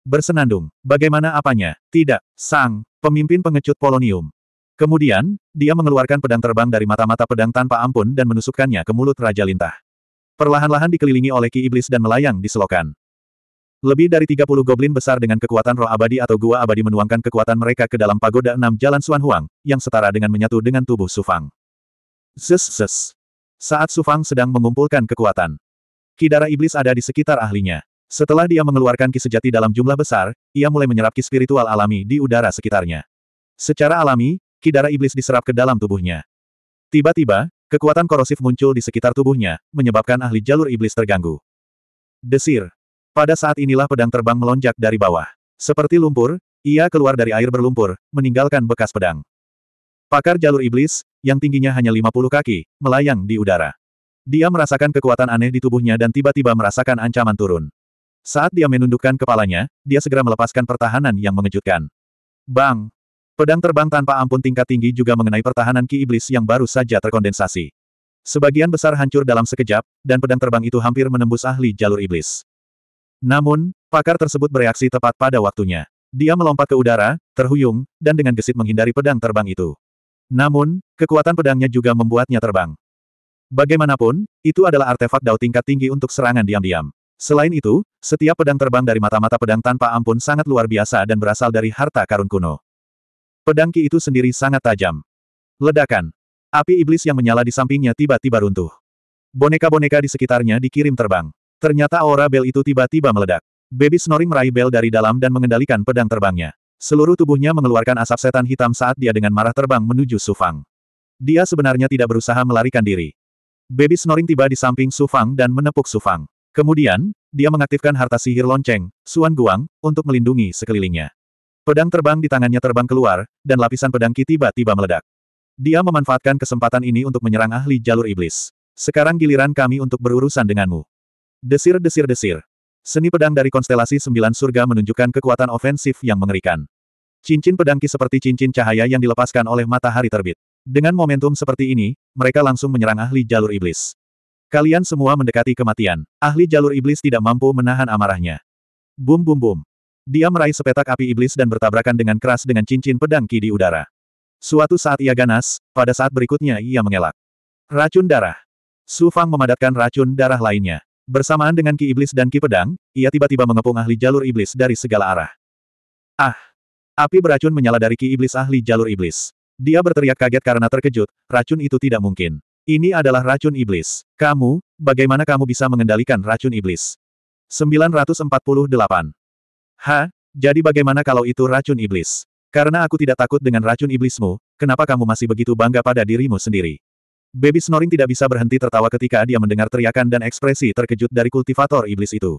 Bersenandung, bagaimana apanya? Tidak, sang, pemimpin pengecut polonium. Kemudian, dia mengeluarkan pedang terbang dari mata-mata pedang tanpa ampun dan menusukkannya ke mulut Raja Lintah. Perlahan-lahan dikelilingi oleh ki iblis dan melayang di selokan. Lebih dari 30 goblin besar dengan kekuatan roh abadi atau gua abadi menuangkan kekuatan mereka ke dalam pagoda enam jalan Suan Huang, yang setara dengan menyatu dengan tubuh Sufang. Zes zes. Saat Sufang sedang mengumpulkan kekuatan. Kidara iblis ada di sekitar ahlinya. Setelah dia mengeluarkan ki sejati dalam jumlah besar, ia mulai menyerap ki spiritual alami di udara sekitarnya. Secara alami, kidara iblis diserap ke dalam tubuhnya. Tiba-tiba, kekuatan korosif muncul di sekitar tubuhnya, menyebabkan ahli jalur iblis terganggu. Desir. Pada saat inilah pedang terbang melonjak dari bawah. Seperti lumpur, ia keluar dari air berlumpur, meninggalkan bekas pedang. Pakar jalur iblis, yang tingginya hanya 50 kaki, melayang di udara. Dia merasakan kekuatan aneh di tubuhnya dan tiba-tiba merasakan ancaman turun. Saat dia menundukkan kepalanya, dia segera melepaskan pertahanan yang mengejutkan. Bang! Pedang terbang tanpa ampun tingkat tinggi juga mengenai pertahanan ki iblis yang baru saja terkondensasi. Sebagian besar hancur dalam sekejap, dan pedang terbang itu hampir menembus ahli jalur iblis. Namun, pakar tersebut bereaksi tepat pada waktunya. Dia melompat ke udara, terhuyung, dan dengan gesit menghindari pedang terbang itu. Namun, kekuatan pedangnya juga membuatnya terbang. Bagaimanapun, itu adalah artefak dao tingkat tinggi untuk serangan diam-diam. Selain itu, setiap pedang terbang dari mata-mata pedang tanpa ampun sangat luar biasa dan berasal dari harta karun kuno. Pedang Ki itu sendiri sangat tajam. Ledakan. Api iblis yang menyala di sampingnya tiba-tiba runtuh. Boneka-boneka di sekitarnya dikirim terbang. Ternyata aura bel itu tiba-tiba meledak. Baby snoring meraih bel dari dalam dan mengendalikan pedang terbangnya. Seluruh tubuhnya mengeluarkan asap setan hitam saat dia dengan marah terbang menuju Sufang. Dia sebenarnya tidak berusaha melarikan diri. Baby Snoring tiba di samping Sufang dan menepuk Sufang. Kemudian, dia mengaktifkan harta sihir lonceng, Suan Guang, untuk melindungi sekelilingnya. Pedang terbang di tangannya terbang keluar, dan lapisan pedang Ki tiba-tiba meledak. Dia memanfaatkan kesempatan ini untuk menyerang ahli jalur iblis. Sekarang giliran kami untuk berurusan denganmu. Desir-desir-desir. Seni pedang dari konstelasi sembilan surga menunjukkan kekuatan ofensif yang mengerikan. Cincin pedangki seperti cincin cahaya yang dilepaskan oleh matahari terbit. Dengan momentum seperti ini, mereka langsung menyerang ahli jalur iblis. Kalian semua mendekati kematian. Ahli jalur iblis tidak mampu menahan amarahnya. Bum bum bum. Dia meraih sepetak api iblis dan bertabrakan dengan keras dengan cincin pedangki di udara. Suatu saat ia ganas, pada saat berikutnya ia mengelak. Racun darah. Su Fang memadatkan racun darah lainnya. Bersamaan dengan Ki Iblis dan Ki Pedang, ia tiba-tiba mengepung ahli jalur iblis dari segala arah. Ah! Api beracun menyala dari Ki Iblis ahli jalur iblis. Dia berteriak kaget karena terkejut, racun itu tidak mungkin. Ini adalah racun iblis. Kamu, bagaimana kamu bisa mengendalikan racun iblis? 948. Ha, jadi bagaimana kalau itu racun iblis? Karena aku tidak takut dengan racun iblismu, kenapa kamu masih begitu bangga pada dirimu sendiri? Baby Snoring tidak bisa berhenti tertawa ketika dia mendengar teriakan dan ekspresi terkejut dari kultivator iblis itu.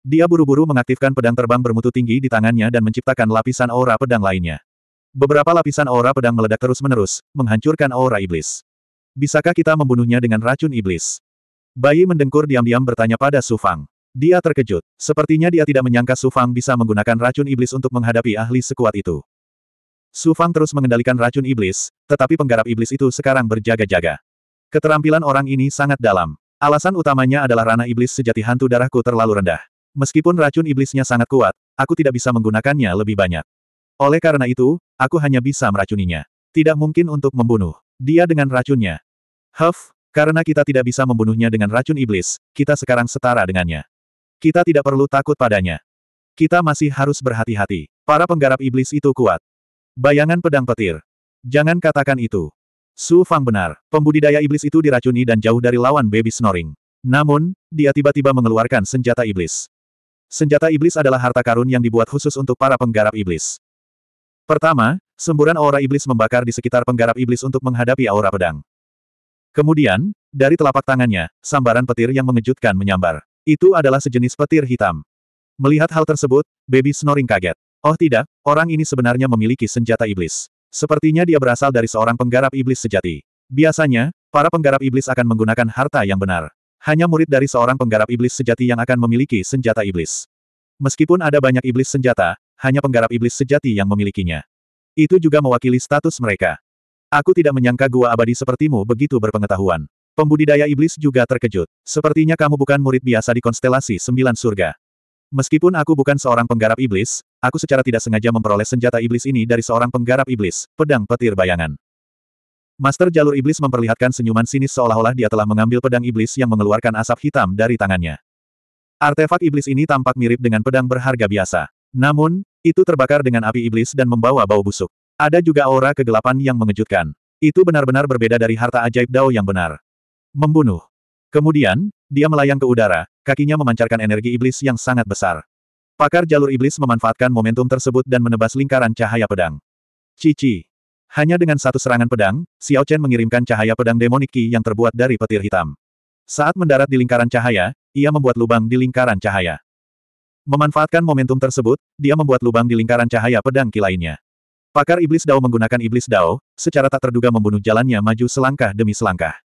Dia buru-buru mengaktifkan pedang terbang bermutu tinggi di tangannya dan menciptakan lapisan aura pedang lainnya. Beberapa lapisan aura pedang meledak terus-menerus, menghancurkan aura iblis. Bisakah kita membunuhnya dengan racun iblis? Bayi mendengkur diam-diam bertanya pada Sufang. Dia terkejut. Sepertinya dia tidak menyangka Sufang bisa menggunakan racun iblis untuk menghadapi ahli sekuat itu. Su Fang terus mengendalikan racun iblis, tetapi penggarap iblis itu sekarang berjaga-jaga. Keterampilan orang ini sangat dalam. Alasan utamanya adalah rana iblis sejati hantu darahku terlalu rendah. Meskipun racun iblisnya sangat kuat, aku tidak bisa menggunakannya lebih banyak. Oleh karena itu, aku hanya bisa meracuninya. Tidak mungkin untuk membunuh dia dengan racunnya. Huff, karena kita tidak bisa membunuhnya dengan racun iblis, kita sekarang setara dengannya. Kita tidak perlu takut padanya. Kita masih harus berhati-hati. Para penggarap iblis itu kuat. Bayangan pedang petir. Jangan katakan itu. Su Fang benar, pembudidaya iblis itu diracuni dan jauh dari lawan baby snoring. Namun, dia tiba-tiba mengeluarkan senjata iblis. Senjata iblis adalah harta karun yang dibuat khusus untuk para penggarap iblis. Pertama, semburan aura iblis membakar di sekitar penggarap iblis untuk menghadapi aura pedang. Kemudian, dari telapak tangannya, sambaran petir yang mengejutkan menyambar. Itu adalah sejenis petir hitam. Melihat hal tersebut, baby snoring kaget. Oh tidak, orang ini sebenarnya memiliki senjata iblis. Sepertinya dia berasal dari seorang penggarap iblis sejati. Biasanya, para penggarap iblis akan menggunakan harta yang benar. Hanya murid dari seorang penggarap iblis sejati yang akan memiliki senjata iblis. Meskipun ada banyak iblis senjata, hanya penggarap iblis sejati yang memilikinya. Itu juga mewakili status mereka. Aku tidak menyangka gua abadi sepertimu begitu berpengetahuan. Pembudidaya iblis juga terkejut. Sepertinya kamu bukan murid biasa di konstelasi sembilan surga. Meskipun aku bukan seorang penggarap iblis, Aku secara tidak sengaja memperoleh senjata iblis ini dari seorang penggarap iblis, pedang petir bayangan. Master jalur iblis memperlihatkan senyuman sinis seolah-olah dia telah mengambil pedang iblis yang mengeluarkan asap hitam dari tangannya. Artefak iblis ini tampak mirip dengan pedang berharga biasa. Namun, itu terbakar dengan api iblis dan membawa bau busuk. Ada juga aura kegelapan yang mengejutkan. Itu benar-benar berbeda dari harta ajaib Dao yang benar. Membunuh. Kemudian, dia melayang ke udara, kakinya memancarkan energi iblis yang sangat besar. Pakar jalur iblis memanfaatkan momentum tersebut dan menebas lingkaran cahaya pedang. Cici. Hanya dengan satu serangan pedang, Xiao Chen mengirimkan cahaya pedang demonik demoniki yang terbuat dari petir hitam. Saat mendarat di lingkaran cahaya, ia membuat lubang di lingkaran cahaya. Memanfaatkan momentum tersebut, dia membuat lubang di lingkaran cahaya pedang lainnya. Pakar Iblis Dao menggunakan Iblis Dao, secara tak terduga membunuh jalannya maju selangkah demi selangkah.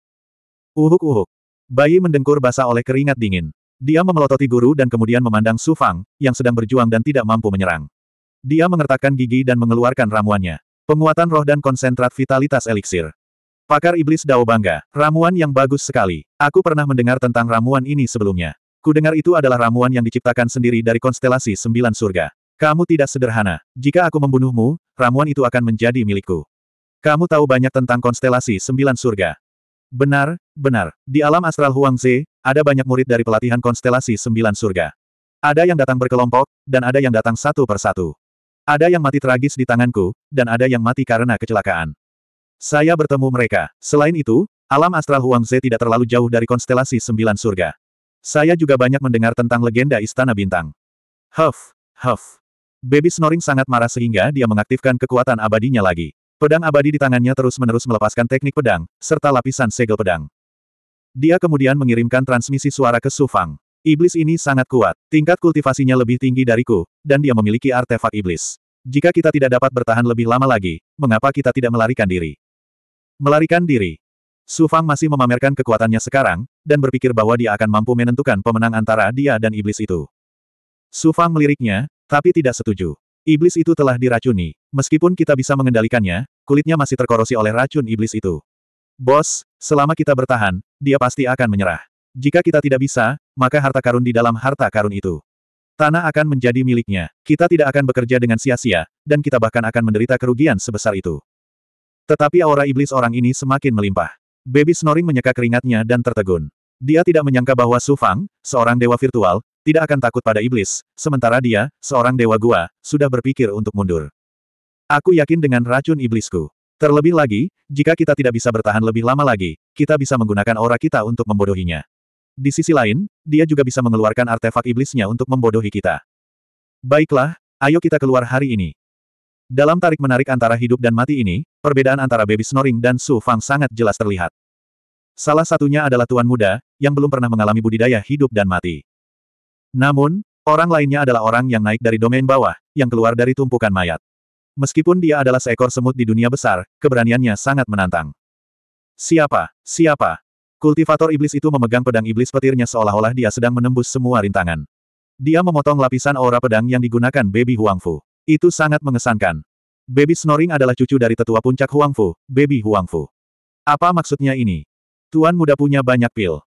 Uhuk-uhuk. Bayi mendengkur basah oleh keringat dingin. Dia memelototi guru dan kemudian memandang Su Fang, yang sedang berjuang dan tidak mampu menyerang. Dia mengertakkan gigi dan mengeluarkan ramuannya. Penguatan roh dan konsentrat vitalitas eliksir. Pakar iblis Dao bangga, ramuan yang bagus sekali. Aku pernah mendengar tentang ramuan ini sebelumnya. Kudengar itu adalah ramuan yang diciptakan sendiri dari konstelasi sembilan surga. Kamu tidak sederhana. Jika aku membunuhmu, ramuan itu akan menjadi milikku. Kamu tahu banyak tentang konstelasi sembilan surga. Benar, benar. Di alam astral Huangze, ada banyak murid dari pelatihan konstelasi sembilan surga. Ada yang datang berkelompok, dan ada yang datang satu per satu. Ada yang mati tragis di tanganku, dan ada yang mati karena kecelakaan. Saya bertemu mereka. Selain itu, alam astral Huang Huangze tidak terlalu jauh dari konstelasi sembilan surga. Saya juga banyak mendengar tentang legenda Istana Bintang. Huff, huff. Baby Snoring sangat marah sehingga dia mengaktifkan kekuatan abadinya lagi. Pedang abadi di tangannya terus-menerus melepaskan teknik pedang, serta lapisan segel pedang. Dia kemudian mengirimkan transmisi suara ke Sufang. Iblis ini sangat kuat, tingkat kultivasinya lebih tinggi dariku, dan dia memiliki artefak iblis. Jika kita tidak dapat bertahan lebih lama lagi, mengapa kita tidak melarikan diri? Melarikan diri. Sufang masih memamerkan kekuatannya sekarang, dan berpikir bahwa dia akan mampu menentukan pemenang antara dia dan iblis itu. Sufang meliriknya, tapi tidak setuju. Iblis itu telah diracuni. Meskipun kita bisa mengendalikannya, kulitnya masih terkorosi oleh racun iblis itu. Bos, selama kita bertahan, dia pasti akan menyerah. Jika kita tidak bisa, maka harta karun di dalam harta karun itu. Tanah akan menjadi miliknya. Kita tidak akan bekerja dengan sia-sia, dan kita bahkan akan menderita kerugian sebesar itu. Tetapi aura iblis orang ini semakin melimpah. Baby snoring menyeka keringatnya dan tertegun. Dia tidak menyangka bahwa Su Fang, seorang dewa virtual, tidak akan takut pada iblis, sementara dia, seorang dewa gua, sudah berpikir untuk mundur. Aku yakin dengan racun iblisku. Terlebih lagi, jika kita tidak bisa bertahan lebih lama lagi, kita bisa menggunakan aura kita untuk membodohinya. Di sisi lain, dia juga bisa mengeluarkan artefak iblisnya untuk membodohi kita. Baiklah, ayo kita keluar hari ini. Dalam tarik-menarik antara hidup dan mati ini, perbedaan antara baby snoring dan Su Fang sangat jelas terlihat. Salah satunya adalah tuan muda, yang belum pernah mengalami budidaya hidup dan mati. Namun, orang lainnya adalah orang yang naik dari domain bawah, yang keluar dari tumpukan mayat. Meskipun dia adalah seekor semut di dunia besar, keberaniannya sangat menantang. Siapa? Siapa? Kultivator iblis itu memegang pedang iblis petirnya seolah-olah dia sedang menembus semua rintangan. Dia memotong lapisan aura pedang yang digunakan Baby Huangfu. Itu sangat mengesankan. Baby Snoring adalah cucu dari tetua puncak Huangfu, Baby Huangfu. Apa maksudnya ini? Tuan muda punya banyak pil.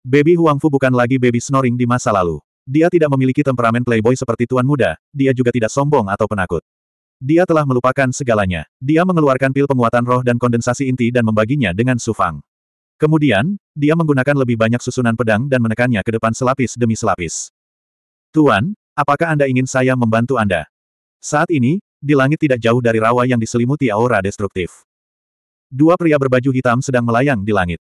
Baby Huangfu bukan lagi Baby Snoring di masa lalu. Dia tidak memiliki temperamen playboy seperti tuan muda, dia juga tidak sombong atau penakut. Dia telah melupakan segalanya. Dia mengeluarkan pil penguatan roh dan kondensasi inti dan membaginya dengan Sufang. Kemudian, dia menggunakan lebih banyak susunan pedang dan menekannya ke depan selapis demi selapis. Tuan, apakah Anda ingin saya membantu Anda? Saat ini, di langit tidak jauh dari rawa yang diselimuti aura destruktif. Dua pria berbaju hitam sedang melayang di langit.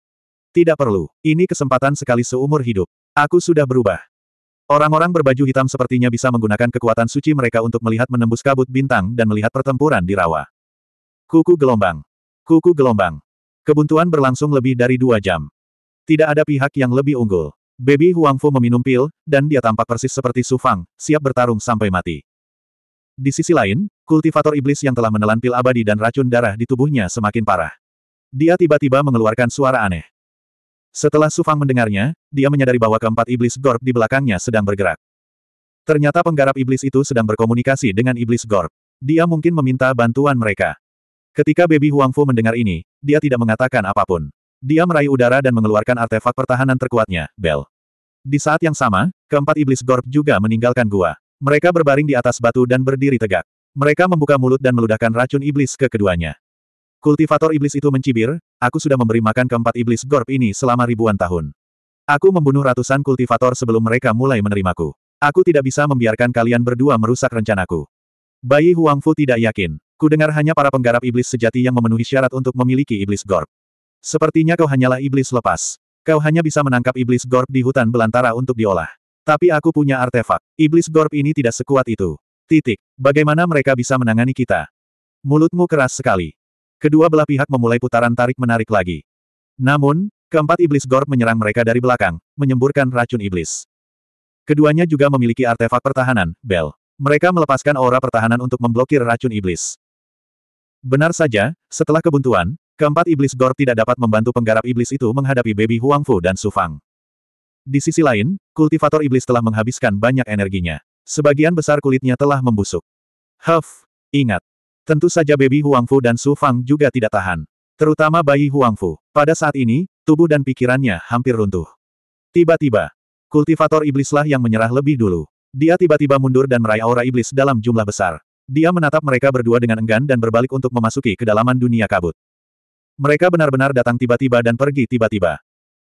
Tidak perlu, ini kesempatan sekali seumur hidup. Aku sudah berubah. Orang-orang berbaju hitam sepertinya bisa menggunakan kekuatan suci mereka untuk melihat menembus kabut bintang dan melihat pertempuran di rawa. Kuku gelombang. Kuku gelombang. Kebuntuan berlangsung lebih dari dua jam. Tidak ada pihak yang lebih unggul. Baby Huangfu meminum pil, dan dia tampak persis seperti Su Fang, siap bertarung sampai mati. Di sisi lain, kultivator iblis yang telah menelan pil abadi dan racun darah di tubuhnya semakin parah. Dia tiba-tiba mengeluarkan suara aneh. Setelah Sufang mendengarnya, dia menyadari bahwa keempat iblis Gorp di belakangnya sedang bergerak. Ternyata penggarap iblis itu sedang berkomunikasi dengan iblis Gorp. Dia mungkin meminta bantuan mereka. Ketika Baby Huangfu mendengar ini, dia tidak mengatakan apapun. Dia meraih udara dan mengeluarkan artefak pertahanan terkuatnya, Bell. Di saat yang sama, keempat iblis Gorp juga meninggalkan gua. Mereka berbaring di atas batu dan berdiri tegak. Mereka membuka mulut dan meludahkan racun iblis ke keduanya. Kultivator iblis itu mencibir, aku sudah memberi makan keempat iblis gorp ini selama ribuan tahun. Aku membunuh ratusan kultivator sebelum mereka mulai menerimaku. Aku tidak bisa membiarkan kalian berdua merusak rencanaku. Bayi Huangfu tidak yakin. Kudengar hanya para penggarap iblis sejati yang memenuhi syarat untuk memiliki iblis gorp. Sepertinya kau hanyalah iblis lepas. Kau hanya bisa menangkap iblis gorp di hutan belantara untuk diolah. Tapi aku punya artefak. Iblis gorp ini tidak sekuat itu. Titik. Bagaimana mereka bisa menangani kita? Mulutmu keras sekali. Kedua belah pihak memulai putaran tarik-menarik lagi. Namun, keempat iblis Gorp menyerang mereka dari belakang, menyemburkan racun iblis. Keduanya juga memiliki artefak pertahanan, Bell. Mereka melepaskan aura pertahanan untuk memblokir racun iblis. Benar saja, setelah kebuntuan, keempat iblis Gorp tidak dapat membantu penggarap iblis itu menghadapi baby Huangfu dan Sufang. Di sisi lain, kultivator iblis telah menghabiskan banyak energinya. Sebagian besar kulitnya telah membusuk. Huff, ingat, Tentu saja baby Huangfu dan Su Fang juga tidak tahan. Terutama bayi Huangfu. Pada saat ini, tubuh dan pikirannya hampir runtuh. Tiba-tiba, kultivator iblislah yang menyerah lebih dulu. Dia tiba-tiba mundur dan meraih aura iblis dalam jumlah besar. Dia menatap mereka berdua dengan enggan dan berbalik untuk memasuki kedalaman dunia kabut. Mereka benar-benar datang tiba-tiba dan pergi tiba-tiba.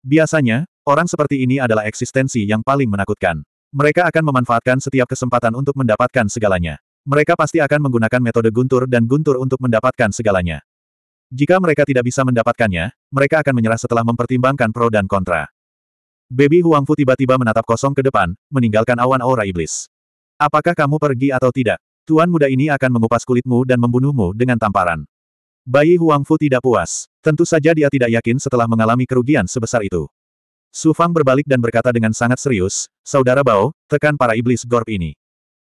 Biasanya, orang seperti ini adalah eksistensi yang paling menakutkan. Mereka akan memanfaatkan setiap kesempatan untuk mendapatkan segalanya. Mereka pasti akan menggunakan metode guntur dan guntur untuk mendapatkan segalanya. Jika mereka tidak bisa mendapatkannya, mereka akan menyerah setelah mempertimbangkan pro dan kontra. Baby Huangfu tiba-tiba menatap kosong ke depan, meninggalkan awan aura iblis. Apakah kamu pergi atau tidak? Tuan muda ini akan mengupas kulitmu dan membunuhmu dengan tamparan. Bayi Huangfu tidak puas. Tentu saja dia tidak yakin setelah mengalami kerugian sebesar itu. Su Fang berbalik dan berkata dengan sangat serius, Saudara Bao, tekan para iblis Gorp ini.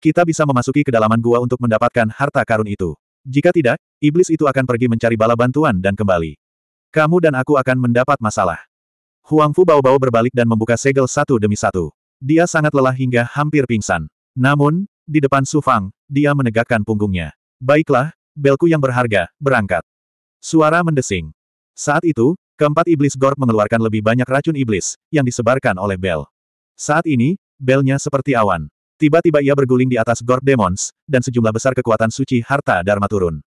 Kita bisa memasuki kedalaman gua untuk mendapatkan harta karun itu. Jika tidak, iblis itu akan pergi mencari bala bantuan dan kembali. Kamu dan aku akan mendapat masalah. Huang Fu bau-bau berbalik dan membuka segel satu demi satu. Dia sangat lelah hingga hampir pingsan. Namun, di depan Su Fang, dia menegakkan punggungnya. Baiklah, belku yang berharga, berangkat. Suara mendesing. Saat itu, keempat iblis Gorp mengeluarkan lebih banyak racun iblis, yang disebarkan oleh Bel. Saat ini, belnya seperti awan. Tiba-tiba ia berguling di atas Gord Demons, dan sejumlah besar kekuatan suci harta Dharma turun.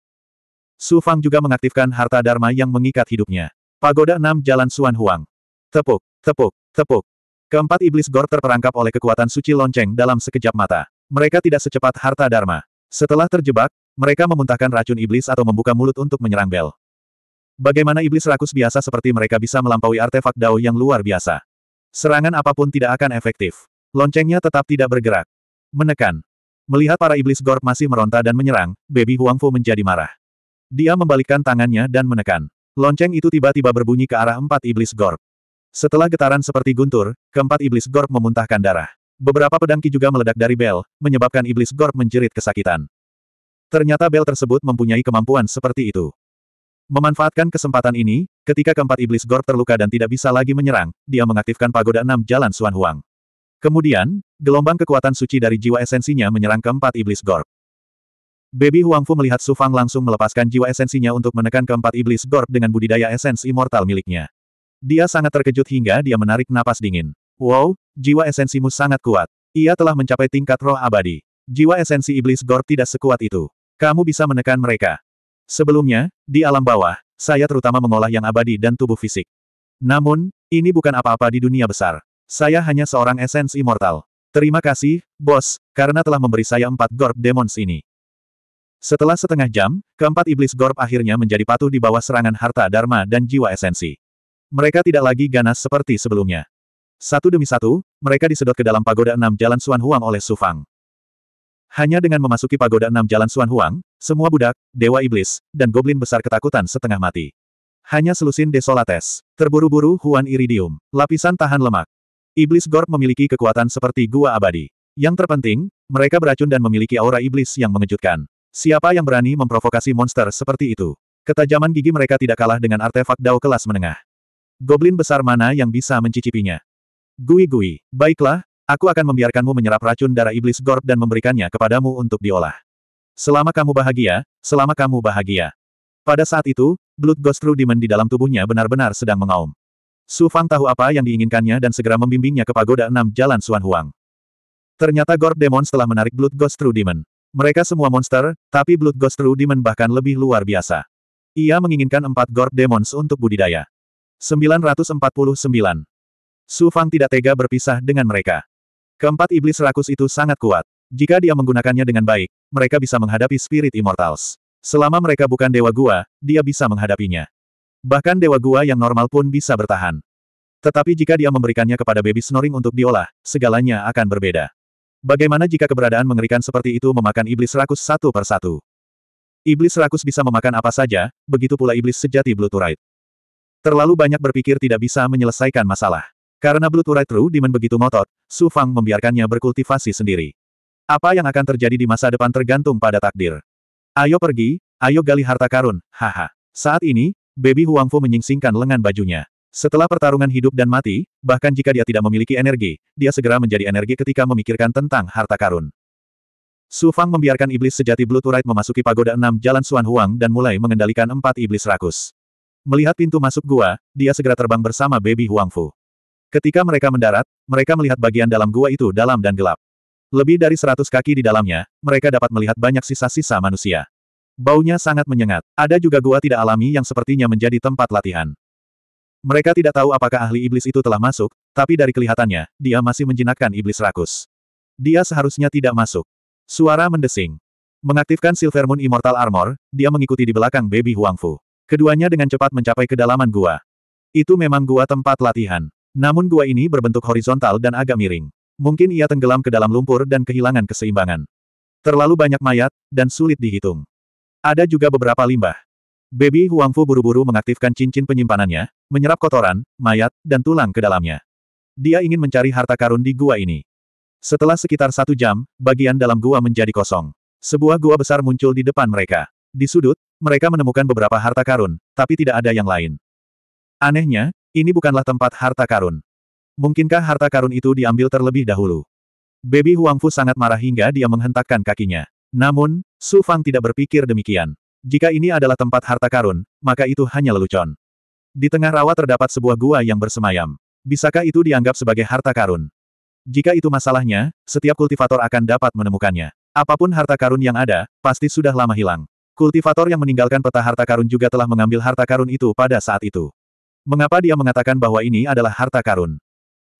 Su Fang juga mengaktifkan harta Dharma yang mengikat hidupnya. Pagoda 6 Jalan Suan Huang. Tepuk, tepuk, tepuk. Keempat iblis Gord terperangkap oleh kekuatan suci lonceng dalam sekejap mata. Mereka tidak secepat harta Dharma. Setelah terjebak, mereka memuntahkan racun iblis atau membuka mulut untuk menyerang Bel. Bagaimana iblis rakus biasa seperti mereka bisa melampaui artefak Dao yang luar biasa? Serangan apapun tidak akan efektif. Loncengnya tetap tidak bergerak. Menekan. Melihat para iblis Gorp masih meronta dan menyerang, Baby Huang Fu menjadi marah. Dia membalikkan tangannya dan menekan. Lonceng itu tiba-tiba berbunyi ke arah empat iblis Gorp. Setelah getaran seperti guntur, keempat iblis Gorp memuntahkan darah. Beberapa pedangki juga meledak dari bel, menyebabkan iblis Gorp menjerit kesakitan. Ternyata bel tersebut mempunyai kemampuan seperti itu. Memanfaatkan kesempatan ini, ketika keempat iblis Gorp terluka dan tidak bisa lagi menyerang, dia mengaktifkan pagoda enam jalan Suan Huang. Kemudian, gelombang kekuatan suci dari jiwa esensinya menyerang keempat iblis Gorp. Baby Huangfu melihat Su Fang langsung melepaskan jiwa esensinya untuk menekan keempat iblis Gorp dengan budidaya esens immortal miliknya. Dia sangat terkejut hingga dia menarik napas dingin. Wow, jiwa esensimu sangat kuat. Ia telah mencapai tingkat roh abadi. Jiwa esensi iblis Gorp tidak sekuat itu. Kamu bisa menekan mereka. Sebelumnya, di alam bawah, saya terutama mengolah yang abadi dan tubuh fisik. Namun, ini bukan apa-apa di dunia besar. Saya hanya seorang esens immortal. Terima kasih, bos, karena telah memberi saya empat Gorp Demons ini. Setelah setengah jam, keempat iblis Gorp akhirnya menjadi patuh di bawah serangan harta dharma dan jiwa esensi. Mereka tidak lagi ganas seperti sebelumnya. Satu demi satu, mereka disedot ke dalam pagoda enam jalan Suan Huang oleh Su Fang. Hanya dengan memasuki pagoda enam jalan Suan Huang, semua budak, dewa iblis, dan goblin besar ketakutan setengah mati. Hanya selusin desolates, terburu-buru Huan Iridium, lapisan tahan lemak, Iblis Gorp memiliki kekuatan seperti gua abadi. Yang terpenting, mereka beracun dan memiliki aura iblis yang mengejutkan. Siapa yang berani memprovokasi monster seperti itu? Ketajaman gigi mereka tidak kalah dengan artefak dao kelas menengah. Goblin besar mana yang bisa mencicipinya? Gui-gui, baiklah, aku akan membiarkanmu menyerap racun darah iblis Gorp dan memberikannya kepadamu untuk diolah. Selama kamu bahagia, selama kamu bahagia. Pada saat itu, Blood Ghost Rudimen di dalam tubuhnya benar-benar sedang mengaum. Su Fang tahu apa yang diinginkannya dan segera membimbingnya ke pagoda enam jalan Suan Huang. Ternyata Gord Demon telah menarik Blood Ghost True Demon. Mereka semua monster, tapi Blood Ghost True Demon bahkan lebih luar biasa. Ia menginginkan empat Gord Demons untuk budidaya. 949. Su Fang tidak tega berpisah dengan mereka. Keempat iblis rakus itu sangat kuat. Jika dia menggunakannya dengan baik, mereka bisa menghadapi Spirit Immortals. Selama mereka bukan Dewa Gua, dia bisa menghadapinya. Bahkan dewa gua yang normal pun bisa bertahan. Tetapi jika dia memberikannya kepada baby snoring untuk diolah, segalanya akan berbeda. Bagaimana jika keberadaan mengerikan seperti itu memakan iblis rakus satu per satu? Iblis rakus bisa memakan apa saja, begitu pula iblis sejati Blue Turite. Terlalu banyak berpikir tidak bisa menyelesaikan masalah. Karena Blue Turite True Demon begitu ngotot, Su Fang membiarkannya berkultivasi sendiri. Apa yang akan terjadi di masa depan tergantung pada takdir. Ayo pergi, ayo gali harta karun, haha. Saat ini, Baby Huangfu menyingsingkan lengan bajunya. Setelah pertarungan hidup dan mati, bahkan jika dia tidak memiliki energi, dia segera menjadi energi ketika memikirkan tentang harta karun. Su Fang membiarkan iblis sejati Blue memasuki pagoda enam jalan Suan Huang dan mulai mengendalikan empat iblis rakus. Melihat pintu masuk gua, dia segera terbang bersama Baby Huangfu. Ketika mereka mendarat, mereka melihat bagian dalam gua itu dalam dan gelap. Lebih dari seratus kaki di dalamnya, mereka dapat melihat banyak sisa-sisa manusia. Baunya sangat menyengat. Ada juga gua tidak alami yang sepertinya menjadi tempat latihan. Mereka tidak tahu apakah ahli iblis itu telah masuk, tapi dari kelihatannya, dia masih menjinakkan iblis rakus. Dia seharusnya tidak masuk. Suara mendesing. Mengaktifkan Silver Moon Immortal Armor, dia mengikuti di belakang Baby Huangfu. Keduanya dengan cepat mencapai kedalaman gua. Itu memang gua tempat latihan. Namun gua ini berbentuk horizontal dan agak miring. Mungkin ia tenggelam ke dalam lumpur dan kehilangan keseimbangan. Terlalu banyak mayat, dan sulit dihitung. Ada juga beberapa limbah. Baby Huangfu buru-buru mengaktifkan cincin penyimpanannya, menyerap kotoran, mayat, dan tulang ke dalamnya. Dia ingin mencari harta karun di gua ini. Setelah sekitar satu jam, bagian dalam gua menjadi kosong. Sebuah gua besar muncul di depan mereka. Di sudut, mereka menemukan beberapa harta karun, tapi tidak ada yang lain. Anehnya, ini bukanlah tempat harta karun. Mungkinkah harta karun itu diambil terlebih dahulu? Baby Huangfu sangat marah hingga dia menghentakkan kakinya. Namun, Su Fang tidak berpikir demikian. Jika ini adalah tempat harta karun, maka itu hanya lelucon. Di tengah rawa terdapat sebuah gua yang bersemayam. Bisakah itu dianggap sebagai harta karun? Jika itu masalahnya, setiap kultivator akan dapat menemukannya. Apapun harta karun yang ada, pasti sudah lama hilang. Kultivator yang meninggalkan peta harta karun juga telah mengambil harta karun itu pada saat itu. Mengapa dia mengatakan bahwa ini adalah harta karun?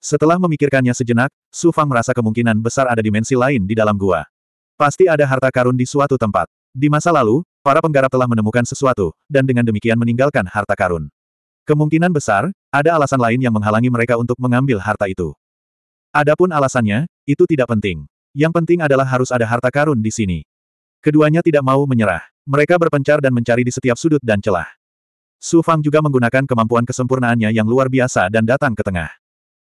Setelah memikirkannya sejenak, Su Fang merasa kemungkinan besar ada dimensi lain di dalam gua. Pasti ada harta karun di suatu tempat. Di masa lalu, para penggarap telah menemukan sesuatu, dan dengan demikian meninggalkan harta karun. Kemungkinan besar, ada alasan lain yang menghalangi mereka untuk mengambil harta itu. Adapun alasannya, itu tidak penting. Yang penting adalah harus ada harta karun di sini. Keduanya tidak mau menyerah. Mereka berpencar dan mencari di setiap sudut dan celah. Su Fang juga menggunakan kemampuan kesempurnaannya yang luar biasa dan datang ke tengah.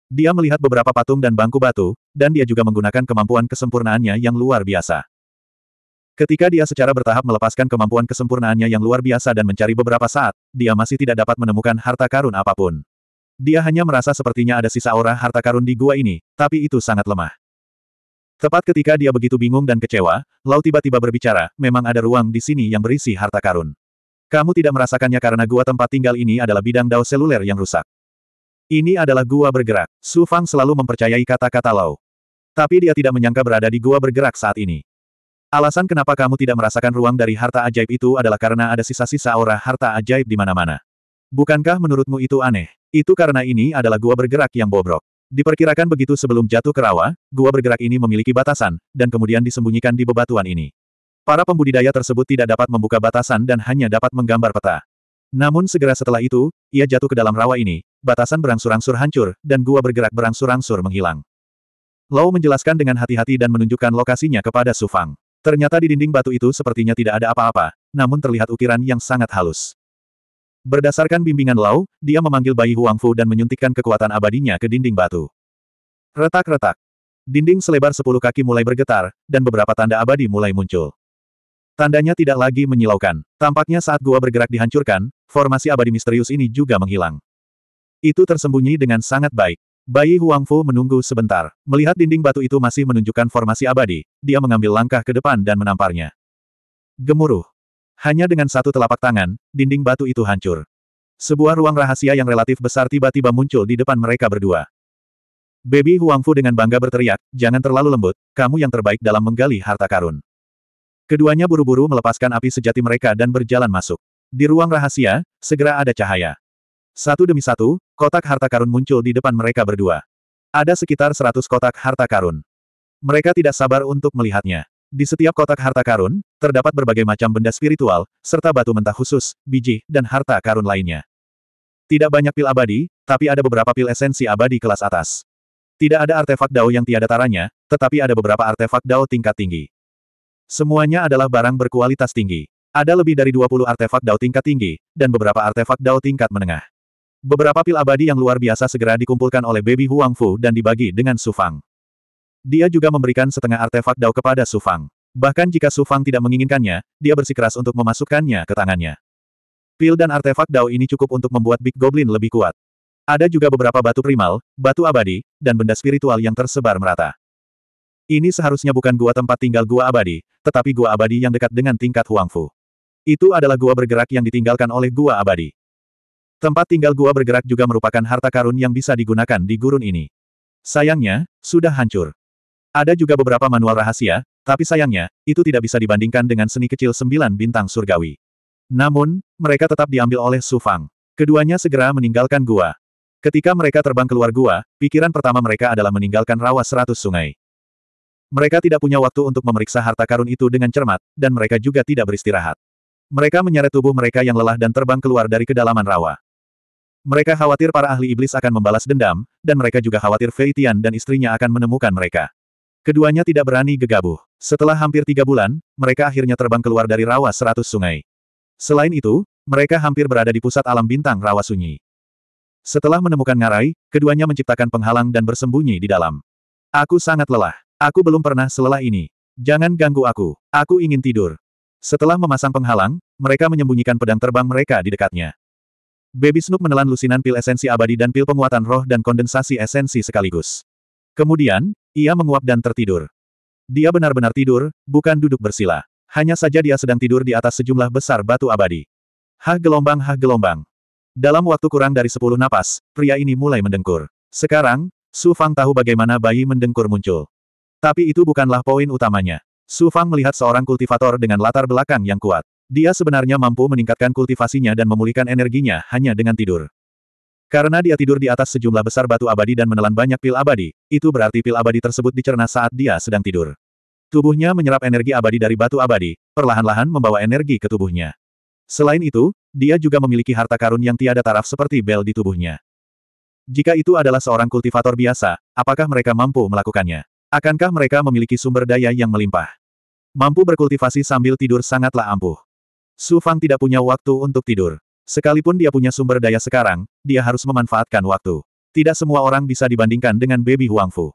Dia melihat beberapa patung dan bangku batu, dan dia juga menggunakan kemampuan kesempurnaannya yang luar biasa. Ketika dia secara bertahap melepaskan kemampuan kesempurnaannya yang luar biasa dan mencari beberapa saat, dia masih tidak dapat menemukan harta karun apapun. Dia hanya merasa sepertinya ada sisa aura harta karun di gua ini, tapi itu sangat lemah. Tepat ketika dia begitu bingung dan kecewa, Lau tiba-tiba berbicara, memang ada ruang di sini yang berisi harta karun. Kamu tidak merasakannya karena gua tempat tinggal ini adalah bidang dao seluler yang rusak. Ini adalah gua bergerak. Su Fang selalu mempercayai kata-kata Lau. Tapi dia tidak menyangka berada di gua bergerak saat ini. Alasan kenapa kamu tidak merasakan ruang dari harta ajaib itu adalah karena ada sisa-sisa aura harta ajaib di mana-mana. Bukankah menurutmu itu aneh? Itu karena ini adalah gua bergerak yang bobrok. Diperkirakan begitu sebelum jatuh ke rawa, gua bergerak ini memiliki batasan, dan kemudian disembunyikan di bebatuan ini. Para pembudidaya tersebut tidak dapat membuka batasan dan hanya dapat menggambar peta. Namun segera setelah itu, ia jatuh ke dalam rawa ini, batasan berangsur-angsur hancur, dan gua bergerak berangsur-angsur menghilang. Lau menjelaskan dengan hati-hati dan menunjukkan lokasinya kepada Su Fang. Ternyata di dinding batu itu sepertinya tidak ada apa-apa, namun terlihat ukiran yang sangat halus. Berdasarkan bimbingan Lau, dia memanggil bayi Huang Fu dan menyuntikkan kekuatan abadinya ke dinding batu. Retak-retak. Dinding selebar sepuluh kaki mulai bergetar, dan beberapa tanda abadi mulai muncul. Tandanya tidak lagi menyilaukan. Tampaknya saat gua bergerak dihancurkan, formasi abadi misterius ini juga menghilang. Itu tersembunyi dengan sangat baik. Bayi Huangfu menunggu sebentar. Melihat dinding batu itu masih menunjukkan formasi abadi, dia mengambil langkah ke depan dan menamparnya. Gemuruh. Hanya dengan satu telapak tangan, dinding batu itu hancur. Sebuah ruang rahasia yang relatif besar tiba-tiba muncul di depan mereka berdua. Baby Huangfu dengan bangga berteriak, jangan terlalu lembut, kamu yang terbaik dalam menggali harta karun. Keduanya buru-buru melepaskan api sejati mereka dan berjalan masuk. Di ruang rahasia, segera ada cahaya. Satu demi satu, kotak harta karun muncul di depan mereka berdua. Ada sekitar seratus kotak harta karun. Mereka tidak sabar untuk melihatnya. Di setiap kotak harta karun, terdapat berbagai macam benda spiritual, serta batu mentah khusus, biji, dan harta karun lainnya. Tidak banyak pil abadi, tapi ada beberapa pil esensi abadi kelas atas. Tidak ada artefak dao yang tiada taranya, tetapi ada beberapa artefak dao tingkat tinggi. Semuanya adalah barang berkualitas tinggi. Ada lebih dari 20 artefak Dao tingkat tinggi, dan beberapa artefak Dao tingkat menengah. Beberapa pil abadi yang luar biasa segera dikumpulkan oleh Baby Huang Fu dan dibagi dengan Su Fang. Dia juga memberikan setengah artefak Dao kepada Su Fang. Bahkan jika Su Fang tidak menginginkannya, dia bersikeras untuk memasukkannya ke tangannya. Pil dan artefak Dao ini cukup untuk membuat Big Goblin lebih kuat. Ada juga beberapa batu primal, batu abadi, dan benda spiritual yang tersebar merata. Ini seharusnya bukan gua tempat tinggal gua abadi, tetapi gua abadi yang dekat dengan tingkat Huangfu. Itu adalah gua bergerak yang ditinggalkan oleh gua abadi. Tempat tinggal gua bergerak juga merupakan harta karun yang bisa digunakan di gurun ini. Sayangnya, sudah hancur. Ada juga beberapa manual rahasia, tapi sayangnya, itu tidak bisa dibandingkan dengan seni kecil sembilan bintang surgawi. Namun, mereka tetap diambil oleh Su Fang. Keduanya segera meninggalkan gua. Ketika mereka terbang keluar gua, pikiran pertama mereka adalah meninggalkan rawa seratus sungai. Mereka tidak punya waktu untuk memeriksa harta karun itu dengan cermat, dan mereka juga tidak beristirahat. Mereka menyeret tubuh mereka yang lelah dan terbang keluar dari kedalaman rawa. Mereka khawatir para ahli iblis akan membalas dendam, dan mereka juga khawatir Feitian dan istrinya akan menemukan mereka. Keduanya tidak berani gegabah. Setelah hampir tiga bulan, mereka akhirnya terbang keluar dari rawa seratus sungai. Selain itu, mereka hampir berada di pusat alam bintang rawa sunyi. Setelah menemukan ngarai, keduanya menciptakan penghalang dan bersembunyi di dalam. Aku sangat lelah. Aku belum pernah selelah ini. Jangan ganggu aku. Aku ingin tidur. Setelah memasang penghalang, mereka menyembunyikan pedang terbang mereka di dekatnya. Baby Snoop menelan lusinan pil esensi abadi dan pil penguatan roh dan kondensasi esensi sekaligus. Kemudian, ia menguap dan tertidur. Dia benar-benar tidur, bukan duduk bersila. Hanya saja dia sedang tidur di atas sejumlah besar batu abadi. Hah gelombang hah gelombang. Dalam waktu kurang dari sepuluh napas, pria ini mulai mendengkur. Sekarang, Su Fang tahu bagaimana bayi mendengkur muncul. Tapi itu bukanlah poin utamanya. Su Fang melihat seorang kultivator dengan latar belakang yang kuat. Dia sebenarnya mampu meningkatkan kultivasinya dan memulihkan energinya hanya dengan tidur. Karena dia tidur di atas sejumlah besar batu abadi dan menelan banyak pil abadi, itu berarti pil abadi tersebut dicerna saat dia sedang tidur. Tubuhnya menyerap energi abadi dari batu abadi, perlahan-lahan membawa energi ke tubuhnya. Selain itu, dia juga memiliki harta karun yang tiada taraf seperti bel di tubuhnya. Jika itu adalah seorang kultivator biasa, apakah mereka mampu melakukannya? Akankah mereka memiliki sumber daya yang melimpah? Mampu berkultivasi sambil tidur sangatlah ampuh. Su Fang tidak punya waktu untuk tidur. Sekalipun dia punya sumber daya sekarang, dia harus memanfaatkan waktu. Tidak semua orang bisa dibandingkan dengan baby Huang Fu.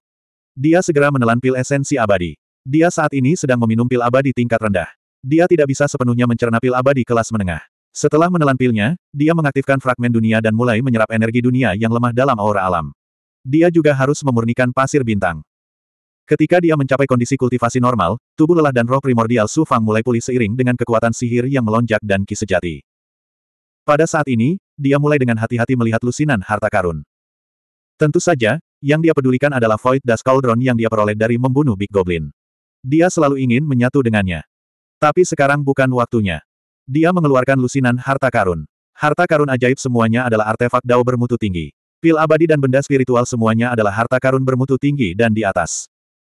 Dia segera menelan pil esensi abadi. Dia saat ini sedang meminum pil abadi tingkat rendah. Dia tidak bisa sepenuhnya mencerna pil abadi kelas menengah. Setelah menelan pilnya, dia mengaktifkan fragmen dunia dan mulai menyerap energi dunia yang lemah dalam aura alam. Dia juga harus memurnikan pasir bintang. Ketika dia mencapai kondisi kultivasi normal, tubuh lelah dan roh primordial Su Fang mulai pulih seiring dengan kekuatan sihir yang melonjak dan ki sejati. Pada saat ini, dia mulai dengan hati-hati melihat lusinan harta karun. Tentu saja, yang dia pedulikan adalah Void Dust Cauldron yang dia peroleh dari membunuh Big Goblin. Dia selalu ingin menyatu dengannya. Tapi sekarang bukan waktunya. Dia mengeluarkan lusinan harta karun. Harta karun ajaib semuanya adalah artefak dao bermutu tinggi. Pil abadi dan benda spiritual semuanya adalah harta karun bermutu tinggi dan di atas.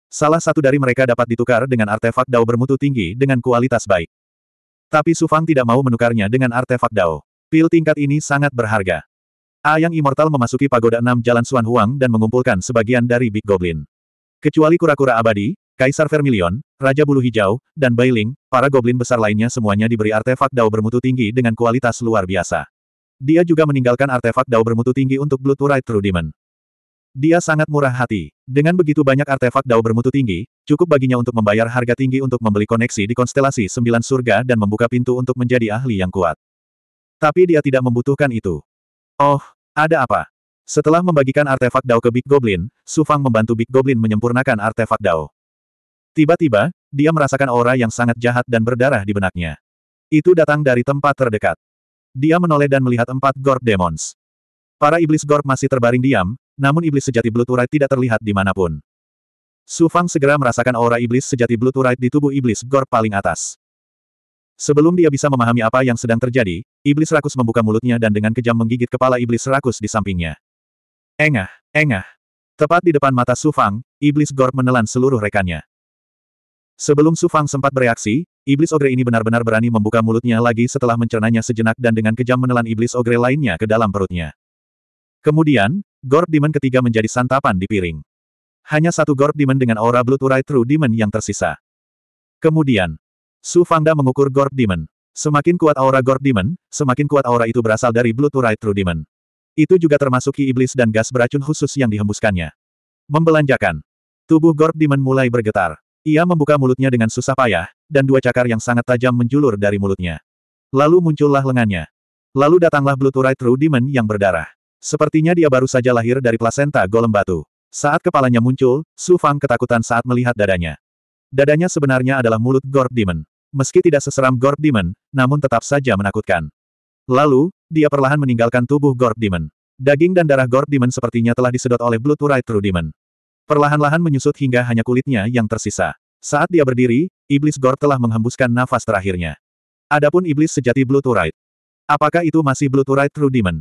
Salah satu dari mereka dapat ditukar dengan artefak Dao bermutu tinggi dengan kualitas baik. Tapi Sufang tidak mau menukarnya dengan artefak Dao. Pil tingkat ini sangat berharga. Ayang Immortal memasuki pagoda enam Jalan Suan Huang dan mengumpulkan sebagian dari Big Goblin. Kecuali kura-kura abadi, Kaisar Vermilion, Raja Bulu Hijau, dan Bailing, para goblin besar lainnya semuanya diberi artefak Dao bermutu tinggi dengan kualitas luar biasa. Dia juga meninggalkan artefak Dao bermutu tinggi untuk Blood Right True Demon. Dia sangat murah hati. Dengan begitu banyak artefak dao bermutu tinggi, cukup baginya untuk membayar harga tinggi untuk membeli koneksi di konstelasi sembilan surga dan membuka pintu untuk menjadi ahli yang kuat. Tapi dia tidak membutuhkan itu. Oh, ada apa? Setelah membagikan artefak dao ke Big Goblin, Su Fang membantu Big Goblin menyempurnakan artefak dao. Tiba-tiba, dia merasakan aura yang sangat jahat dan berdarah di benaknya. Itu datang dari tempat terdekat. Dia menoleh dan melihat empat Gorp Demons. Para iblis Gorp masih terbaring diam, namun iblis sejati Blue Urite tidak terlihat di dimanapun. Su Fang segera merasakan aura iblis sejati Blue Urite di tubuh iblis gor paling atas. Sebelum dia bisa memahami apa yang sedang terjadi, iblis rakus membuka mulutnya dan dengan kejam menggigit kepala iblis rakus di sampingnya. Engah, engah. Tepat di depan mata Su Fang, iblis gor menelan seluruh rekannya. Sebelum Su Fang sempat bereaksi, iblis ogre ini benar-benar berani membuka mulutnya lagi setelah mencernanya sejenak dan dengan kejam menelan iblis ogre lainnya ke dalam perutnya. Kemudian, Gorp Demon ketiga menjadi santapan di piring. Hanya satu Gorp Demon dengan aura Blood Urai True Demon yang tersisa. Kemudian, Su Fangda mengukur Gorp Demon. Semakin kuat aura Gorp Demon, semakin kuat aura itu berasal dari Blood Urai True Demon. Itu juga termasuk ki iblis dan gas beracun khusus yang dihembuskannya. Membelanjakan. Tubuh Gorp Demon mulai bergetar. Ia membuka mulutnya dengan susah payah, dan dua cakar yang sangat tajam menjulur dari mulutnya. Lalu muncullah lengannya. Lalu datanglah Blood Urai True Demon yang berdarah. Sepertinya dia baru saja lahir dari plasenta golem batu. Saat kepalanya muncul, Su Fang ketakutan saat melihat dadanya. Dadanya sebenarnya adalah mulut Gorb Demon. Meski tidak seseram Gorb Demon, namun tetap saja menakutkan. Lalu, dia perlahan meninggalkan tubuh Gorb Demon. Daging dan darah Gorb Demon sepertinya telah disedot oleh Blood Right True Demon. Perlahan-lahan menyusut hingga hanya kulitnya yang tersisa. Saat dia berdiri, iblis Gorb telah menghembuskan nafas terakhirnya. Adapun iblis sejati Blue Apakah itu masih Blue True Demon?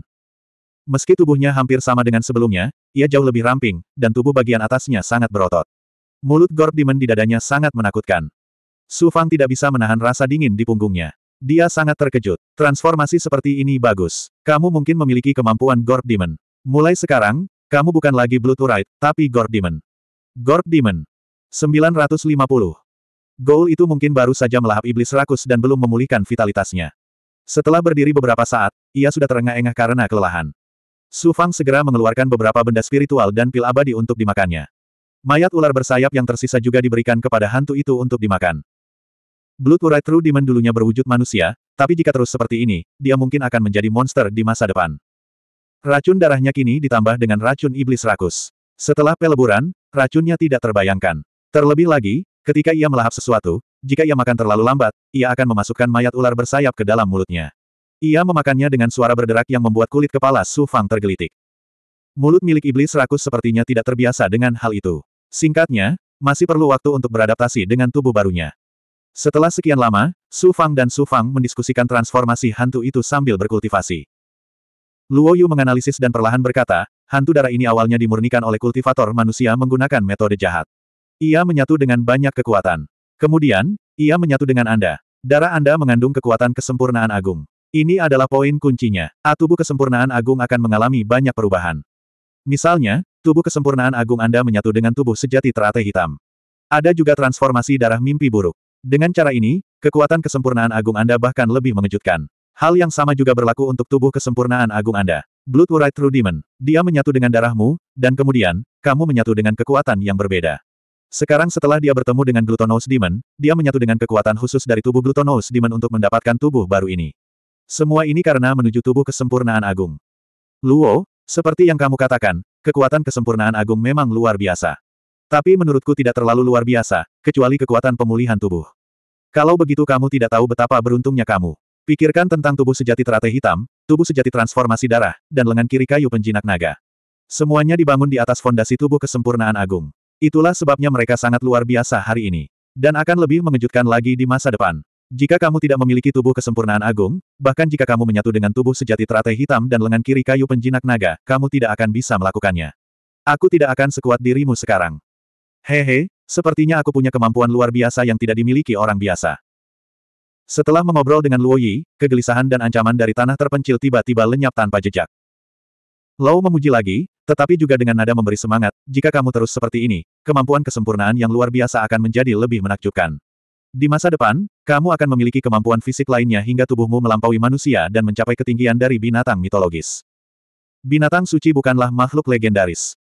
Meski tubuhnya hampir sama dengan sebelumnya, ia jauh lebih ramping, dan tubuh bagian atasnya sangat berotot. Mulut Gord Demon di dadanya sangat menakutkan. Su Fang tidak bisa menahan rasa dingin di punggungnya. Dia sangat terkejut. Transformasi seperti ini bagus. Kamu mungkin memiliki kemampuan Gord Demon. Mulai sekarang, kamu bukan lagi Blue tapi Gord Demon. Gord Demon. 950. Goal itu mungkin baru saja melahap iblis rakus dan belum memulihkan vitalitasnya. Setelah berdiri beberapa saat, ia sudah terengah-engah karena kelelahan. Su Fang segera mengeluarkan beberapa benda spiritual dan pil abadi untuk dimakannya. Mayat ular bersayap yang tersisa juga diberikan kepada hantu itu untuk dimakan. Blood Urai True Demon dulunya berwujud manusia, tapi jika terus seperti ini, dia mungkin akan menjadi monster di masa depan. Racun darahnya kini ditambah dengan racun iblis rakus. Setelah peleburan, racunnya tidak terbayangkan. Terlebih lagi, ketika ia melahap sesuatu, jika ia makan terlalu lambat, ia akan memasukkan mayat ular bersayap ke dalam mulutnya. Ia memakannya dengan suara berderak yang membuat kulit kepala Su Fang tergelitik. Mulut milik iblis rakus sepertinya tidak terbiasa dengan hal itu. Singkatnya, masih perlu waktu untuk beradaptasi dengan tubuh barunya. Setelah sekian lama, Su Fang dan Su Fang mendiskusikan transformasi hantu itu sambil berkultivasi. Luo Yu menganalisis dan perlahan berkata, hantu darah ini awalnya dimurnikan oleh kultivator manusia menggunakan metode jahat. Ia menyatu dengan banyak kekuatan. Kemudian, ia menyatu dengan Anda. Darah Anda mengandung kekuatan kesempurnaan agung. Ini adalah poin kuncinya. A tubuh kesempurnaan agung akan mengalami banyak perubahan. Misalnya, tubuh kesempurnaan agung Anda menyatu dengan tubuh sejati teratai hitam. Ada juga transformasi darah mimpi buruk. Dengan cara ini, kekuatan kesempurnaan agung Anda bahkan lebih mengejutkan. Hal yang sama juga berlaku untuk tubuh kesempurnaan agung Anda. Blood Right True Demon, dia menyatu dengan darahmu, dan kemudian, kamu menyatu dengan kekuatan yang berbeda. Sekarang setelah dia bertemu dengan Glutonous Demon, dia menyatu dengan kekuatan khusus dari tubuh Glutonous Demon untuk mendapatkan tubuh baru ini. Semua ini karena menuju tubuh kesempurnaan agung. Luo, seperti yang kamu katakan, kekuatan kesempurnaan agung memang luar biasa. Tapi menurutku tidak terlalu luar biasa, kecuali kekuatan pemulihan tubuh. Kalau begitu kamu tidak tahu betapa beruntungnya kamu. Pikirkan tentang tubuh sejati teratai hitam, tubuh sejati transformasi darah, dan lengan kiri kayu penjinak naga. Semuanya dibangun di atas fondasi tubuh kesempurnaan agung. Itulah sebabnya mereka sangat luar biasa hari ini. Dan akan lebih mengejutkan lagi di masa depan. Jika kamu tidak memiliki tubuh kesempurnaan agung, bahkan jika kamu menyatu dengan tubuh sejati teratai hitam dan lengan kiri kayu penjinak naga, kamu tidak akan bisa melakukannya. Aku tidak akan sekuat dirimu sekarang. Hehe, sepertinya aku punya kemampuan luar biasa yang tidak dimiliki orang biasa. Setelah mengobrol dengan Luo Yi, kegelisahan dan ancaman dari tanah terpencil tiba-tiba lenyap tanpa jejak. Lau memuji lagi, tetapi juga dengan nada memberi semangat, jika kamu terus seperti ini, kemampuan kesempurnaan yang luar biasa akan menjadi lebih menakjubkan. Di masa depan, kamu akan memiliki kemampuan fisik lainnya hingga tubuhmu melampaui manusia dan mencapai ketinggian dari binatang mitologis. Binatang suci bukanlah makhluk legendaris.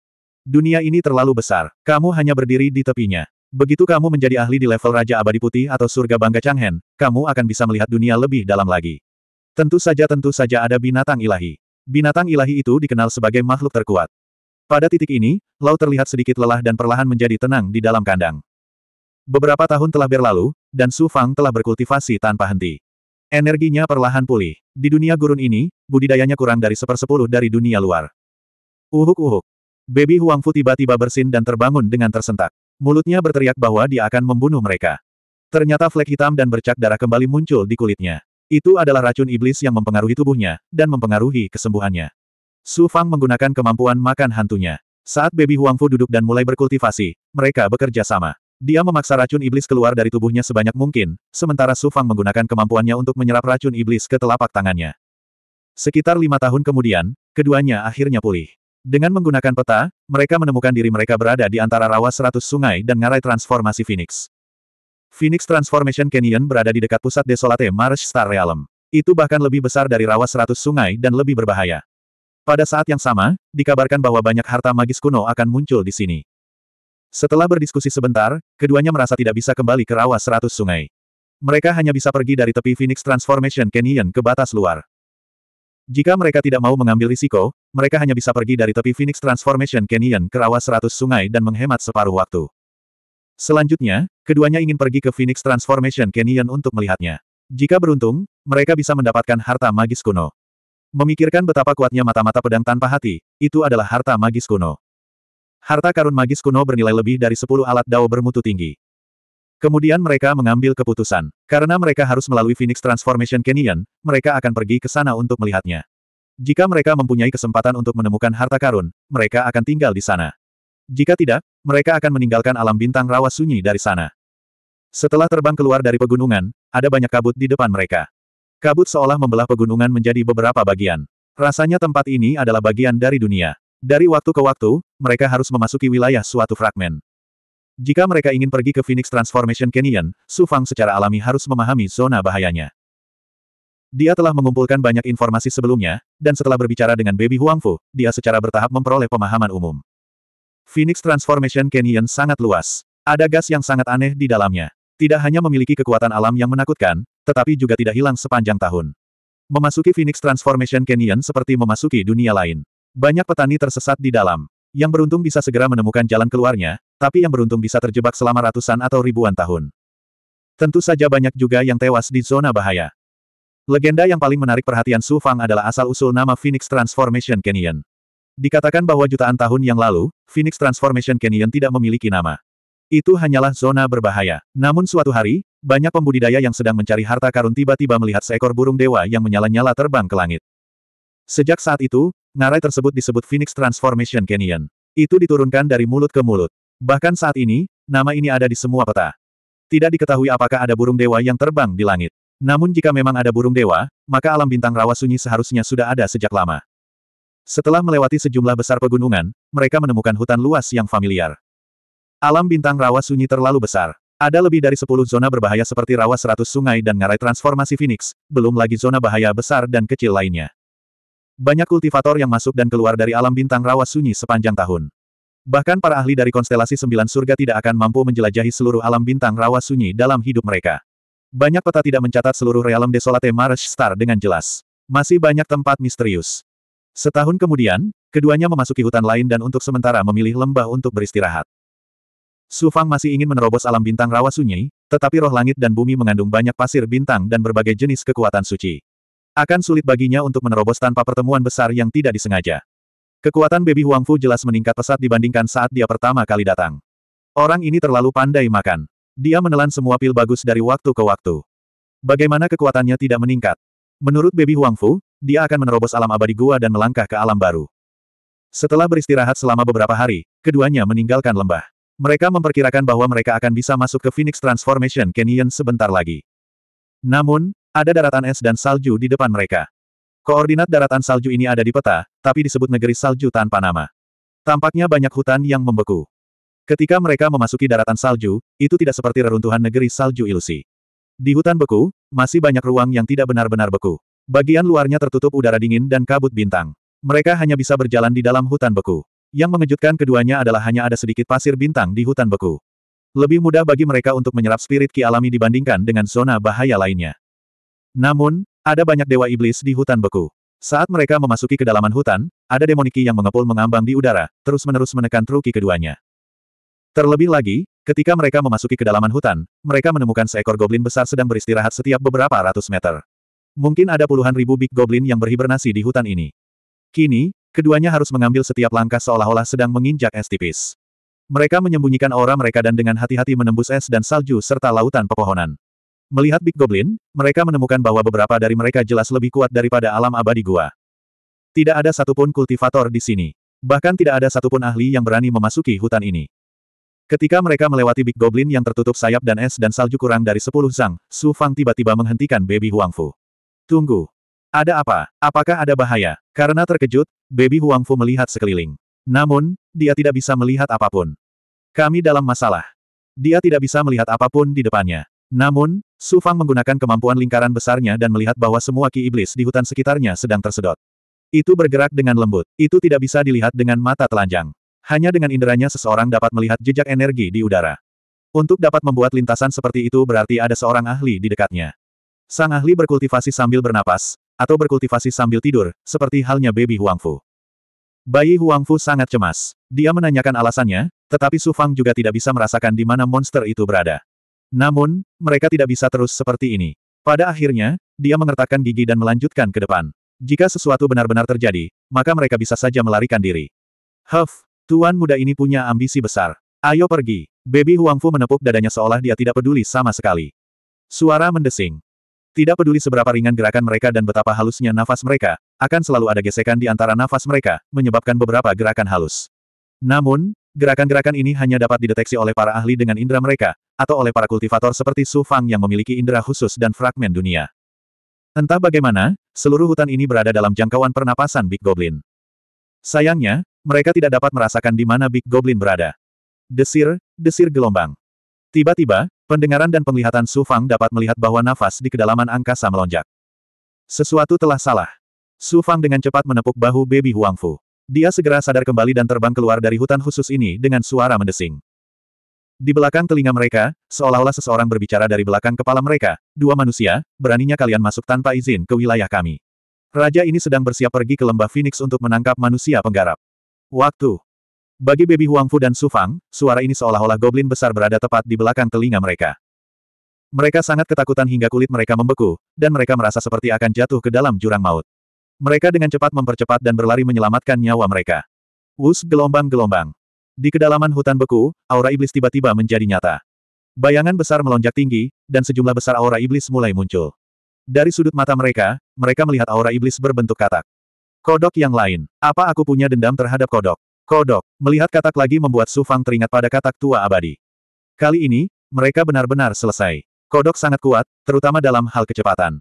Dunia ini terlalu besar, kamu hanya berdiri di tepinya. Begitu kamu menjadi ahli di level Raja Abadi Putih atau Surga Bangga Changhen, kamu akan bisa melihat dunia lebih dalam lagi. Tentu saja tentu saja ada binatang ilahi. Binatang ilahi itu dikenal sebagai makhluk terkuat. Pada titik ini, Lau terlihat sedikit lelah dan perlahan menjadi tenang di dalam kandang. Beberapa tahun telah berlalu, dan Su Fang telah berkultivasi tanpa henti. Energinya perlahan pulih. Di dunia gurun ini, budidayanya kurang dari sepersepuluh dari dunia luar. Uhuk-uhuk. Baby Huangfu tiba-tiba bersin dan terbangun dengan tersentak. Mulutnya berteriak bahwa dia akan membunuh mereka. Ternyata flek hitam dan bercak darah kembali muncul di kulitnya. Itu adalah racun iblis yang mempengaruhi tubuhnya, dan mempengaruhi kesembuhannya. Su Fang menggunakan kemampuan makan hantunya. Saat baby Huangfu duduk dan mulai berkultivasi, mereka bekerja sama. Dia memaksa racun iblis keluar dari tubuhnya sebanyak mungkin, sementara Su Fang menggunakan kemampuannya untuk menyerap racun iblis ke telapak tangannya. Sekitar lima tahun kemudian, keduanya akhirnya pulih. Dengan menggunakan peta, mereka menemukan diri mereka berada di antara rawa seratus sungai dan ngarai transformasi Phoenix. Phoenix Transformation Canyon berada di dekat pusat Desolate Marsh Star Realm. Itu bahkan lebih besar dari rawa seratus sungai dan lebih berbahaya. Pada saat yang sama, dikabarkan bahwa banyak harta magis kuno akan muncul di sini. Setelah berdiskusi sebentar, keduanya merasa tidak bisa kembali ke rawa seratus sungai. Mereka hanya bisa pergi dari tepi Phoenix Transformation Canyon ke batas luar. Jika mereka tidak mau mengambil risiko, mereka hanya bisa pergi dari tepi Phoenix Transformation Canyon ke rawa seratus sungai dan menghemat separuh waktu. Selanjutnya, keduanya ingin pergi ke Phoenix Transformation Canyon untuk melihatnya. Jika beruntung, mereka bisa mendapatkan harta magis kuno. Memikirkan betapa kuatnya mata-mata pedang tanpa hati, itu adalah harta magis kuno. Harta karun magis kuno bernilai lebih dari 10 alat dao bermutu tinggi. Kemudian mereka mengambil keputusan. Karena mereka harus melalui Phoenix Transformation Canyon, mereka akan pergi ke sana untuk melihatnya. Jika mereka mempunyai kesempatan untuk menemukan harta karun, mereka akan tinggal di sana. Jika tidak, mereka akan meninggalkan alam bintang rawa sunyi dari sana. Setelah terbang keluar dari pegunungan, ada banyak kabut di depan mereka. Kabut seolah membelah pegunungan menjadi beberapa bagian. Rasanya tempat ini adalah bagian dari dunia. Dari waktu ke waktu, mereka harus memasuki wilayah suatu fragmen. Jika mereka ingin pergi ke Phoenix Transformation Canyon, Su Fang secara alami harus memahami zona bahayanya. Dia telah mengumpulkan banyak informasi sebelumnya, dan setelah berbicara dengan Baby Huangfu, dia secara bertahap memperoleh pemahaman umum. Phoenix Transformation Canyon sangat luas. Ada gas yang sangat aneh di dalamnya. Tidak hanya memiliki kekuatan alam yang menakutkan, tetapi juga tidak hilang sepanjang tahun. Memasuki Phoenix Transformation Canyon seperti memasuki dunia lain. Banyak petani tersesat di dalam. Yang beruntung bisa segera menemukan jalan keluarnya, tapi yang beruntung bisa terjebak selama ratusan atau ribuan tahun. Tentu saja banyak juga yang tewas di zona bahaya. Legenda yang paling menarik perhatian Su Fang adalah asal-usul nama Phoenix Transformation Canyon. Dikatakan bahwa jutaan tahun yang lalu, Phoenix Transformation Canyon tidak memiliki nama. Itu hanyalah zona berbahaya. Namun suatu hari, banyak pembudidaya yang sedang mencari harta karun tiba-tiba melihat seekor burung dewa yang menyala-nyala terbang ke langit. Sejak saat itu, Narai tersebut disebut Phoenix Transformation Canyon. Itu diturunkan dari mulut ke mulut. Bahkan saat ini, nama ini ada di semua peta. Tidak diketahui apakah ada burung dewa yang terbang di langit. Namun jika memang ada burung dewa, maka alam bintang rawa sunyi seharusnya sudah ada sejak lama. Setelah melewati sejumlah besar pegunungan, mereka menemukan hutan luas yang familiar. Alam bintang rawa sunyi terlalu besar. Ada lebih dari 10 zona berbahaya seperti rawa 100 sungai dan ngarai transformasi Phoenix, belum lagi zona bahaya besar dan kecil lainnya. Banyak kultivator yang masuk dan keluar dari alam bintang rawa sunyi sepanjang tahun. Bahkan para ahli dari konstelasi Sembilan Surga tidak akan mampu menjelajahi seluruh alam bintang rawa sunyi dalam hidup mereka. Banyak peta tidak mencatat seluruh realem desolate Marsh Star dengan jelas. Masih banyak tempat misterius. Setahun kemudian, keduanya memasuki hutan lain dan untuk sementara memilih lembah untuk beristirahat. Su Fang masih ingin menerobos alam bintang rawa sunyi, tetapi roh langit dan bumi mengandung banyak pasir bintang dan berbagai jenis kekuatan suci. Akan sulit baginya untuk menerobos tanpa pertemuan besar yang tidak disengaja. Kekuatan baby Huangfu jelas meningkat pesat dibandingkan saat dia pertama kali datang. Orang ini terlalu pandai makan. Dia menelan semua pil bagus dari waktu ke waktu. Bagaimana kekuatannya tidak meningkat? Menurut Baby Huangfu, dia akan menerobos alam abadi gua dan melangkah ke alam baru. Setelah beristirahat selama beberapa hari, keduanya meninggalkan lembah. Mereka memperkirakan bahwa mereka akan bisa masuk ke Phoenix Transformation Canyon sebentar lagi. Namun, ada daratan es dan salju di depan mereka. Koordinat daratan salju ini ada di peta, tapi disebut negeri salju tanpa nama. Tampaknya banyak hutan yang membeku. Ketika mereka memasuki daratan salju, itu tidak seperti reruntuhan negeri salju ilusi. Di hutan beku, masih banyak ruang yang tidak benar-benar beku. Bagian luarnya tertutup udara dingin dan kabut bintang. Mereka hanya bisa berjalan di dalam hutan beku. Yang mengejutkan keduanya adalah hanya ada sedikit pasir bintang di hutan beku. Lebih mudah bagi mereka untuk menyerap spirit ki alami dibandingkan dengan zona bahaya lainnya. Namun, ada banyak dewa iblis di hutan beku. Saat mereka memasuki kedalaman hutan, ada demoniki yang mengepul mengambang di udara, terus-menerus menekan truki keduanya. Terlebih lagi, ketika mereka memasuki kedalaman hutan, mereka menemukan seekor goblin besar sedang beristirahat setiap beberapa ratus meter. Mungkin ada puluhan ribu big goblin yang berhibernasi di hutan ini. Kini, keduanya harus mengambil setiap langkah seolah-olah sedang menginjak es tipis. Mereka menyembunyikan aura mereka dan dengan hati-hati menembus es dan salju serta lautan pepohonan. Melihat Big Goblin, mereka menemukan bahwa beberapa dari mereka jelas lebih kuat daripada alam abadi gua. Tidak ada satupun kultivator di sini. Bahkan tidak ada satupun ahli yang berani memasuki hutan ini. Ketika mereka melewati Big Goblin yang tertutup sayap dan es dan salju kurang dari sepuluh zang, Su Fang tiba-tiba menghentikan Baby Huangfu. Tunggu. Ada apa? Apakah ada bahaya? Karena terkejut, Baby Huangfu melihat sekeliling. Namun, dia tidak bisa melihat apapun. Kami dalam masalah. Dia tidak bisa melihat apapun di depannya. Namun, Su Fang menggunakan kemampuan lingkaran besarnya dan melihat bahwa semua ki iblis di hutan sekitarnya sedang tersedot. Itu bergerak dengan lembut. Itu tidak bisa dilihat dengan mata telanjang. Hanya dengan inderanya seseorang dapat melihat jejak energi di udara. Untuk dapat membuat lintasan seperti itu berarti ada seorang ahli di dekatnya. Sang ahli berkultivasi sambil bernapas, atau berkultivasi sambil tidur, seperti halnya baby Huangfu. Bayi Huangfu sangat cemas. Dia menanyakan alasannya, tetapi Su Fang juga tidak bisa merasakan di mana monster itu berada. Namun, mereka tidak bisa terus seperti ini. Pada akhirnya, dia mengertakkan gigi dan melanjutkan ke depan. Jika sesuatu benar-benar terjadi, maka mereka bisa saja melarikan diri. Huff, tuan muda ini punya ambisi besar. Ayo pergi. Baby Huangfu menepuk dadanya seolah dia tidak peduli sama sekali. Suara mendesing. Tidak peduli seberapa ringan gerakan mereka dan betapa halusnya nafas mereka, akan selalu ada gesekan di antara nafas mereka, menyebabkan beberapa gerakan halus. Namun, Gerakan-gerakan ini hanya dapat dideteksi oleh para ahli dengan indera mereka, atau oleh para kultivator seperti Su Fang yang memiliki indera khusus dan fragmen dunia. Entah bagaimana, seluruh hutan ini berada dalam jangkauan pernapasan Big Goblin. Sayangnya, mereka tidak dapat merasakan di mana Big Goblin berada. Desir, desir gelombang. Tiba-tiba, pendengaran dan penglihatan Su Fang dapat melihat bahwa nafas di kedalaman angkasa melonjak. Sesuatu telah salah. Su Fang dengan cepat menepuk bahu baby Huangfu. Dia segera sadar kembali dan terbang keluar dari hutan khusus ini dengan suara mendesing. Di belakang telinga mereka, seolah-olah seseorang berbicara dari belakang kepala mereka, dua manusia, beraninya kalian masuk tanpa izin ke wilayah kami. Raja ini sedang bersiap pergi ke lembah Phoenix untuk menangkap manusia penggarap. Waktu. Bagi baby Huangfu dan Sufang, suara ini seolah-olah goblin besar berada tepat di belakang telinga mereka. Mereka sangat ketakutan hingga kulit mereka membeku, dan mereka merasa seperti akan jatuh ke dalam jurang maut. Mereka dengan cepat mempercepat dan berlari menyelamatkan nyawa mereka. Wus gelombang-gelombang. Di kedalaman hutan beku, aura iblis tiba-tiba menjadi nyata. Bayangan besar melonjak tinggi, dan sejumlah besar aura iblis mulai muncul. Dari sudut mata mereka, mereka melihat aura iblis berbentuk katak. Kodok yang lain. Apa aku punya dendam terhadap kodok? Kodok. Melihat katak lagi membuat Sufang teringat pada katak tua abadi. Kali ini, mereka benar-benar selesai. Kodok sangat kuat, terutama dalam hal kecepatan.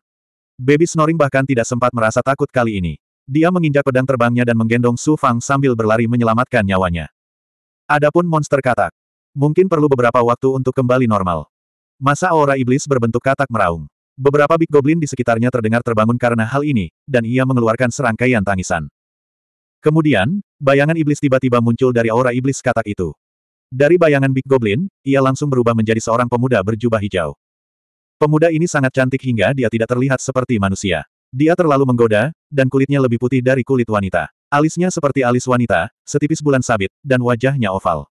Baby Snoring bahkan tidak sempat merasa takut kali ini. Dia menginjak pedang terbangnya dan menggendong Su Fang sambil berlari menyelamatkan nyawanya. Adapun monster katak. Mungkin perlu beberapa waktu untuk kembali normal. Masa aura iblis berbentuk katak meraung. Beberapa big goblin di sekitarnya terdengar terbangun karena hal ini, dan ia mengeluarkan serangkaian tangisan. Kemudian, bayangan iblis tiba-tiba muncul dari aura iblis katak itu. Dari bayangan big goblin, ia langsung berubah menjadi seorang pemuda berjubah hijau. Pemuda ini sangat cantik hingga dia tidak terlihat seperti manusia. Dia terlalu menggoda, dan kulitnya lebih putih dari kulit wanita. Alisnya seperti alis wanita, setipis bulan sabit, dan wajahnya oval.